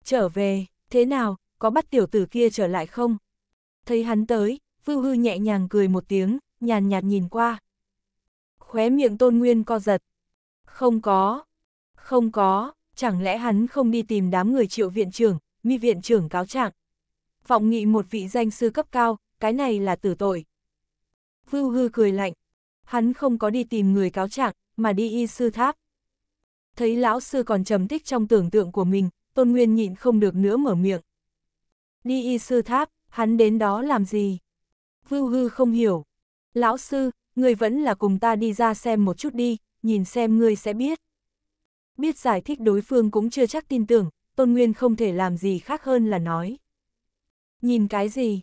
Trở về, thế nào, có bắt tiểu tử kia trở lại không? Thấy hắn tới, Vưu Hư nhẹ nhàng cười một tiếng, nhàn nhạt nhìn qua. Khóe miệng tôn nguyên co giật. Không có, không có, chẳng lẽ hắn không đi tìm đám người triệu viện trưởng, mi viện trưởng cáo trạng. Vọng nghị một vị danh sư cấp cao, cái này là tử tội. Vưu hư cười lạnh, hắn không có đi tìm người cáo trạng, mà đi y sư tháp. Thấy lão sư còn trầm tích trong tưởng tượng của mình, tôn nguyên nhịn không được nữa mở miệng. Đi y sư tháp, hắn đến đó làm gì? Vưu hư không hiểu. Lão sư, người vẫn là cùng ta đi ra xem một chút đi, nhìn xem ngươi sẽ biết. Biết giải thích đối phương cũng chưa chắc tin tưởng, Tôn Nguyên không thể làm gì khác hơn là nói. Nhìn cái gì?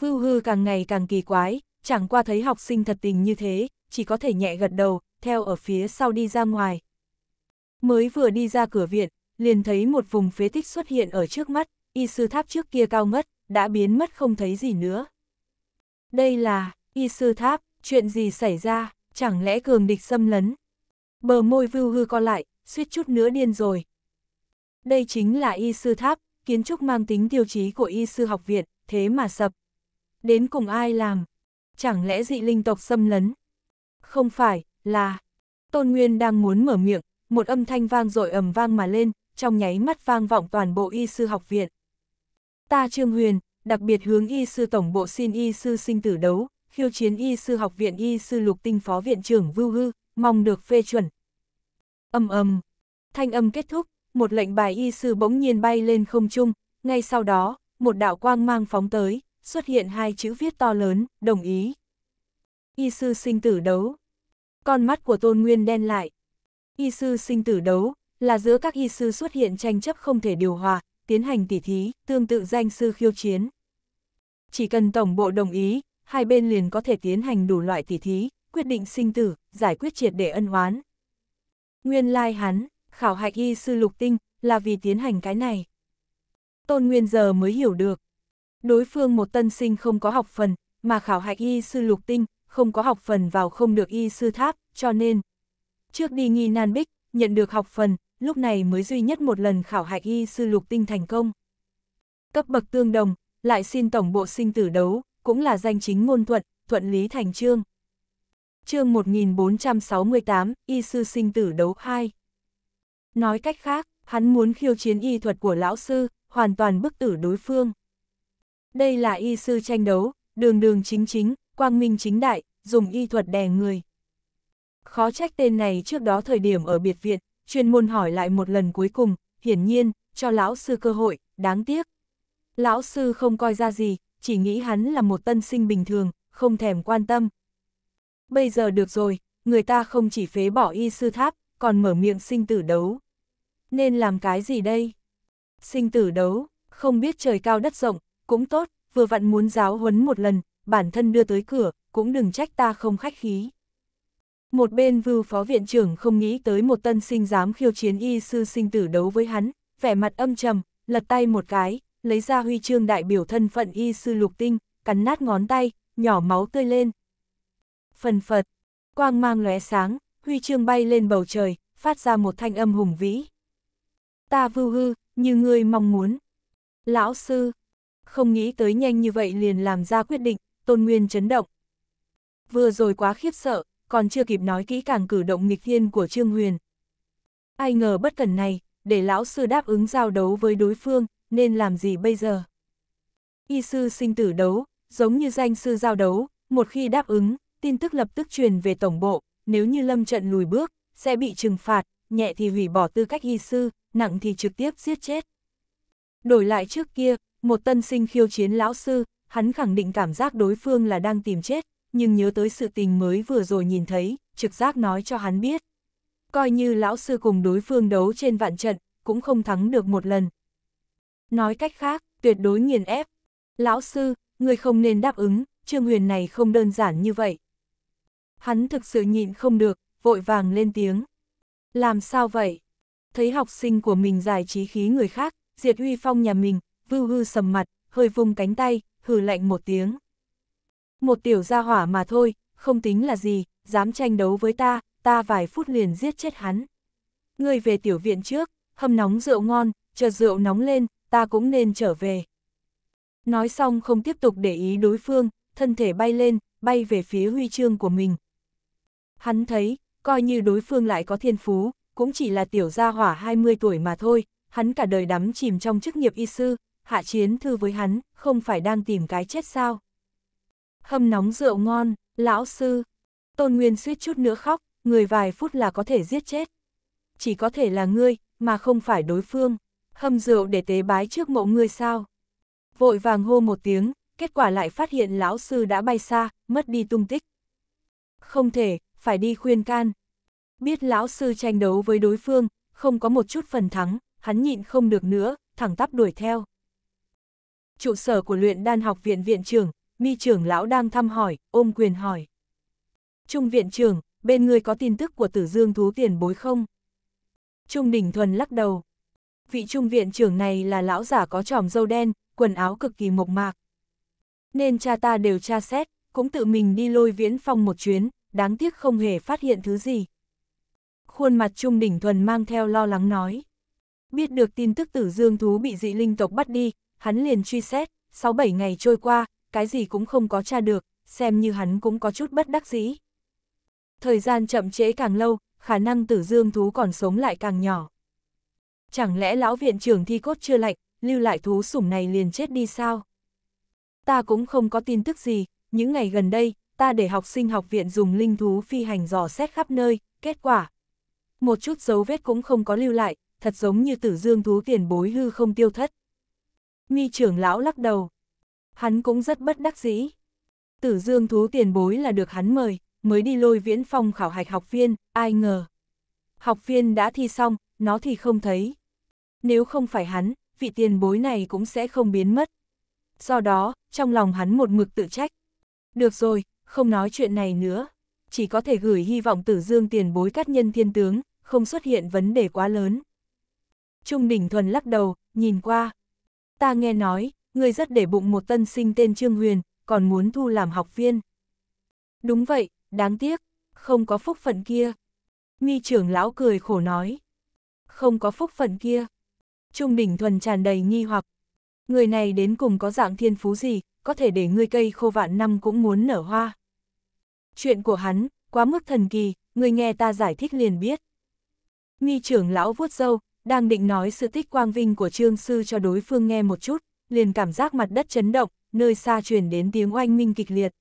Vưu hư càng ngày càng kỳ quái, chẳng qua thấy học sinh thật tình như thế, chỉ có thể nhẹ gật đầu, theo ở phía sau đi ra ngoài. Mới vừa đi ra cửa viện, liền thấy một vùng phế tích xuất hiện ở trước mắt, y sư tháp trước kia cao ngất, đã biến mất không thấy gì nữa. Đây là, y sư tháp, chuyện gì xảy ra, chẳng lẽ cường địch xâm lấn? Bờ môi vưu hư co lại, suýt chút nữa điên rồi. Đây chính là y sư tháp, kiến trúc mang tính tiêu chí của y sư học viện, thế mà sập. Đến cùng ai làm? Chẳng lẽ dị linh tộc xâm lấn? Không phải, là... Tôn Nguyên đang muốn mở miệng, một âm thanh vang dội ầm vang mà lên, trong nháy mắt vang vọng toàn bộ y sư học viện. Ta Trương Huyền, đặc biệt hướng y sư tổng bộ xin y sư sinh tử đấu, khiêu chiến y sư học viện y sư lục tinh phó viện trưởng Vưu Hư, mong được phê chuẩn, Âm âm. Thanh âm kết thúc, một lệnh bài y sư bỗng nhiên bay lên không trung, ngay sau đó, một đạo quang mang phóng tới, xuất hiện hai chữ viết to lớn, đồng ý. Y sư sinh tử đấu. Con mắt của Tôn Nguyên đen lại. Y sư sinh tử đấu, là giữa các y sư xuất hiện tranh chấp không thể điều hòa, tiến hành tỉ thí, tương tự danh sư khiêu chiến. Chỉ cần tổng bộ đồng ý, hai bên liền có thể tiến hành đủ loại tỉ thí, quyết định sinh tử, giải quyết triệt để ân oán. Nguyên lai like hắn, khảo hạch y sư lục tinh, là vì tiến hành cái này. Tôn Nguyên giờ mới hiểu được. Đối phương một tân sinh không có học phần, mà khảo hạch y sư lục tinh, không có học phần vào không được y sư tháp, cho nên. Trước đi nghi nan bích, nhận được học phần, lúc này mới duy nhất một lần khảo hạch y sư lục tinh thành công. Cấp bậc tương đồng, lại xin tổng bộ sinh tử đấu, cũng là danh chính ngôn thuận, thuận lý thành trương chương 1468, y sư sinh tử đấu 2. Nói cách khác, hắn muốn khiêu chiến y thuật của lão sư, hoàn toàn bức tử đối phương. Đây là y sư tranh đấu, đường đường chính chính, quang minh chính đại, dùng y thuật đè người. Khó trách tên này trước đó thời điểm ở biệt viện, chuyên môn hỏi lại một lần cuối cùng, hiển nhiên, cho lão sư cơ hội, đáng tiếc. Lão sư không coi ra gì, chỉ nghĩ hắn là một tân sinh bình thường, không thèm quan tâm, Bây giờ được rồi, người ta không chỉ phế bỏ y sư tháp, còn mở miệng sinh tử đấu. Nên làm cái gì đây? Sinh tử đấu, không biết trời cao đất rộng, cũng tốt, vừa vặn muốn giáo huấn một lần, bản thân đưa tới cửa, cũng đừng trách ta không khách khí. Một bên vưu phó viện trưởng không nghĩ tới một tân sinh dám khiêu chiến y sư sinh tử đấu với hắn, vẻ mặt âm trầm, lật tay một cái, lấy ra huy chương đại biểu thân phận y sư lục tinh, cắn nát ngón tay, nhỏ máu tươi lên, phần phật, quang mang lóe sáng, huy chương bay lên bầu trời, phát ra một thanh âm hùng vĩ. Ta vưu hư, như ngươi mong muốn. Lão sư, không nghĩ tới nhanh như vậy liền làm ra quyết định, tôn nguyên chấn động. Vừa rồi quá khiếp sợ, còn chưa kịp nói kỹ càng cử động nghịch thiên của Trương Huyền. Ai ngờ bất cẩn này, để lão sư đáp ứng giao đấu với đối phương, nên làm gì bây giờ? Y sư sinh tử đấu, giống như danh sư giao đấu, một khi đáp ứng, tin tức lập tức truyền về tổng bộ, nếu như lâm trận lùi bước, sẽ bị trừng phạt, nhẹ thì hủy bỏ tư cách y sư, nặng thì trực tiếp giết chết. Đổi lại trước kia, một tân sinh khiêu chiến lão sư, hắn khẳng định cảm giác đối phương là đang tìm chết, nhưng nhớ tới sự tình mới vừa rồi nhìn thấy, trực giác nói cho hắn biết. Coi như lão sư cùng đối phương đấu trên vạn trận, cũng không thắng được một lần. Nói cách khác, tuyệt đối nghiền ép. Lão sư, người không nên đáp ứng, Trương Huyền này không đơn giản như vậy. Hắn thực sự nhịn không được, vội vàng lên tiếng. Làm sao vậy? Thấy học sinh của mình giải trí khí người khác, Diệt Huy Phong nhà mình, vưu hư sầm mặt, hơi vùng cánh tay, hừ lạnh một tiếng. Một tiểu gia hỏa mà thôi, không tính là gì, dám tranh đấu với ta, ta vài phút liền giết chết hắn. Ngươi về tiểu viện trước, hâm nóng rượu ngon, chờ rượu nóng lên, ta cũng nên trở về. Nói xong không tiếp tục để ý đối phương, thân thể bay lên, bay về phía huy chương của mình, Hắn thấy, coi như đối phương lại có thiên phú, cũng chỉ là tiểu gia hỏa 20 tuổi mà thôi, hắn cả đời đắm chìm trong chức nghiệp y sư, hạ chiến thư với hắn, không phải đang tìm cái chết sao. Hâm nóng rượu ngon, lão sư. Tôn Nguyên suýt chút nữa khóc, người vài phút là có thể giết chết. Chỉ có thể là ngươi, mà không phải đối phương. Hâm rượu để tế bái trước mộ ngươi sao. Vội vàng hô một tiếng, kết quả lại phát hiện lão sư đã bay xa, mất đi tung tích. Không thể, phải đi khuyên can. Biết lão sư tranh đấu với đối phương, không có một chút phần thắng, hắn nhịn không được nữa, thẳng tắp đuổi theo. Trụ sở của luyện đan học viện viện trưởng, mi trưởng lão đang thăm hỏi, ôm quyền hỏi. Trung viện trưởng, bên người có tin tức của tử dương thú tiền bối không? Trung đỉnh Thuần lắc đầu. Vị trung viện trưởng này là lão giả có tròm dâu đen, quần áo cực kỳ mộc mạc. Nên cha ta đều tra xét, cũng tự mình đi lôi viễn phong một chuyến, đáng tiếc không hề phát hiện thứ gì. Khuôn mặt Trung Đỉnh Thuần mang theo lo lắng nói. Biết được tin tức tử dương thú bị dị linh tộc bắt đi, hắn liền truy xét, 6-7 ngày trôi qua, cái gì cũng không có tra được, xem như hắn cũng có chút bất đắc dĩ. Thời gian chậm trễ càng lâu, khả năng tử dương thú còn sống lại càng nhỏ. Chẳng lẽ lão viện trưởng thi cốt chưa lạnh, lưu lại thú sủng này liền chết đi sao? Ta cũng không có tin tức gì, những ngày gần đây, ta để học sinh học viện dùng linh thú phi hành dò xét khắp nơi, kết quả. Một chút dấu vết cũng không có lưu lại, thật giống như tử dương thú tiền bối hư không tiêu thất. Mi trưởng lão lắc đầu. Hắn cũng rất bất đắc dĩ. Tử dương thú tiền bối là được hắn mời, mới đi lôi viễn phong khảo hạch học viên, ai ngờ. Học viên đã thi xong, nó thì không thấy. Nếu không phải hắn, vị tiền bối này cũng sẽ không biến mất. Do đó, trong lòng hắn một mực tự trách. Được rồi, không nói chuyện này nữa, chỉ có thể gửi hy vọng tử dương tiền bối cát nhân thiên tướng, không xuất hiện vấn đề quá lớn. Trung đỉnh Thuần lắc đầu, nhìn qua. Ta nghe nói, người rất để bụng một tân sinh tên Trương Huyền, còn muốn thu làm học viên. Đúng vậy, đáng tiếc, không có phúc phận kia. Nghi trưởng lão cười khổ nói. Không có phúc phận kia. Trung đỉnh Thuần tràn đầy nghi hoặc, Người này đến cùng có dạng thiên phú gì, có thể để ngươi cây khô vạn năm cũng muốn nở hoa. Chuyện của hắn, quá mức thần kỳ, người nghe ta giải thích liền biết. Nghi trưởng lão vuốt dâu, đang định nói sự tích quang vinh của trương sư cho đối phương nghe một chút, liền cảm giác mặt đất chấn động, nơi xa truyền đến tiếng oanh minh kịch liệt.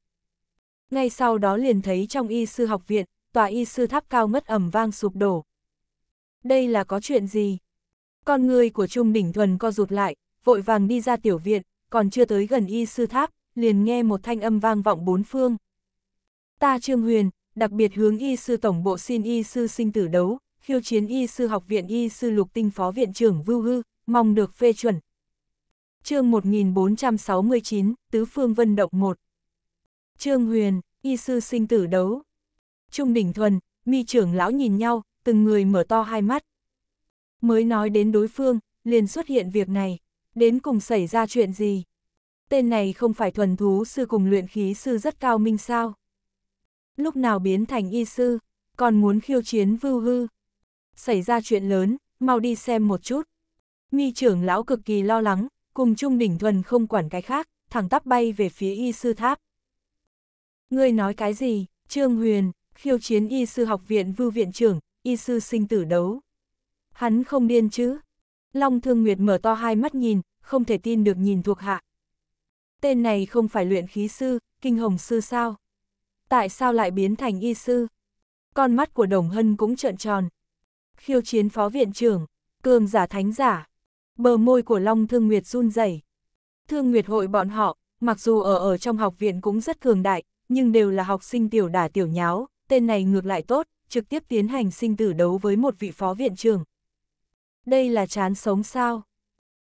Ngay sau đó liền thấy trong y sư học viện, tòa y sư tháp cao ngất ẩm vang sụp đổ. Đây là có chuyện gì? Con người của Trung Đỉnh Thuần co rụt lại, vội vàng đi ra tiểu viện, còn chưa tới gần y sư tháp, liền nghe một thanh âm vang vọng bốn phương. Ta Trương Huyền, đặc biệt hướng y sư tổng bộ xin y sư sinh tử đấu, khiêu chiến y sư học viện y sư lục tinh phó viện trưởng Vưu Hư, mong được phê chuẩn. chương 1469, Tứ Phương Vân Động 1 Trương Huyền, y sư sinh tử đấu. Trung đỉnh Thuần, mi trưởng lão nhìn nhau, từng người mở to hai mắt. Mới nói đến đối phương, liền xuất hiện việc này đến cùng xảy ra chuyện gì? Tên này không phải thuần thú sư cùng luyện khí sư rất cao minh sao? Lúc nào biến thành y sư, còn muốn khiêu chiến vưu hư? Xảy ra chuyện lớn, mau đi xem một chút. Nghi trưởng lão cực kỳ lo lắng, cùng Trung Đỉnh Thuần không quản cái khác, thẳng tắp bay về phía y sư tháp. Ngươi nói cái gì, Trương Huyền, khiêu chiến y sư học viện vưu viện trưởng, y sư sinh tử đấu. Hắn không điên chứ, Long Thương Nguyệt mở to hai mắt nhìn, không thể tin được nhìn thuộc hạ. Tên này không phải luyện khí sư, kinh hồng sư sao? Tại sao lại biến thành y sư? Con mắt của Đồng Hân cũng trợn tròn. Khiêu chiến phó viện trưởng, cường giả thánh giả. Bờ môi của Long Thương Nguyệt run rẩy. Thương Nguyệt hội bọn họ, mặc dù ở ở trong học viện cũng rất cường đại, nhưng đều là học sinh tiểu đả tiểu nháo, tên này ngược lại tốt, trực tiếp tiến hành sinh tử đấu với một vị phó viện trưởng, đây là chán sống sao?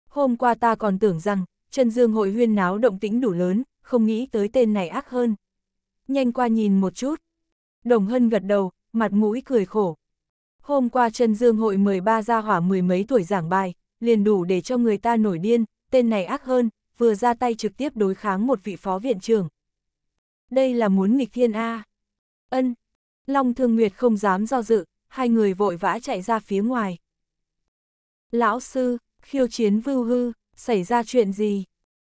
Hôm qua ta còn tưởng rằng, Trần Dương hội huyên náo động tĩnh đủ lớn, không nghĩ tới tên này ác hơn. Nhanh qua nhìn một chút. Đồng Hân gật đầu, mặt mũi cười khổ. Hôm qua Trần Dương hội 13 gia hỏa mười mấy tuổi giảng bài, liền đủ để cho người ta nổi điên, tên này ác hơn, vừa ra tay trực tiếp đối kháng một vị phó viện trưởng. Đây là muốn nghịch thiên A. Ân, Long Thương Nguyệt không dám do dự, hai người vội vã chạy ra phía ngoài. Lão sư, khiêu chiến vưu hư, xảy ra chuyện gì?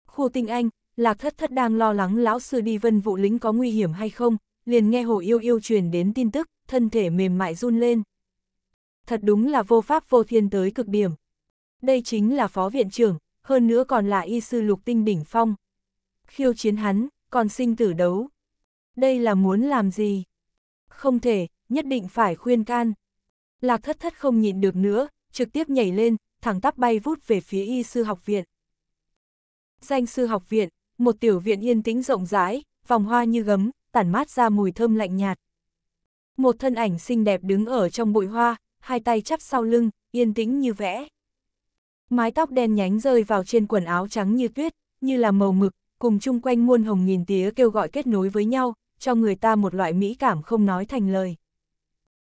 Khu tinh anh, lạc thất thất đang lo lắng lão sư đi vân vụ lính có nguy hiểm hay không, liền nghe hồ yêu yêu truyền đến tin tức, thân thể mềm mại run lên. Thật đúng là vô pháp vô thiên tới cực điểm. Đây chính là phó viện trưởng, hơn nữa còn là y sư lục tinh đỉnh phong. Khiêu chiến hắn, còn sinh tử đấu. Đây là muốn làm gì? Không thể, nhất định phải khuyên can. Lạc thất thất không nhịn được nữa, trực tiếp nhảy lên, thẳng tắp bay vút về phía y sư học viện. Danh sư học viện, một tiểu viện yên tĩnh rộng rãi, vòng hoa như gấm, tản mát ra mùi thơm lạnh nhạt. Một thân ảnh xinh đẹp đứng ở trong bụi hoa, hai tay chắp sau lưng, yên tĩnh như vẽ. Mái tóc đen nhánh rơi vào trên quần áo trắng như tuyết, như là màu mực, cùng chung quanh muôn hồng nghìn tía kêu gọi kết nối với nhau, cho người ta một loại mỹ cảm không nói thành lời.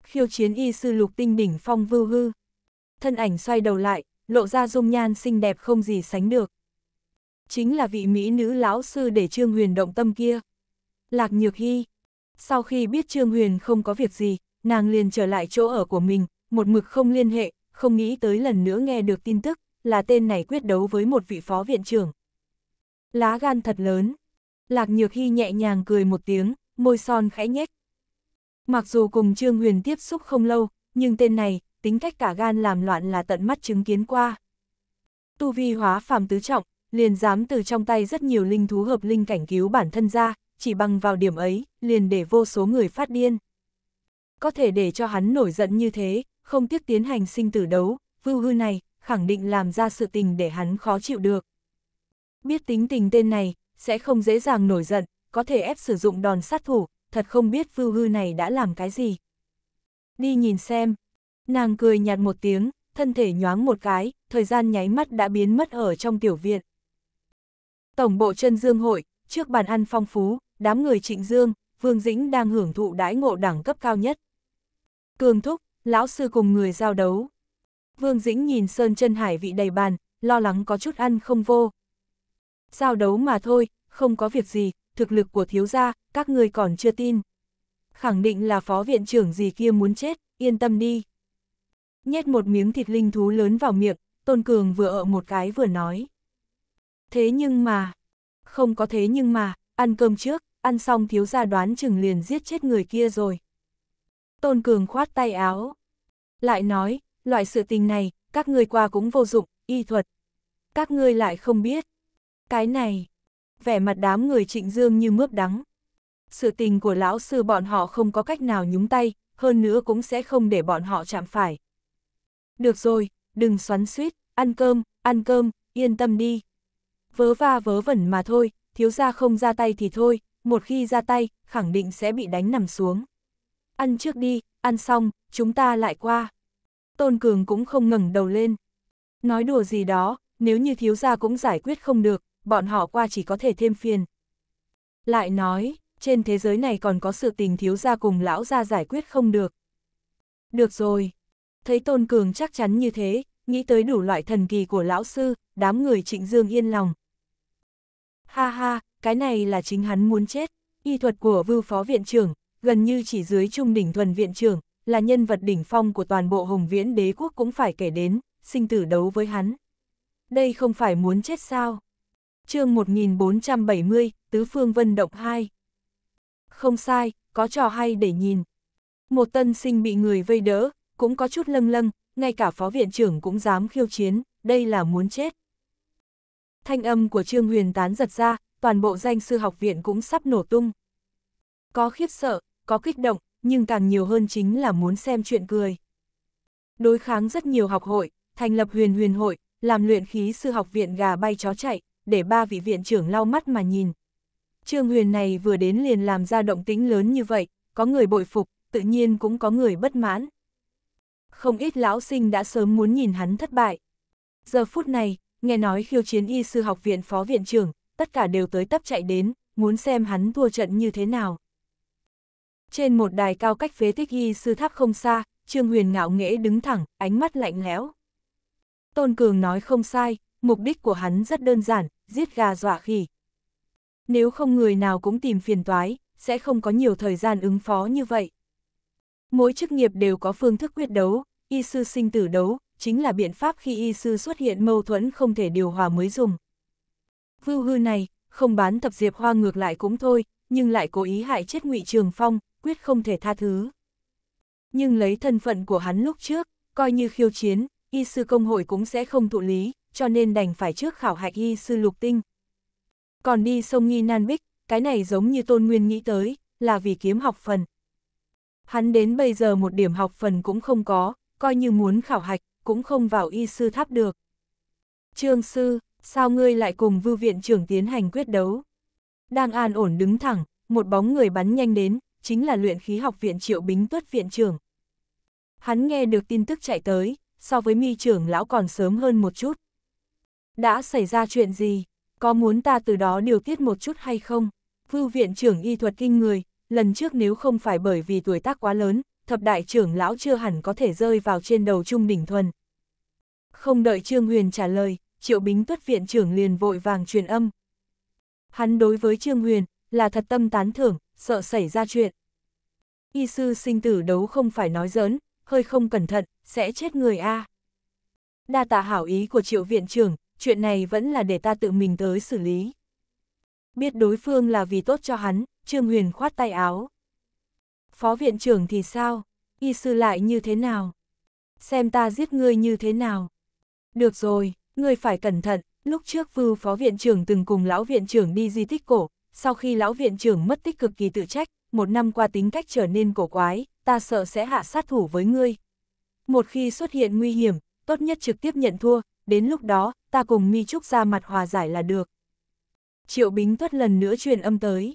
Khiêu chiến y sư lục tinh đỉnh phong vưu hư thân ảnh xoay đầu lại, lộ ra dung nhan xinh đẹp không gì sánh được. Chính là vị mỹ nữ lão sư để Trương Huyền động tâm kia. Lạc Nhược Hy. Sau khi biết Trương Huyền không có việc gì, nàng liền trở lại chỗ ở của mình, một mực không liên hệ, không nghĩ tới lần nữa nghe được tin tức, là tên này quyết đấu với một vị phó viện trưởng. Lá gan thật lớn. Lạc Nhược Hy nhẹ nhàng cười một tiếng, môi son khẽ nhếch. Mặc dù cùng Trương Huyền tiếp xúc không lâu, nhưng tên này, tính cách cả gan làm loạn là tận mắt chứng kiến qua. Tu vi hóa phàm tứ trọng, liền dám từ trong tay rất nhiều linh thú hợp linh cảnh cứu bản thân ra, chỉ bằng vào điểm ấy, liền để vô số người phát điên. Có thể để cho hắn nổi giận như thế, không tiếc tiến hành sinh tử đấu, vưu hư này, khẳng định làm ra sự tình để hắn khó chịu được. Biết tính tình tên này, sẽ không dễ dàng nổi giận, có thể ép sử dụng đòn sát thủ, thật không biết vưu hư này đã làm cái gì. Đi nhìn xem, Nàng cười nhạt một tiếng, thân thể nhoáng một cái, thời gian nháy mắt đã biến mất ở trong tiểu viện. Tổng bộ chân dương hội, trước bàn ăn phong phú, đám người trịnh dương, Vương Dĩnh đang hưởng thụ đãi ngộ đẳng cấp cao nhất. Cường thúc, lão sư cùng người giao đấu. Vương Dĩnh nhìn Sơn chân Hải vị đầy bàn, lo lắng có chút ăn không vô. Giao đấu mà thôi, không có việc gì, thực lực của thiếu gia, các người còn chưa tin. Khẳng định là phó viện trưởng gì kia muốn chết, yên tâm đi nhét một miếng thịt linh thú lớn vào miệng, Tôn Cường vừa ở một cái vừa nói. Thế nhưng mà, không có thế nhưng mà, ăn cơm trước, ăn xong thiếu gia đoán chừng liền giết chết người kia rồi. Tôn Cường khoát tay áo, lại nói, loại sự tình này, các ngươi qua cũng vô dụng, y thuật. Các ngươi lại không biết. Cái này, vẻ mặt đám người trịnh dương như mướp đắng. Sự tình của lão sư bọn họ không có cách nào nhúng tay, hơn nữa cũng sẽ không để bọn họ chạm phải, được rồi, đừng xoắn suýt, ăn cơm, ăn cơm, yên tâm đi. Vớ va vớ vẩn mà thôi, thiếu gia không ra tay thì thôi, một khi ra tay, khẳng định sẽ bị đánh nằm xuống. Ăn trước đi, ăn xong, chúng ta lại qua. Tôn Cường cũng không ngẩng đầu lên. Nói đùa gì đó, nếu như thiếu gia cũng giải quyết không được, bọn họ qua chỉ có thể thêm phiền. Lại nói, trên thế giới này còn có sự tình thiếu gia cùng lão gia giải quyết không được. Được rồi, Thấy Tôn Cường chắc chắn như thế, nghĩ tới đủ loại thần kỳ của lão sư, đám người trịnh dương yên lòng. Ha ha, cái này là chính hắn muốn chết. Y thuật của vưu phó viện trưởng, gần như chỉ dưới trung đỉnh thuần viện trưởng, là nhân vật đỉnh phong của toàn bộ hồng viễn đế quốc cũng phải kể đến, sinh tử đấu với hắn. Đây không phải muốn chết sao? chương 1470, Tứ Phương Vân Động 2 Không sai, có trò hay để nhìn. Một tân sinh bị người vây đỡ, cũng có chút lâng lâng, ngay cả phó viện trưởng cũng dám khiêu chiến, đây là muốn chết. Thanh âm của Trương Huyền tán giật ra, toàn bộ danh sư học viện cũng sắp nổ tung. Có khiếp sợ, có kích động, nhưng càng nhiều hơn chính là muốn xem chuyện cười. Đối kháng rất nhiều học hội, thành lập huyền huyền hội, làm luyện khí sư học viện gà bay chó chạy, để ba vị viện trưởng lau mắt mà nhìn. Trương huyền này vừa đến liền làm ra động tĩnh lớn như vậy, có người bội phục, tự nhiên cũng có người bất mãn không ít lão sinh đã sớm muốn nhìn hắn thất bại. Giờ phút này, nghe nói khiêu chiến y sư học viện phó viện trưởng, tất cả đều tới tấp chạy đến, muốn xem hắn thua trận như thế nào. Trên một đài cao cách phế tích y sư tháp không xa, Trương Huyền ngạo nghễ đứng thẳng, ánh mắt lạnh lẽo. Tôn Cường nói không sai, mục đích của hắn rất đơn giản, giết gà dọa khỉ. Nếu không người nào cũng tìm phiền toái, sẽ không có nhiều thời gian ứng phó như vậy. Mỗi chức nghiệp đều có phương thức quyết đấu, y sư sinh tử đấu, chính là biện pháp khi y sư xuất hiện mâu thuẫn không thể điều hòa mới dùng. Vưu hư này, không bán thập diệp hoa ngược lại cũng thôi, nhưng lại cố ý hại chết ngụy Trường Phong, quyết không thể tha thứ. Nhưng lấy thân phận của hắn lúc trước, coi như khiêu chiến, y sư công hội cũng sẽ không thụ lý, cho nên đành phải trước khảo hạch y sư lục tinh. Còn đi sông nghi nan bích, cái này giống như tôn nguyên nghĩ tới, là vì kiếm học phần. Hắn đến bây giờ một điểm học phần cũng không có, coi như muốn khảo hạch, cũng không vào y sư tháp được. Trương sư, sao ngươi lại cùng vư viện trưởng tiến hành quyết đấu? Đang an ổn đứng thẳng, một bóng người bắn nhanh đến, chính là luyện khí học viện triệu bính tuất viện trưởng. Hắn nghe được tin tức chạy tới, so với mi trưởng lão còn sớm hơn một chút. Đã xảy ra chuyện gì? Có muốn ta từ đó điều tiết một chút hay không? Vư viện trưởng y thuật kinh người, lần trước nếu không phải bởi vì tuổi tác quá lớn, thập đại trưởng lão chưa hẳn có thể rơi vào trên đầu Trung Đỉnh Thuần. Không đợi Trương Huyền trả lời, Triệu Bính tuất viện trưởng liền vội vàng truyền âm. Hắn đối với Trương Huyền, là thật tâm tán thưởng, sợ xảy ra chuyện. Y sư sinh tử đấu không phải nói giỡn, hơi không cẩn thận, sẽ chết người a. À. Đa tạ hảo ý của triệu viện trưởng, chuyện này vẫn là để ta tự mình tới xử lý. Biết đối phương là vì tốt cho hắn, Trương Huyền khoát tay áo. Phó viện trưởng thì sao? Y sư lại như thế nào? Xem ta giết ngươi như thế nào? Được rồi, ngươi phải cẩn thận, lúc trước vưu phó viện trưởng từng cùng lão viện trưởng đi di tích cổ, sau khi lão viện trưởng mất tích cực kỳ tự trách, một năm qua tính cách trở nên cổ quái, ta sợ sẽ hạ sát thủ với ngươi. Một khi xuất hiện nguy hiểm, tốt nhất trực tiếp nhận thua, đến lúc đó, ta cùng Mi Trúc ra mặt hòa giải là được. Triệu Bính Tuất lần nữa truyền âm tới.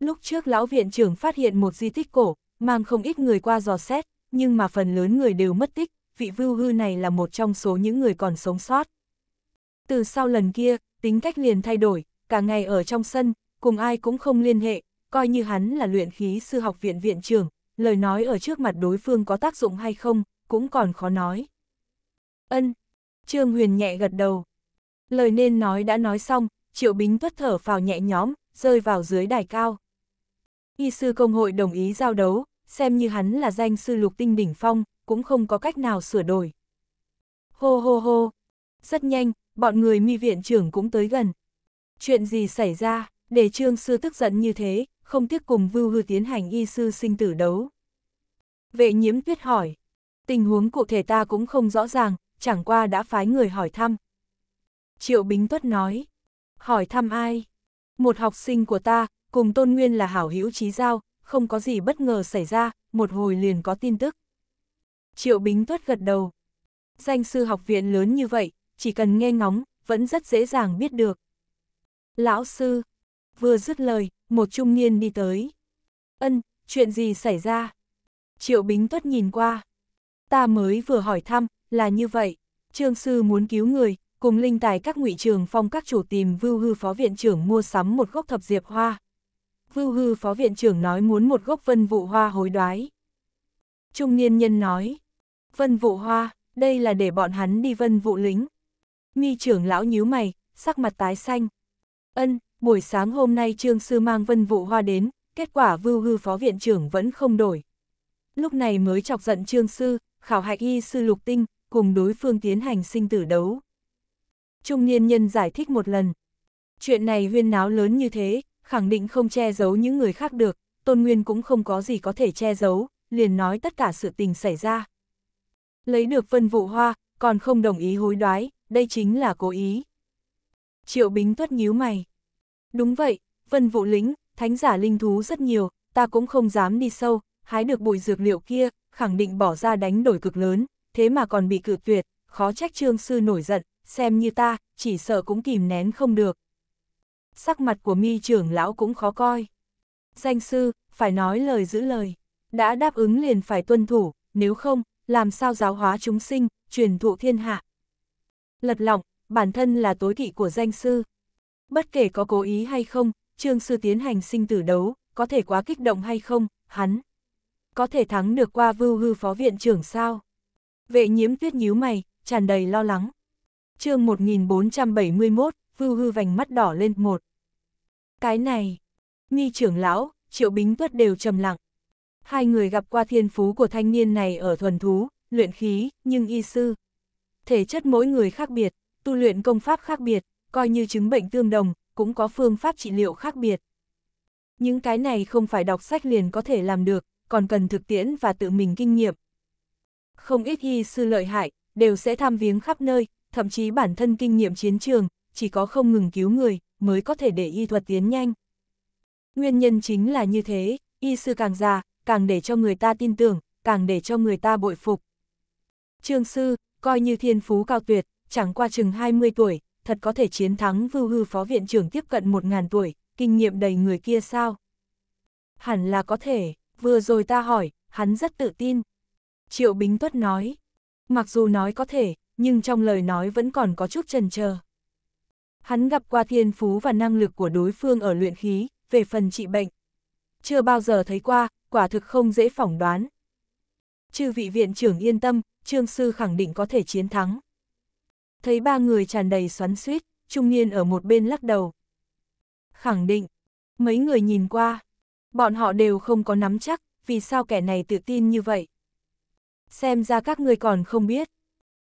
Lúc trước lão viện trưởng phát hiện một di tích cổ, mang không ít người qua dò xét, nhưng mà phần lớn người đều mất tích, vị vưu hư này là một trong số những người còn sống sót. Từ sau lần kia, tính cách liền thay đổi, cả ngày ở trong sân, cùng ai cũng không liên hệ, coi như hắn là luyện khí sư học viện viện trưởng, lời nói ở trước mặt đối phương có tác dụng hay không, cũng còn khó nói. Ân, Trương Huyền nhẹ gật đầu. Lời nên nói đã nói xong, Triệu Bính tuất thở phào nhẹ nhõm, rơi vào dưới đài cao y sư công hội đồng ý giao đấu, xem như hắn là danh sư lục tinh đỉnh phong, cũng không có cách nào sửa đổi. Hô hô hô, rất nhanh, bọn người mi viện trưởng cũng tới gần. Chuyện gì xảy ra, để trương sư tức giận như thế, không tiếc cùng vưu hư tiến hành y sư sinh tử đấu. Vệ nhiễm tuyết hỏi, tình huống cụ thể ta cũng không rõ ràng, chẳng qua đã phái người hỏi thăm. Triệu Bính Tuất nói, hỏi thăm ai? Một học sinh của ta, cùng Tôn Nguyên là hảo hữu trí giao, không có gì bất ngờ xảy ra, một hồi liền có tin tức. Triệu Bính Tuất gật đầu. Danh sư học viện lớn như vậy, chỉ cần nghe ngóng, vẫn rất dễ dàng biết được. Lão sư, vừa dứt lời, một trung niên đi tới. Ân, chuyện gì xảy ra? Triệu Bính Tuất nhìn qua. Ta mới vừa hỏi thăm, là như vậy, trương sư muốn cứu người, cùng linh tài các ngụy trường phong các chủ tìm vưu hư phó viện trưởng mua sắm một gốc thập diệp hoa, vưu hư phó viện trưởng nói muốn một gốc vân vụ hoa hối đoái. Trung niên nhân nói, vân vụ hoa, đây là để bọn hắn đi vân vụ lính. Mi trưởng lão nhíu mày, sắc mặt tái xanh. Ân, buổi sáng hôm nay trương sư mang vân vụ hoa đến, kết quả vưu hư phó viện trưởng vẫn không đổi. Lúc này mới chọc giận trương sư, khảo hạch y sư lục tinh, cùng đối phương tiến hành sinh tử đấu. Trung niên nhân giải thích một lần. Chuyện này huyên náo lớn như thế, khẳng định không che giấu những người khác được, Tôn Nguyên cũng không có gì có thể che giấu, liền nói tất cả sự tình xảy ra. Lấy được phân vụ hoa, còn không đồng ý hối đoái, đây chính là cố ý. Triệu Bính tuất nhíu mày. Đúng vậy, phân vụ lính, thánh giả linh thú rất nhiều, ta cũng không dám đi sâu, hái được bụi dược liệu kia, khẳng định bỏ ra đánh đổi cực lớn, thế mà còn bị cự tuyệt, khó trách trương sư nổi giận, xem như ta, chỉ sợ cũng kìm nén không được sắc mặt của mi trưởng lão cũng khó coi. Danh sư, phải nói lời giữ lời, đã đáp ứng liền phải tuân thủ, nếu không, làm sao giáo hóa chúng sinh, truyền thụ thiên hạ. Lật lọng, bản thân là tối kỵ của danh sư. Bất kể có cố ý hay không, trương sư tiến hành sinh tử đấu, có thể quá kích động hay không, hắn. Có thể thắng được qua vưu hư phó viện trưởng sao? Vệ nhiễm tuyết nhíu mày, tràn đầy lo lắng. chương 1471, vưu hư vành mắt đỏ lên một. Cái này, nghi trưởng lão, triệu bính tuất đều trầm lặng. Hai người gặp qua thiên phú của thanh niên này ở thuần thú, luyện khí, nhưng y sư. Thể chất mỗi người khác biệt, tu luyện công pháp khác biệt, coi như chứng bệnh tương đồng, cũng có phương pháp trị liệu khác biệt. Những cái này không phải đọc sách liền có thể làm được, còn cần thực tiễn và tự mình kinh nghiệm. Không ít y sư lợi hại, đều sẽ tham viếng khắp nơi, thậm chí bản thân kinh nghiệm chiến trường, chỉ có không ngừng cứu người, mới có thể để y thuật tiến nhanh. Nguyên nhân chính là như thế, y sư càng già, càng để cho người ta tin tưởng, càng để cho người ta bội phục. Trương sư, coi như thiên phú cao tuyệt, chẳng qua chừng 20 tuổi, thật có thể chiến thắng vưu hư phó viện trưởng tiếp cận 1.000 tuổi, kinh nghiệm đầy người kia sao? Hẳn là có thể, vừa rồi ta hỏi, hắn rất tự tin. Triệu Bính Tuất nói, mặc dù nói có thể, nhưng trong lời nói vẫn còn có chút trần chờ Hắn gặp qua thiên phú và năng lực của đối phương ở luyện khí, về phần trị bệnh. Chưa bao giờ thấy qua, quả thực không dễ phỏng đoán. Chư vị viện trưởng yên tâm, trương sư khẳng định có thể chiến thắng. Thấy ba người tràn đầy xoắn suýt, trung niên ở một bên lắc đầu. Khẳng định, mấy người nhìn qua, bọn họ đều không có nắm chắc, vì sao kẻ này tự tin như vậy. Xem ra các người còn không biết.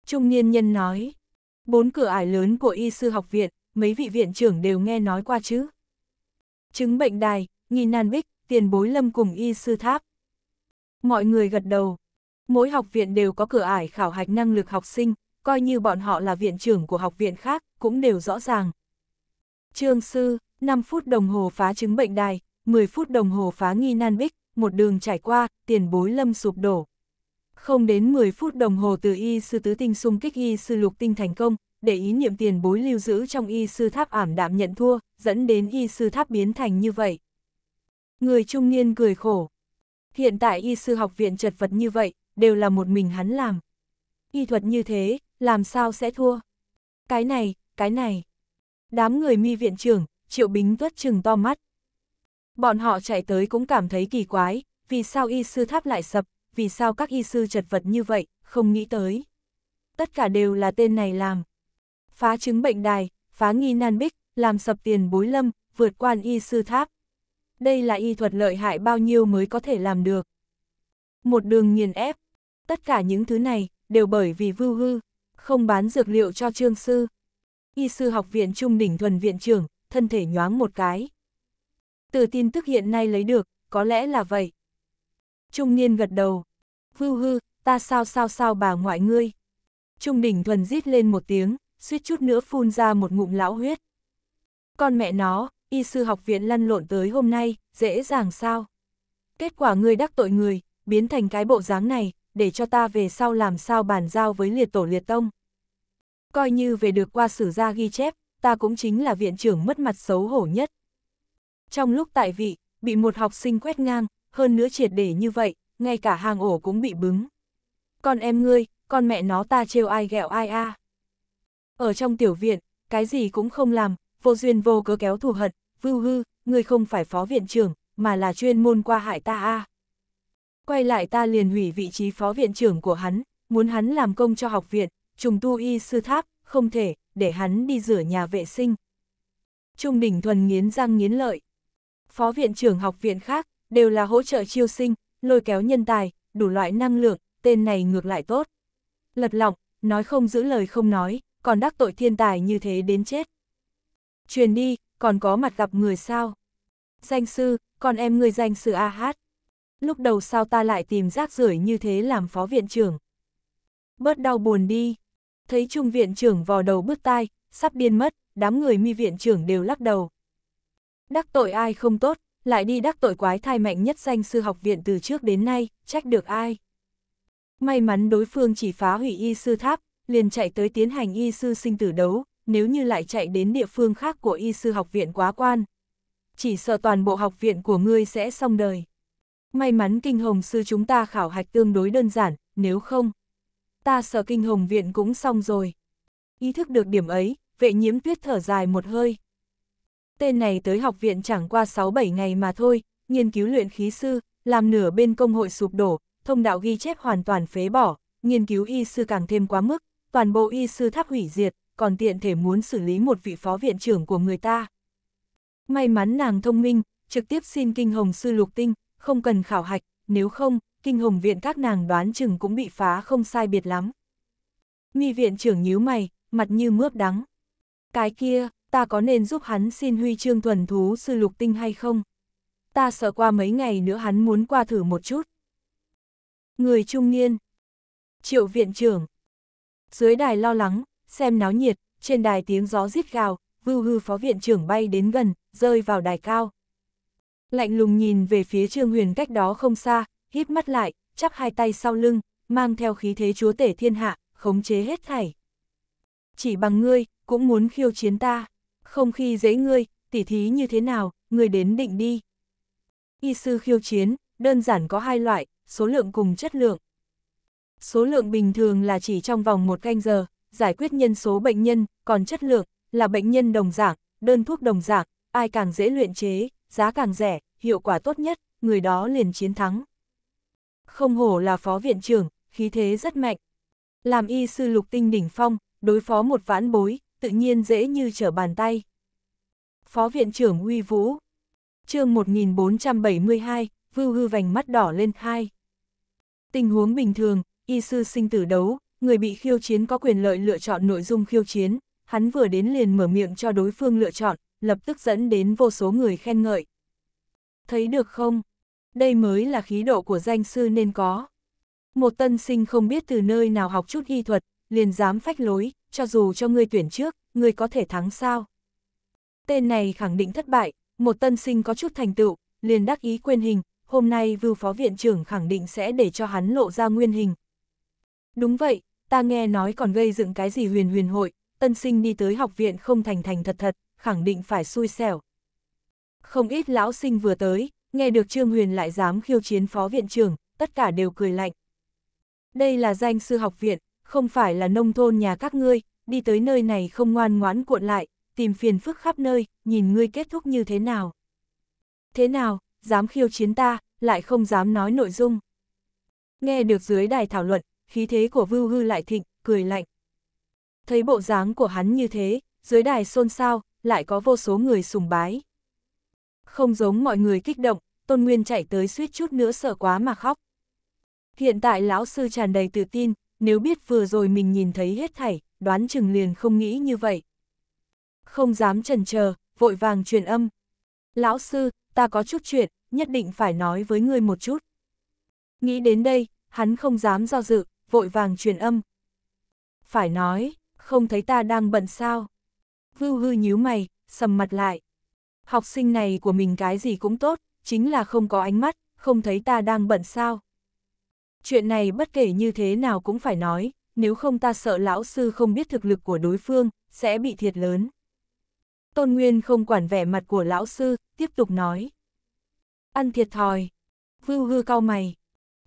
Trung niên nhân nói, bốn cửa ải lớn của y sư học viện, mấy vị viện trưởng đều nghe nói qua chứ. Chứng bệnh đài, nghi nan bích, tiền bối lâm cùng y sư tháp. Mọi người gật đầu. Mỗi học viện đều có cửa ải khảo hạch năng lực học sinh, coi như bọn họ là viện trưởng của học viện khác, cũng đều rõ ràng. Trương sư, 5 phút đồng hồ phá chứng bệnh đài, 10 phút đồng hồ phá nghi nan bích, một đường trải qua, tiền bối lâm sụp đổ. Không đến 10 phút đồng hồ từ y sư tứ tinh xung kích y sư lục tinh thành công, để ý niệm tiền bối lưu giữ trong y sư tháp ảm đạm nhận thua, dẫn đến y sư tháp biến thành như vậy. Người trung niên cười khổ. Hiện tại y sư học viện chật vật như vậy, đều là một mình hắn làm. Y thuật như thế, làm sao sẽ thua? Cái này, cái này. Đám người mi viện trưởng, triệu bính tuất chừng to mắt. Bọn họ chạy tới cũng cảm thấy kỳ quái, vì sao y sư tháp lại sập, vì sao các y sư chật vật như vậy, không nghĩ tới. Tất cả đều là tên này làm phá chứng bệnh đài, phá nghi nan bích, làm sập tiền bối lâm, vượt quan y sư tháp. Đây là y thuật lợi hại bao nhiêu mới có thể làm được. Một đường nghiền ép, tất cả những thứ này đều bởi vì vưu hư, không bán dược liệu cho trương sư. Y sư học viện trung đỉnh thuần viện trưởng, thân thể nhoáng một cái. Từ tin tức hiện nay lấy được, có lẽ là vậy. Trung niên gật đầu. Vưu hư, ta sao sao sao bà ngoại ngươi. Trung đỉnh thuần rít lên một tiếng, suýt chút nữa phun ra một ngụm lão huyết. Con mẹ nó, y sư học viện lăn lộn tới hôm nay, dễ dàng sao? Kết quả ngươi đắc tội người, biến thành cái bộ dáng này, để cho ta về sau làm sao bàn giao với liệt tổ liệt tông. Coi như về được qua sử gia ghi chép, ta cũng chính là viện trưởng mất mặt xấu hổ nhất. Trong lúc tại vị, bị một học sinh quét ngang, hơn nữa triệt để như vậy, ngay cả hàng ổ cũng bị bứng. Con em ngươi, con mẹ nó ta trêu ai ghẹo ai a. À. Ở trong tiểu viện, cái gì cũng không làm, vô duyên vô cớ kéo thù hận, vưu hư, người không phải phó viện trưởng, mà là chuyên môn qua hại ta a Quay lại ta liền hủy vị trí phó viện trưởng của hắn, muốn hắn làm công cho học viện, trùng tu y sư tháp, không thể, để hắn đi rửa nhà vệ sinh. Trung đỉnh thuần nghiến răng nghiến lợi. Phó viện trưởng học viện khác, đều là hỗ trợ chiêu sinh, lôi kéo nhân tài, đủ loại năng lượng, tên này ngược lại tốt. Lật lọng, nói không giữ lời không nói, còn đắc tội thiên tài như thế đến chết. Truyền đi, còn có mặt gặp người sao? Danh sư, còn em người danh sư A Hát. Lúc đầu sao ta lại tìm rác rưởi như thế làm phó viện trưởng? Bớt đau buồn đi. Thấy trung viện trưởng vò đầu bứt tai, sắp điên mất, đám người mi viện trưởng đều lắc đầu. Đắc tội ai không tốt, lại đi đắc tội quái thai mạnh nhất danh sư học viện từ trước đến nay, trách được ai. May mắn đối phương chỉ phá hủy y sư tháp, liền chạy tới tiến hành y sư sinh tử đấu, nếu như lại chạy đến địa phương khác của y sư học viện quá quan. Chỉ sợ toàn bộ học viện của ngươi sẽ xong đời. May mắn kinh hồng sư chúng ta khảo hạch tương đối đơn giản, nếu không, ta sợ kinh hồng viện cũng xong rồi. Ý thức được điểm ấy, vệ nhiễm tuyết thở dài một hơi. Tên này tới học viện chẳng qua 6-7 ngày mà thôi, nghiên cứu luyện khí sư, làm nửa bên công hội sụp đổ, thông đạo ghi chép hoàn toàn phế bỏ, nghiên cứu y sư càng thêm quá mức, toàn bộ y sư tháp hủy diệt, còn tiện thể muốn xử lý một vị phó viện trưởng của người ta. May mắn nàng thông minh, trực tiếp xin kinh hồng sư lục tinh, không cần khảo hạch, nếu không, kinh hồng viện các nàng đoán chừng cũng bị phá không sai biệt lắm. Nghi viện trưởng nhíu mày, mặt như mướp đắng. Cái kia, ta có nên giúp hắn xin huy chương thuần thú sư lục tinh hay không? Ta sợ qua mấy ngày nữa hắn muốn qua thử một chút. Người trung niên. Triệu viện trưởng, dưới đài lo lắng, xem náo nhiệt, trên đài tiếng gió rít gào, vưu hư phó viện trưởng bay đến gần, rơi vào đài cao. Lạnh lùng nhìn về phía Trương Huyền cách đó không xa, híp mắt lại, chắp hai tay sau lưng, mang theo khí thế chúa tể thiên hạ, khống chế hết thảy. Chỉ bằng ngươi, cũng muốn khiêu chiến ta, không khi dễ ngươi, tỉ thí như thế nào, ngươi đến định đi. Y sư khiêu chiến, đơn giản có hai loại, số lượng cùng chất lượng số lượng bình thường là chỉ trong vòng một canh giờ, giải quyết nhân số bệnh nhân, còn chất lượng, là bệnh nhân đồng dạng, đơn thuốc đồng dạng, ai càng dễ luyện chế, giá càng rẻ, hiệu quả tốt nhất, người đó liền chiến thắng. Không hổ là phó viện trưởng, khí thế rất mạnh. Làm y sư lục tinh đỉnh phong, đối phó một vãn bối, tự nhiên dễ như trở bàn tay. Phó viện trưởng uy Vũ chương 1472, vưu hư vành mắt đỏ lên hai. Tình huống bình thường, y sư sinh tử đấu, người bị khiêu chiến có quyền lợi lựa chọn nội dung khiêu chiến, hắn vừa đến liền mở miệng cho đối phương lựa chọn, lập tức dẫn đến vô số người khen ngợi. Thấy được không? Đây mới là khí độ của danh sư nên có. Một tân sinh không biết từ nơi nào học chút y thuật, liền dám phách lối, cho dù cho ngươi tuyển trước, ngươi có thể thắng sao? Tên này khẳng định thất bại, một tân sinh có chút thành tựu, liền đắc ý quên hình, hôm nay vưu phó viện trưởng khẳng định sẽ để cho hắn lộ ra nguyên hình, Đúng vậy, ta nghe nói còn gây dựng cái gì huyền huyền hội, tân sinh đi tới học viện không thành thành thật thật, khẳng định phải xui xẻo. Không ít lão sinh vừa tới, nghe được Trương Huyền lại dám khiêu chiến phó viện trưởng, tất cả đều cười lạnh. Đây là danh sư học viện, không phải là nông thôn nhà các ngươi, đi tới nơi này không ngoan ngoãn cuộn lại, tìm phiền phức khắp nơi, nhìn ngươi kết thúc như thế nào. Thế nào, dám khiêu chiến ta, lại không dám nói nội dung. Nghe được dưới đài thảo luận, khí thế của Vưu Hư lại thịnh, cười lạnh. Thấy bộ dáng của hắn như thế, dưới đài xôn xao, lại có vô số người sùng bái. Không giống mọi người kích động, Tôn Nguyên chạy tới suýt chút nữa sợ quá mà khóc. Hiện tại lão sư tràn đầy tự tin, nếu biết vừa rồi mình nhìn thấy hết thảy, đoán chừng liền không nghĩ như vậy. Không dám trần chờ, vội vàng truyền âm. Lão sư, ta có chút chuyện, nhất định phải nói với ngươi một chút. Nghĩ đến đây, hắn không dám do dự, vội vàng truyền âm. Phải nói, không thấy ta đang bận sao. Vưu hư nhíu mày, sầm mặt lại. Học sinh này của mình cái gì cũng tốt, chính là không có ánh mắt, không thấy ta đang bận sao. Chuyện này bất kể như thế nào cũng phải nói, nếu không ta sợ lão sư không biết thực lực của đối phương, sẽ bị thiệt lớn. Tôn Nguyên không quản vẻ mặt của lão sư, tiếp tục nói. Ăn thiệt thòi. Vưu hư cao mày.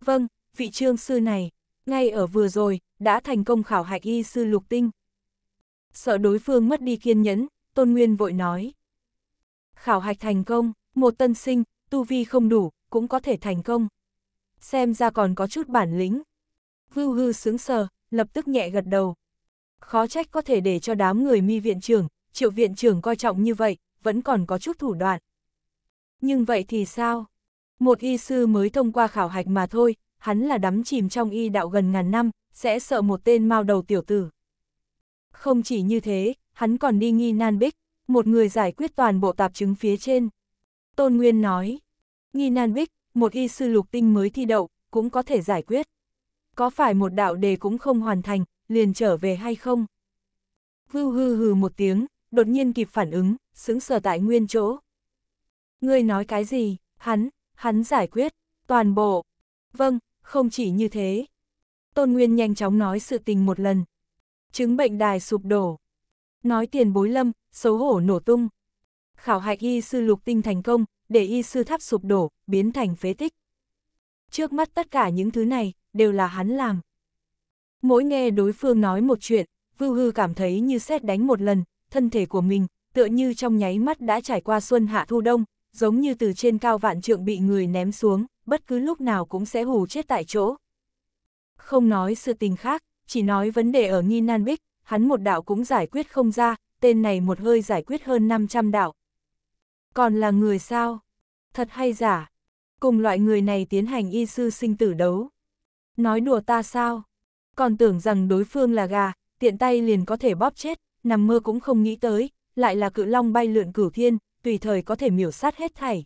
Vâng, vị trương sư này, ngay ở vừa rồi, đã thành công khảo hạch y sư lục tinh. Sợ đối phương mất đi kiên nhẫn, Tôn Nguyên vội nói. Khảo hạch thành công, một tân sinh, tu vi không đủ, cũng có thể thành công. Xem ra còn có chút bản lĩnh. Vưu hư sướng sờ, lập tức nhẹ gật đầu. Khó trách có thể để cho đám người mi viện trưởng, triệu viện trưởng coi trọng như vậy, vẫn còn có chút thủ đoạn. Nhưng vậy thì sao? Một y sư mới thông qua khảo hạch mà thôi, hắn là đắm chìm trong y đạo gần ngàn năm, sẽ sợ một tên mao đầu tiểu tử. Không chỉ như thế, hắn còn đi nghi nan bích, một người giải quyết toàn bộ tạp chứng phía trên. Tôn Nguyên nói, nghi nan bích, một y sư lục tinh mới thi đậu, cũng có thể giải quyết. Có phải một đạo đề cũng không hoàn thành, liền trở về hay không? Vưu hư hừ một tiếng, đột nhiên kịp phản ứng, xứng sở tại nguyên chỗ. Ngươi nói cái gì, hắn, hắn giải quyết, toàn bộ. Vâng, không chỉ như thế, Tôn Nguyên nhanh chóng nói sự tình một lần. Chứng bệnh đài sụp đổ. Nói tiền bối lâm, xấu hổ nổ tung. Khảo hạch y sư lục tinh thành công, để y sư tháp sụp đổ, biến thành phế tích. Trước mắt tất cả những thứ này, đều là hắn làm. Mỗi nghe đối phương nói một chuyện, Vưu Hư cảm thấy như xét đánh một lần, thân thể của mình, tựa như trong nháy mắt đã trải qua xuân hạ thu đông, giống như từ trên cao vạn trượng bị người ném xuống bất cứ lúc nào cũng sẽ hù chết tại chỗ. Không nói sự tình khác, chỉ nói vấn đề ở nghi nan bích, hắn một đạo cũng giải quyết không ra, tên này một hơi giải quyết hơn 500 đạo. Còn là người sao? Thật hay giả? Cùng loại người này tiến hành y sư sinh tử đấu. Nói đùa ta sao? Còn tưởng rằng đối phương là gà, tiện tay liền có thể bóp chết, nằm mơ cũng không nghĩ tới, lại là cự long bay lượn cửu thiên, tùy thời có thể miểu sát hết thảy.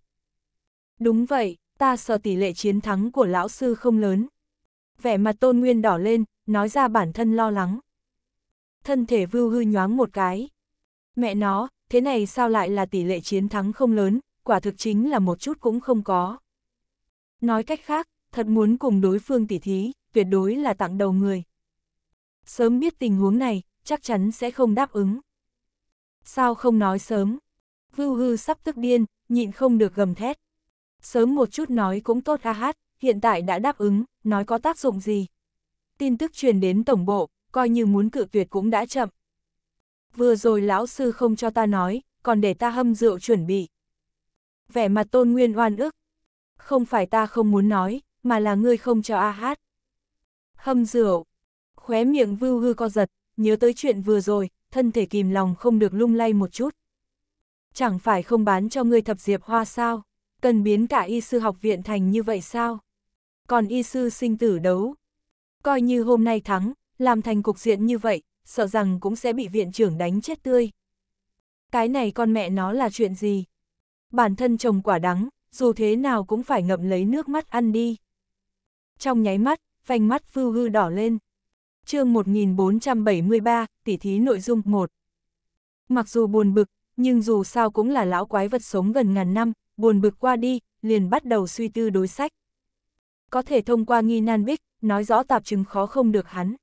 Đúng vậy, ta sợ tỷ lệ chiến thắng của lão sư không lớn. Vẻ mặt tôn nguyên đỏ lên, nói ra bản thân lo lắng. Thân thể vưu hư nhoáng một cái. Mẹ nó, thế này sao lại là tỷ lệ chiến thắng không lớn, quả thực chính là một chút cũng không có. Nói cách khác, thật muốn cùng đối phương tỉ thí, tuyệt đối là tặng đầu người. Sớm biết tình huống này, chắc chắn sẽ không đáp ứng. Sao không nói sớm? Vưu hư sắp tức điên, nhịn không được gầm thét sớm một chút nói cũng tốt ha hát, hiện tại đã đáp ứng, nói có tác dụng gì. Tin tức truyền đến tổng bộ, coi như muốn cự tuyệt cũng đã chậm. Vừa rồi lão sư không cho ta nói, còn để ta hâm rượu chuẩn bị. Vẻ mặt tôn nguyên oan ức. Không phải ta không muốn nói, mà là ngươi không cho a hát. Hâm rượu. Khóe miệng vưu hư co giật, nhớ tới chuyện vừa rồi, thân thể kìm lòng không được lung lay một chút. Chẳng phải không bán cho ngươi thập diệp hoa sao? Cần biến cả y sư học viện thành như vậy sao? Còn y sư sinh tử đấu. Coi như hôm nay thắng, làm thành cục diện như vậy, sợ rằng cũng sẽ bị viện trưởng đánh chết tươi. Cái này con mẹ nó là chuyện gì? Bản thân chồng quả đắng, dù thế nào cũng phải ngậm lấy nước mắt ăn đi. Trong nháy mắt, vành mắt Vưu Hư đỏ lên. chương 1473, tỷ thí nội dung 1. Mặc dù buồn bực, nhưng dù sao cũng là lão quái vật sống gần ngàn năm, buồn bực qua đi, liền bắt đầu suy tư đối sách. Có thể thông qua nghi nan bích, nói rõ tạp chứng khó không được hắn.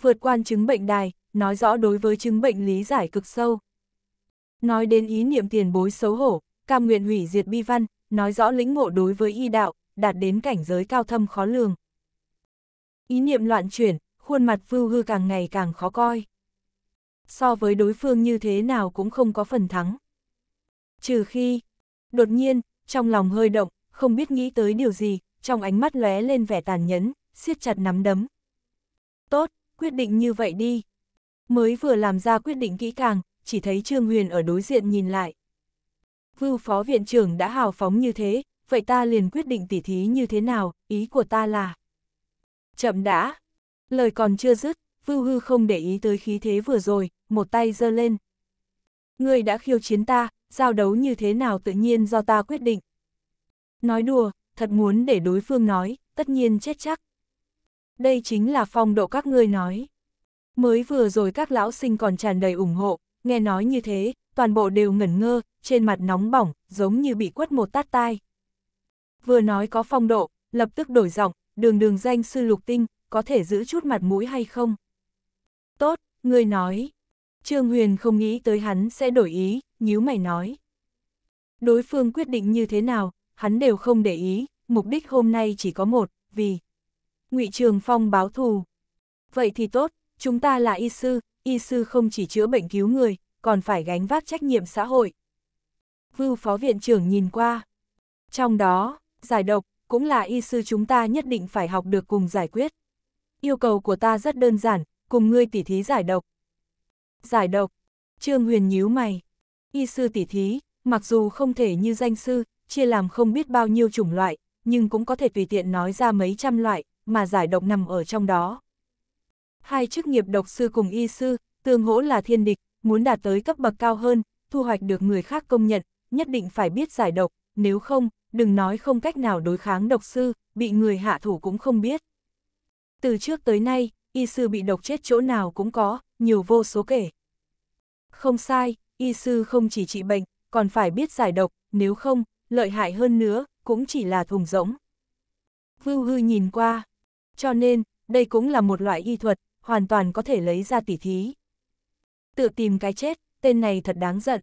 Vượt quan chứng bệnh đài, nói rõ đối với chứng bệnh lý giải cực sâu. Nói đến ý niệm tiền bối xấu hổ, cam nguyện hủy diệt bi văn, nói rõ lĩnh ngộ đối với y đạo, đạt đến cảnh giới cao thâm khó lường. Ý niệm loạn chuyển, khuôn mặt vưu hư càng ngày càng khó coi. So với đối phương như thế nào cũng không có phần thắng. Trừ khi, Đột nhiên, trong lòng hơi động, không biết nghĩ tới điều gì, trong ánh mắt lóe lên vẻ tàn nhẫn, siết chặt nắm đấm. Tốt, quyết định như vậy đi. Mới vừa làm ra quyết định kỹ càng, chỉ thấy Trương Huyền ở đối diện nhìn lại. Vưu phó viện trưởng đã hào phóng như thế, vậy ta liền quyết định tỉ thí như thế nào, ý của ta là... Chậm đã. Lời còn chưa dứt, Vưu hư không để ý tới khí thế vừa rồi, một tay giơ lên. Người đã khiêu chiến ta, giao đấu như thế nào tự nhiên do ta quyết định. Nói đùa, thật muốn để đối phương nói, tất nhiên chết chắc. Đây chính là phong độ các ngươi nói. Mới vừa rồi các lão sinh còn tràn đầy ủng hộ, nghe nói như thế, toàn bộ đều ngẩn ngơ, trên mặt nóng bỏng, giống như bị quất một tát tai. Vừa nói có phong độ, lập tức đổi giọng, đường đường danh sư lục tinh, có thể giữ chút mặt mũi hay không? Tốt, ngươi nói. Trương Huyền không nghĩ tới hắn sẽ đổi ý, nhíu mày nói. Đối phương quyết định như thế nào, hắn đều không để ý, mục đích hôm nay chỉ có một, vì ngụy Trường Phong báo thù. Vậy thì tốt, chúng ta là y sư, y sư không chỉ chữa bệnh cứu người, còn phải gánh vác trách nhiệm xã hội. Vưu Phó Viện trưởng nhìn qua. Trong đó, giải độc, cũng là y sư chúng ta nhất định phải học được cùng giải quyết. Yêu cầu của ta rất đơn giản, cùng ngươi tỉ thí giải độc. Giải độc, Trương Huyền nhíu mày, y sư tỷ thí, mặc dù không thể như danh sư, chia làm không biết bao nhiêu chủng loại, nhưng cũng có thể tùy tiện nói ra mấy trăm loại, mà giải độc nằm ở trong đó. Hai chức nghiệp độc sư cùng y sư, tương hỗ là thiên địch, muốn đạt tới cấp bậc cao hơn, thu hoạch được người khác công nhận, nhất định phải biết giải độc, nếu không, đừng nói không cách nào đối kháng độc sư, bị người hạ thủ cũng không biết. Từ trước tới nay, y sư bị độc chết chỗ nào cũng có, nhiều vô số kể. Không sai, y sư không chỉ trị bệnh, còn phải biết giải độc, nếu không, lợi hại hơn nữa, cũng chỉ là thùng rỗng. Vưu hư nhìn qua. Cho nên, đây cũng là một loại y thuật, hoàn toàn có thể lấy ra tỉ thí. Tự tìm cái chết, tên này thật đáng giận.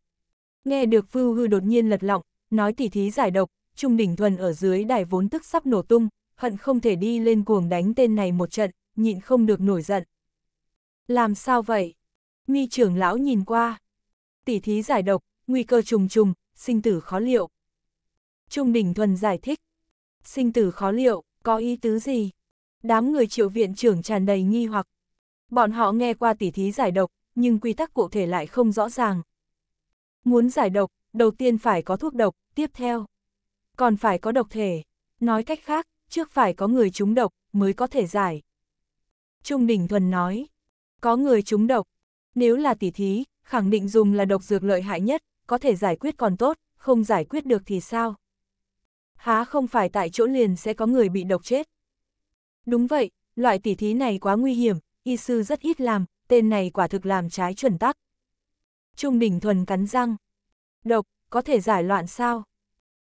Nghe được Vưu hư đột nhiên lật lọng, nói tỉ thí giải độc, Trung Đỉnh Thuần ở dưới đài vốn tức sắp nổ tung, hận không thể đi lên cuồng đánh tên này một trận, nhịn không được nổi giận. Làm sao vậy? Mi trưởng lão nhìn qua, tỉ thí giải độc, nguy cơ trùng trùng, sinh tử khó liệu. Trung Đình Thuần giải thích, sinh tử khó liệu, có ý tứ gì? Đám người triệu viện trưởng tràn đầy nghi hoặc. Bọn họ nghe qua tỉ thí giải độc, nhưng quy tắc cụ thể lại không rõ ràng. Muốn giải độc, đầu tiên phải có thuốc độc, tiếp theo. Còn phải có độc thể. Nói cách khác, trước phải có người trúng độc, mới có thể giải. Trung Đình Thuần nói, có người trúng độc. Nếu là tỉ thí, khẳng định dùng là độc dược lợi hại nhất, có thể giải quyết còn tốt, không giải quyết được thì sao? Há không phải tại chỗ liền sẽ có người bị độc chết. Đúng vậy, loại tỉ thí này quá nguy hiểm, y sư rất ít làm, tên này quả thực làm trái chuẩn tắc. Trung Đình Thuần cắn răng. Độc, có thể giải loạn sao?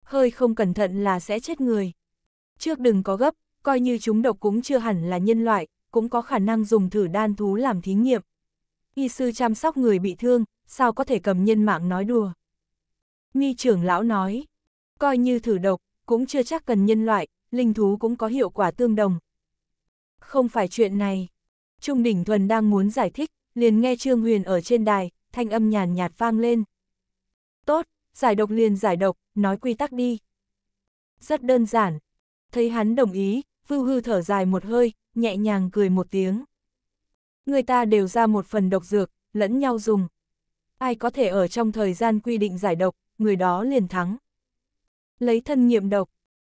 Hơi không cẩn thận là sẽ chết người. Trước đừng có gấp, coi như chúng độc cũng chưa hẳn là nhân loại, cũng có khả năng dùng thử đan thú làm thí nghiệm y sư chăm sóc người bị thương, sao có thể cầm nhân mạng nói đùa. Nghi trưởng lão nói, coi như thử độc, cũng chưa chắc cần nhân loại, linh thú cũng có hiệu quả tương đồng. Không phải chuyện này. Trung đỉnh thuần đang muốn giải thích, liền nghe Trương Huyền ở trên đài, thanh âm nhàn nhạt vang lên. Tốt, giải độc liền giải độc, nói quy tắc đi. Rất đơn giản. Thấy hắn đồng ý, Vưu Hư thở dài một hơi, nhẹ nhàng cười một tiếng người ta đều ra một phần độc dược, lẫn nhau dùng. Ai có thể ở trong thời gian quy định giải độc, người đó liền thắng. Lấy thân nghiệm độc,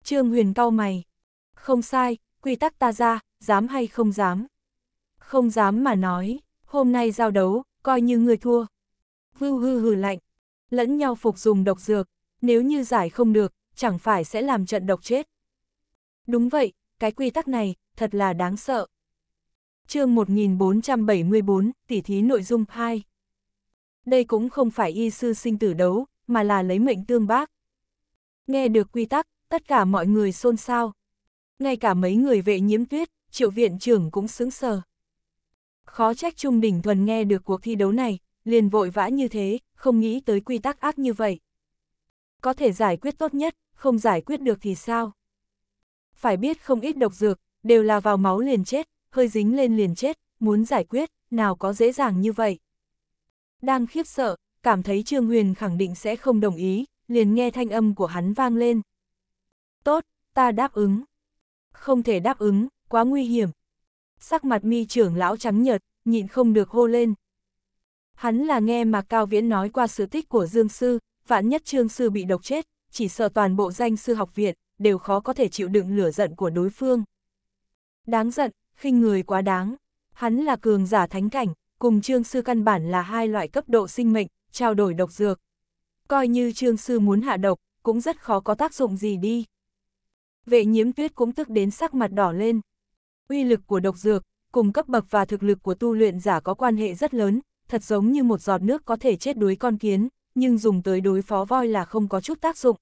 Trương Huyền cau mày. Không sai, quy tắc ta ra, dám hay không dám. Không dám mà nói, hôm nay giao đấu, coi như người thua. Vưu hư hừ lạnh, lẫn nhau phục dùng độc dược, nếu như giải không được, chẳng phải sẽ làm trận độc chết. Đúng vậy, cái quy tắc này, thật là đáng sợ chương 1474, tỷ thí nội dung 2. Đây cũng không phải y sư sinh tử đấu, mà là lấy mệnh tương bác. Nghe được quy tắc, tất cả mọi người xôn xao. Ngay cả mấy người vệ nhiễm tuyết, triệu viện trưởng cũng sững sờ. Khó trách Trung Đình Thuần nghe được cuộc thi đấu này, liền vội vã như thế, không nghĩ tới quy tắc ác như vậy. Có thể giải quyết tốt nhất, không giải quyết được thì sao? Phải biết không ít độc dược, đều là vào máu liền chết, hơi dính lên liền chết, muốn giải quyết, nào có dễ dàng như vậy. Đang khiếp sợ, cảm thấy Trương Huyền khẳng định sẽ không đồng ý, liền nghe thanh âm của hắn vang lên. Tốt, ta đáp ứng. Không thể đáp ứng, quá nguy hiểm. Sắc mặt mi trưởng lão trắng nhợt, nhịn không được hô lên. Hắn là nghe mà Cao Viễn nói qua sự tích của Dương Sư, vạn nhất Trương Sư bị độc chết, chỉ sợ toàn bộ danh sư học viện, đều khó có thể chịu đựng lửa giận của đối phương. Đáng giận, khinh người quá đáng. Hắn là cường giả thánh cảnh, cùng trương sư căn bản là hai loại cấp độ sinh mệnh, trao đổi độc dược. Coi như trương sư muốn hạ độc, cũng rất khó có tác dụng gì đi. Vệ nhiễm tuyết cũng tức đến sắc mặt đỏ lên. Uy lực của độc dược, cùng cấp bậc và thực lực của tu luyện giả có quan hệ rất lớn, thật giống như một giọt nước có thể chết đuối con kiến, nhưng dùng tới đối phó voi là không có chút tác dụng.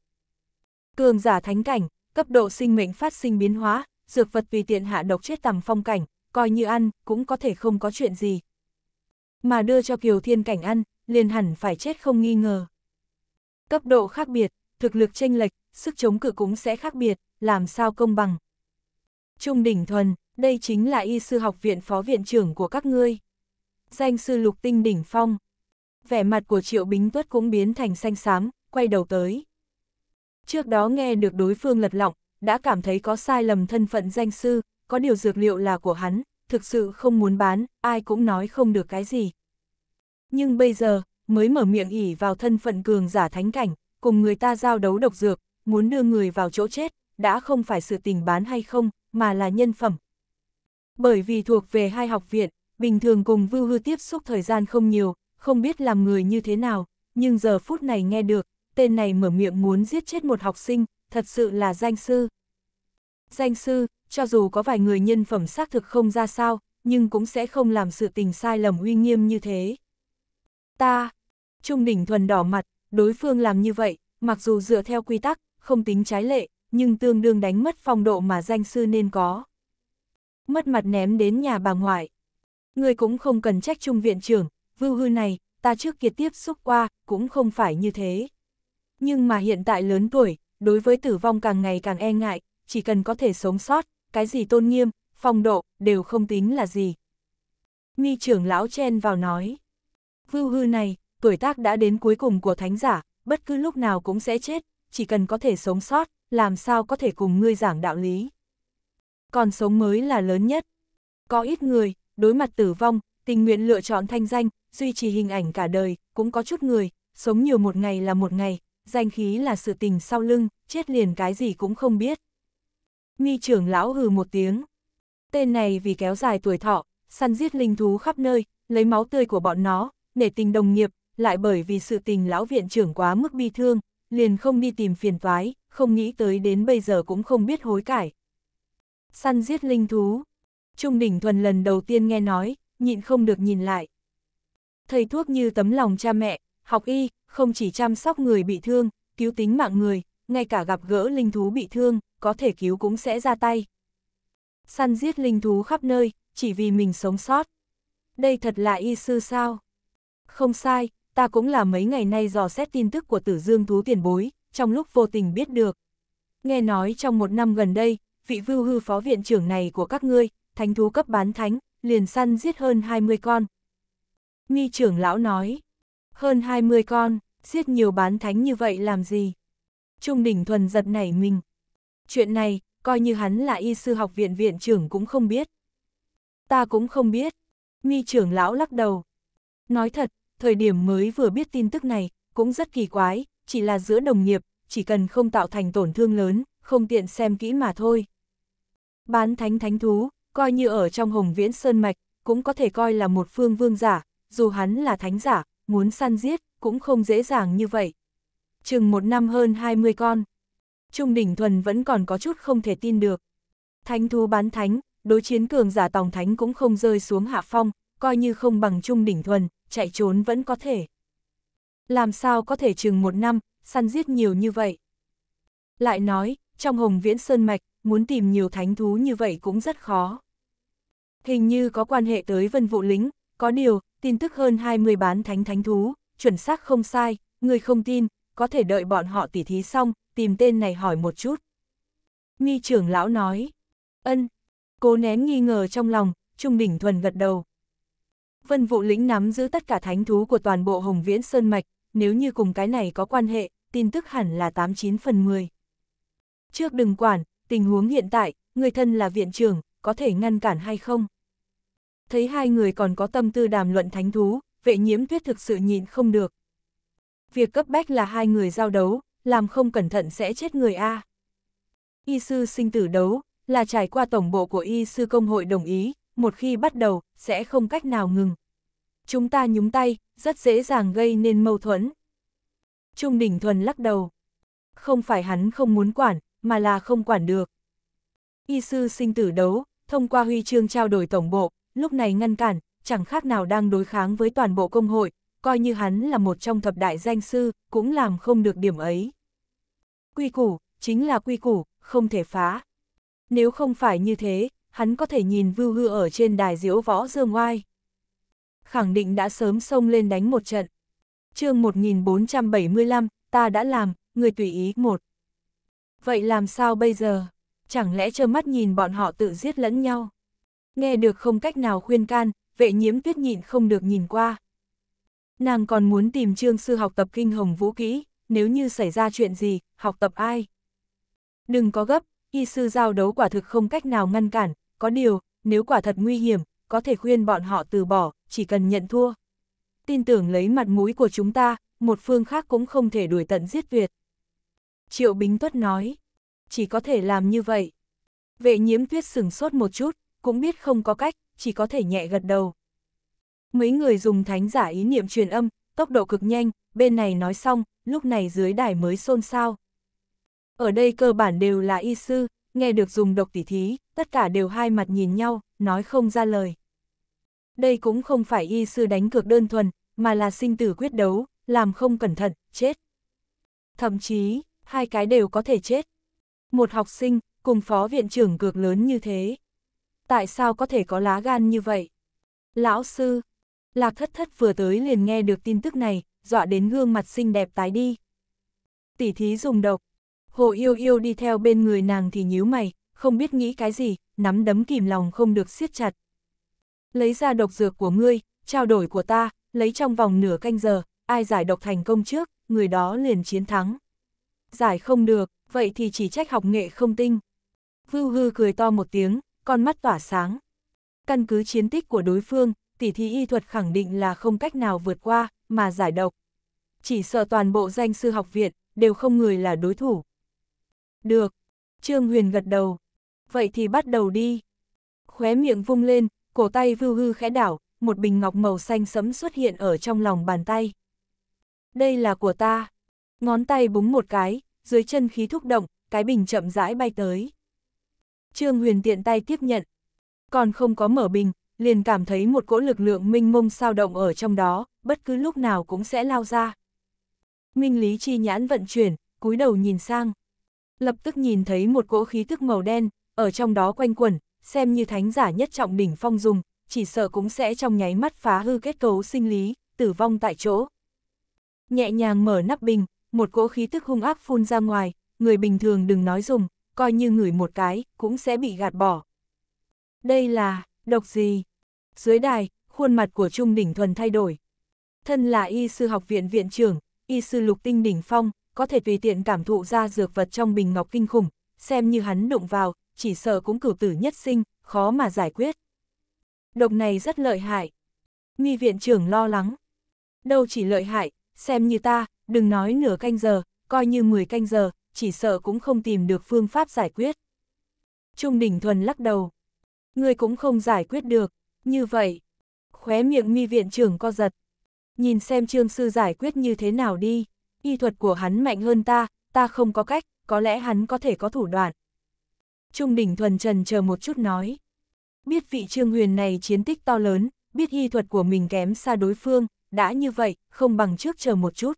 Cường giả thánh cảnh, cấp độ sinh mệnh phát sinh biến hóa, dược vật tùy tiện hạ độc chết tầm phong cảnh, coi như ăn, cũng có thể không có chuyện gì. Mà đưa cho Kiều Thiên Cảnh ăn, liền hẳn phải chết không nghi ngờ. Cấp độ khác biệt, thực lực chênh lệch, sức chống cự cũng sẽ khác biệt, làm sao công bằng. Trung Đỉnh Thuần, đây chính là y sư học viện phó viện trưởng của các ngươi. Danh sư lục tinh đỉnh phong. Vẻ mặt của Triệu Bính Tuất cũng biến thành xanh xám, quay đầu tới. Trước đó nghe được đối phương lật lọng, đã cảm thấy có sai lầm thân phận danh sư, có điều dược liệu là của hắn, thực sự không muốn bán, ai cũng nói không được cái gì. Nhưng bây giờ, mới mở miệng ỉ vào thân phận cường giả thánh cảnh, cùng người ta giao đấu độc dược, muốn đưa người vào chỗ chết, đã không phải sự tình bán hay không, mà là nhân phẩm. Bởi vì thuộc về hai học viện, bình thường cùng Vưu Hư tiếp xúc thời gian không nhiều, không biết làm người như thế nào, nhưng giờ phút này nghe được, tên này mở miệng muốn giết chết một học sinh, thật sự là danh sư. Danh sư, cho dù có vài người nhân phẩm xác thực không ra sao, nhưng cũng sẽ không làm sự tình sai lầm uy nghiêm như thế. Ta, Trung đỉnh thuần đỏ mặt, đối phương làm như vậy, mặc dù dựa theo quy tắc, không tính trái lệ, nhưng tương đương đánh mất phong độ mà danh sư nên có. Mất mặt ném đến nhà bà ngoại. Người cũng không cần trách trung viện trưởng, vưu hư này, ta trước kia tiếp xúc qua, cũng không phải như thế. Nhưng mà hiện tại lớn tuổi, đối với tử vong càng ngày càng e ngại, chỉ cần có thể sống sót, cái gì tôn nghiêm, phong độ, đều không tính là gì. Nghi trưởng lão chen vào nói, vưu hư này, tuổi tác đã đến cuối cùng của thánh giả, bất cứ lúc nào cũng sẽ chết, chỉ cần có thể sống sót, làm sao có thể cùng ngươi giảng đạo lý. Còn sống mới là lớn nhất. Có ít người, đối mặt tử vong, tình nguyện lựa chọn thanh danh, duy trì hình ảnh cả đời, cũng có chút người, sống nhiều một ngày là một ngày, danh khí là sự tình sau lưng, chết liền cái gì cũng không biết. Nghi trưởng lão hừ một tiếng. Tên này vì kéo dài tuổi thọ, săn giết linh thú khắp nơi, lấy máu tươi của bọn nó, nể tình đồng nghiệp, lại bởi vì sự tình lão viện trưởng quá mức bi thương, liền không đi tìm phiền toái, không nghĩ tới đến bây giờ cũng không biết hối cải. Săn giết linh thú. Trung đỉnh thuần lần đầu tiên nghe nói, nhịn không được nhìn lại. Thầy thuốc như tấm lòng cha mẹ, Học y, không chỉ chăm sóc người bị thương, cứu tính mạng người, ngay cả gặp gỡ linh thú bị thương, có thể cứu cũng sẽ ra tay. Săn giết linh thú khắp nơi, chỉ vì mình sống sót. Đây thật là y sư sao? Không sai, ta cũng là mấy ngày nay dò xét tin tức của tử dương thú tiền bối, trong lúc vô tình biết được. Nghe nói trong một năm gần đây, vị vưu hư phó viện trưởng này của các ngươi, thánh thú cấp bán thánh, liền săn giết hơn 20 con. Mi trưởng lão nói, hơn 20 con, giết nhiều bán thánh như vậy làm gì? Trung đỉnh thuần giật nảy mình. Chuyện này, coi như hắn là y sư học viện viện trưởng cũng không biết. Ta cũng không biết. Mi trưởng lão lắc đầu. Nói thật, thời điểm mới vừa biết tin tức này, cũng rất kỳ quái, chỉ là giữa đồng nghiệp, chỉ cần không tạo thành tổn thương lớn, không tiện xem kỹ mà thôi. Bán thánh thánh thú, coi như ở trong hồng viễn sơn mạch, cũng có thể coi là một phương vương giả, dù hắn là thánh giả, muốn săn giết cũng không dễ dàng như vậy. Chừng một năm hơn 20 con. Trung đỉnh thuần vẫn còn có chút không thể tin được. Thánh thú bán thánh, đối chiến cường giả tòng thánh cũng không rơi xuống hạ phong, coi như không bằng trung đỉnh thuần, chạy trốn vẫn có thể. Làm sao có thể chừng một năm, săn giết nhiều như vậy? Lại nói, trong hồng viễn sơn mạch, muốn tìm nhiều thánh thú như vậy cũng rất khó. Hình như có quan hệ tới vân vụ lính, có điều, tin tức hơn 20 bán thánh thánh thú, chuẩn xác không sai, người không tin, có thể đợi bọn họ tỉ thí xong, tìm tên này hỏi một chút. Mi trưởng lão nói, ân, cố nén nghi ngờ trong lòng, Trung Đỉnh Thuần gật đầu. Vân vụ Lĩnh nắm giữ tất cả thánh thú của toàn bộ Hồng Viễn Sơn Mạch, nếu như cùng cái này có quan hệ, tin tức hẳn là 89 phần 10. Trước đừng quản, tình huống hiện tại, người thân là viện trưởng, có thể ngăn cản hay không? thấy hai người còn có tâm tư đàm luận thánh thú, vệ nhiễm tuyết thực sự nhịn không được. Việc cấp bách là hai người giao đấu, làm không cẩn thận sẽ chết người A. Y sư sinh tử đấu, là trải qua tổng bộ của y sư công hội đồng ý, một khi bắt đầu, sẽ không cách nào ngừng. Chúng ta nhúng tay, rất dễ dàng gây nên mâu thuẫn. Trung đỉnh Thuần lắc đầu. Không phải hắn không muốn quản, mà là không quản được. Y sư sinh tử đấu, thông qua huy chương trao đổi tổng bộ, lúc này ngăn cản, chẳng khác nào đang đối kháng với toàn bộ công hội, coi như hắn là một trong thập đại danh sư, cũng làm không được điểm ấy. Quy củ, chính là quy củ, không thể phá. Nếu không phải như thế, hắn có thể nhìn vưu hư ở trên đài diễu võ dương oai. Khẳng định đã sớm xông lên đánh một trận. chương 1475, ta đã làm, người tùy ý một. Vậy làm sao bây giờ? Chẳng lẽ trơ mắt nhìn bọn họ tự giết lẫn nhau? nghe được không cách nào khuyên can, vệ nhiễm tuyết nhịn không được nhìn qua. Nàng còn muốn tìm trương sư học tập kinh hồng vũ kỹ, nếu như xảy ra chuyện gì, học tập ai. Đừng có gấp, y sư giao đấu quả thực không cách nào ngăn cản, có điều, nếu quả thật nguy hiểm, có thể khuyên bọn họ từ bỏ, chỉ cần nhận thua. Tin tưởng lấy mặt mũi của chúng ta, một phương khác cũng không thể đuổi tận giết tuyệt. Triệu Bính Tuất nói, chỉ có thể làm như vậy. Vệ nhiễm tuyết sừng sốt một chút, cũng biết không có cách, chỉ có thể nhẹ gật đầu. Mấy người dùng thánh giả ý niệm truyền âm, tốc độ cực nhanh, bên này nói xong, lúc này dưới đài mới xôn xao. Ở đây cơ bản đều là y sư, nghe được dùng độc tỉ thí, tất cả đều hai mặt nhìn nhau, nói không ra lời. Đây cũng không phải y sư đánh cược đơn thuần, mà là sinh tử quyết đấu, làm không cẩn thận, chết. Thậm chí, hai cái đều có thể chết. Một học sinh, cùng phó viện trưởng cược lớn như thế tại sao có thể có lá gan như vậy? Lão sư, lạc thất thất vừa tới liền nghe được tin tức này, dọa đến gương mặt xinh đẹp tái đi. Tỷ thí dùng độc, hồ yêu yêu đi theo bên người nàng thì nhíu mày, không biết nghĩ cái gì, nắm đấm kìm lòng không được siết chặt. Lấy ra độc dược của ngươi, trao đổi của ta, lấy trong vòng nửa canh giờ, ai giải độc thành công trước, người đó liền chiến thắng. Giải không được, vậy thì chỉ trách học nghệ không tinh. Vưu hư cười to một tiếng, con mắt tỏa sáng. Căn cứ chiến tích của đối phương, tỷ thí y thuật khẳng định là không cách nào vượt qua, mà giải độc. Chỉ sợ toàn bộ danh sư học viện, đều không người là đối thủ. Được, Trương Huyền gật đầu. Vậy thì bắt đầu đi. Khóe miệng vung lên, cổ tay vưu hư khẽ đảo, một bình ngọc màu xanh sẫm xuất hiện ở trong lòng bàn tay. Đây là của ta. Ngón tay búng một cái, dưới chân khí thúc động, cái bình chậm rãi bay tới. Trương Huyền tiện tay tiếp nhận. Còn không có mở bình, liền cảm thấy một cỗ lực lượng minh mông sao động ở trong đó, bất cứ lúc nào cũng sẽ lao ra. Minh Lý chi nhãn vận chuyển, cúi đầu nhìn sang. Lập tức nhìn thấy một cỗ khí tức màu đen, ở trong đó quanh quẩn, xem như thánh giả nhất trọng đỉnh phong dùng, chỉ sợ cũng sẽ trong nháy mắt phá hư kết cấu sinh lý, tử vong tại chỗ. Nhẹ nhàng mở nắp bình, một cỗ khí tức hung ác phun ra ngoài, người bình thường đừng nói dùng, coi như ngửi một cái, cũng sẽ bị gạt bỏ. Đây là, độc gì? Dưới đài, khuôn mặt của Trung Đỉnh Thuần thay đổi. Thân là y sư học viện viện trưởng, y sư lục tinh đỉnh phong, có thể tùy tiện cảm thụ ra dược vật trong bình ngọc kinh khủng, xem như hắn đụng vào, chỉ sợ cũng cửu tử nhất sinh, khó mà giải quyết. Độc này rất lợi hại. Nghi viện trưởng lo lắng. Đâu chỉ lợi hại, xem như ta, đừng nói nửa canh giờ, coi như 10 canh giờ, chỉ sợ cũng không tìm được phương pháp giải quyết. Trung Đình Thuần lắc đầu. Người cũng không giải quyết được, như vậy. Khóe miệng mi viện trưởng co giật. Nhìn xem trương sư giải quyết như thế nào đi. Y thuật của hắn mạnh hơn ta, ta không có cách, có lẽ hắn có thể có thủ đoạn. Trung Đình Thuần trần chờ một chút nói. Biết vị trương huyền này chiến tích to lớn, biết y thuật của mình kém xa đối phương, đã như vậy, không bằng trước chờ một chút.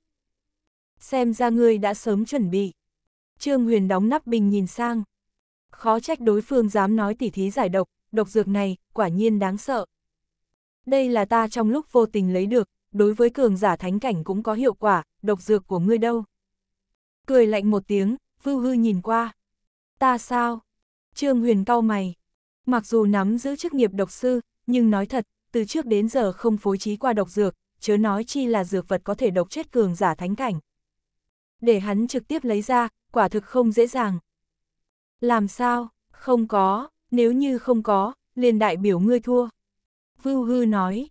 Xem ra ngươi đã sớm chuẩn bị. Trương Huyền đóng nắp bình nhìn sang. Khó trách đối phương dám nói tỉ thí giải độc, độc dược này, quả nhiên đáng sợ. Đây là ta trong lúc vô tình lấy được, đối với cường giả thánh cảnh cũng có hiệu quả, độc dược của ngươi đâu. Cười lạnh một tiếng, Vưu Hư nhìn qua. Ta sao? Trương Huyền cau mày. Mặc dù nắm giữ chức nghiệp độc sư, nhưng nói thật, từ trước đến giờ không phối trí qua độc dược, chớ nói chi là dược vật có thể độc chết cường giả thánh cảnh để hắn trực tiếp lấy ra, quả thực không dễ dàng. Làm sao? Không có, nếu như không có, liền đại biểu ngươi thua. Vưu hư nói,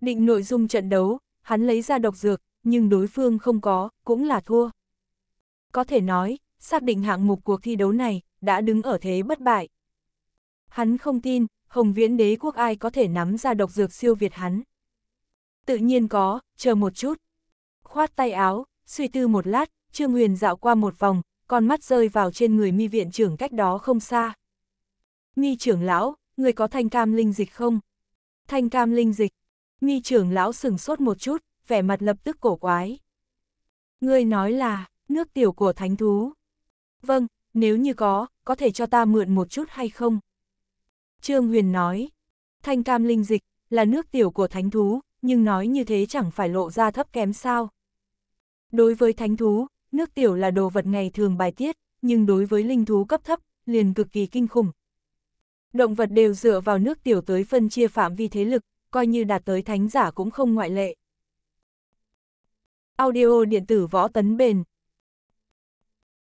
định nội dung trận đấu, hắn lấy ra độc dược, nhưng đối phương không có, cũng là thua. Có thể nói, xác định hạng mục cuộc thi đấu này, đã đứng ở thế bất bại. Hắn không tin, Hồng Viễn đế quốc ai có thể nắm ra độc dược siêu việt hắn. Tự nhiên có, chờ một chút. Khoát tay áo, suy tư một lát, Trương Huyền dạo qua một vòng, con mắt rơi vào trên người mi viện trưởng cách đó không xa. Mi trưởng lão, người có thanh cam linh dịch không? Thanh cam linh dịch. Mi trưởng lão sừng sốt một chút, vẻ mặt lập tức cổ quái. Người nói là, nước tiểu của thánh thú. Vâng, nếu như có, có thể cho ta mượn một chút hay không? Trương Huyền nói, thanh cam linh dịch, là nước tiểu của thánh thú, nhưng nói như thế chẳng phải lộ ra thấp kém sao. Đối với thánh thú, Nước tiểu là đồ vật ngày thường bài tiết, nhưng đối với linh thú cấp thấp, liền cực kỳ kinh khủng. Động vật đều dựa vào nước tiểu tới phân chia phạm vi thế lực, coi như đạt tới thánh giả cũng không ngoại lệ. Audio điện tử võ tấn bền.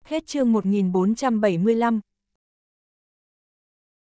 Hết chương 1475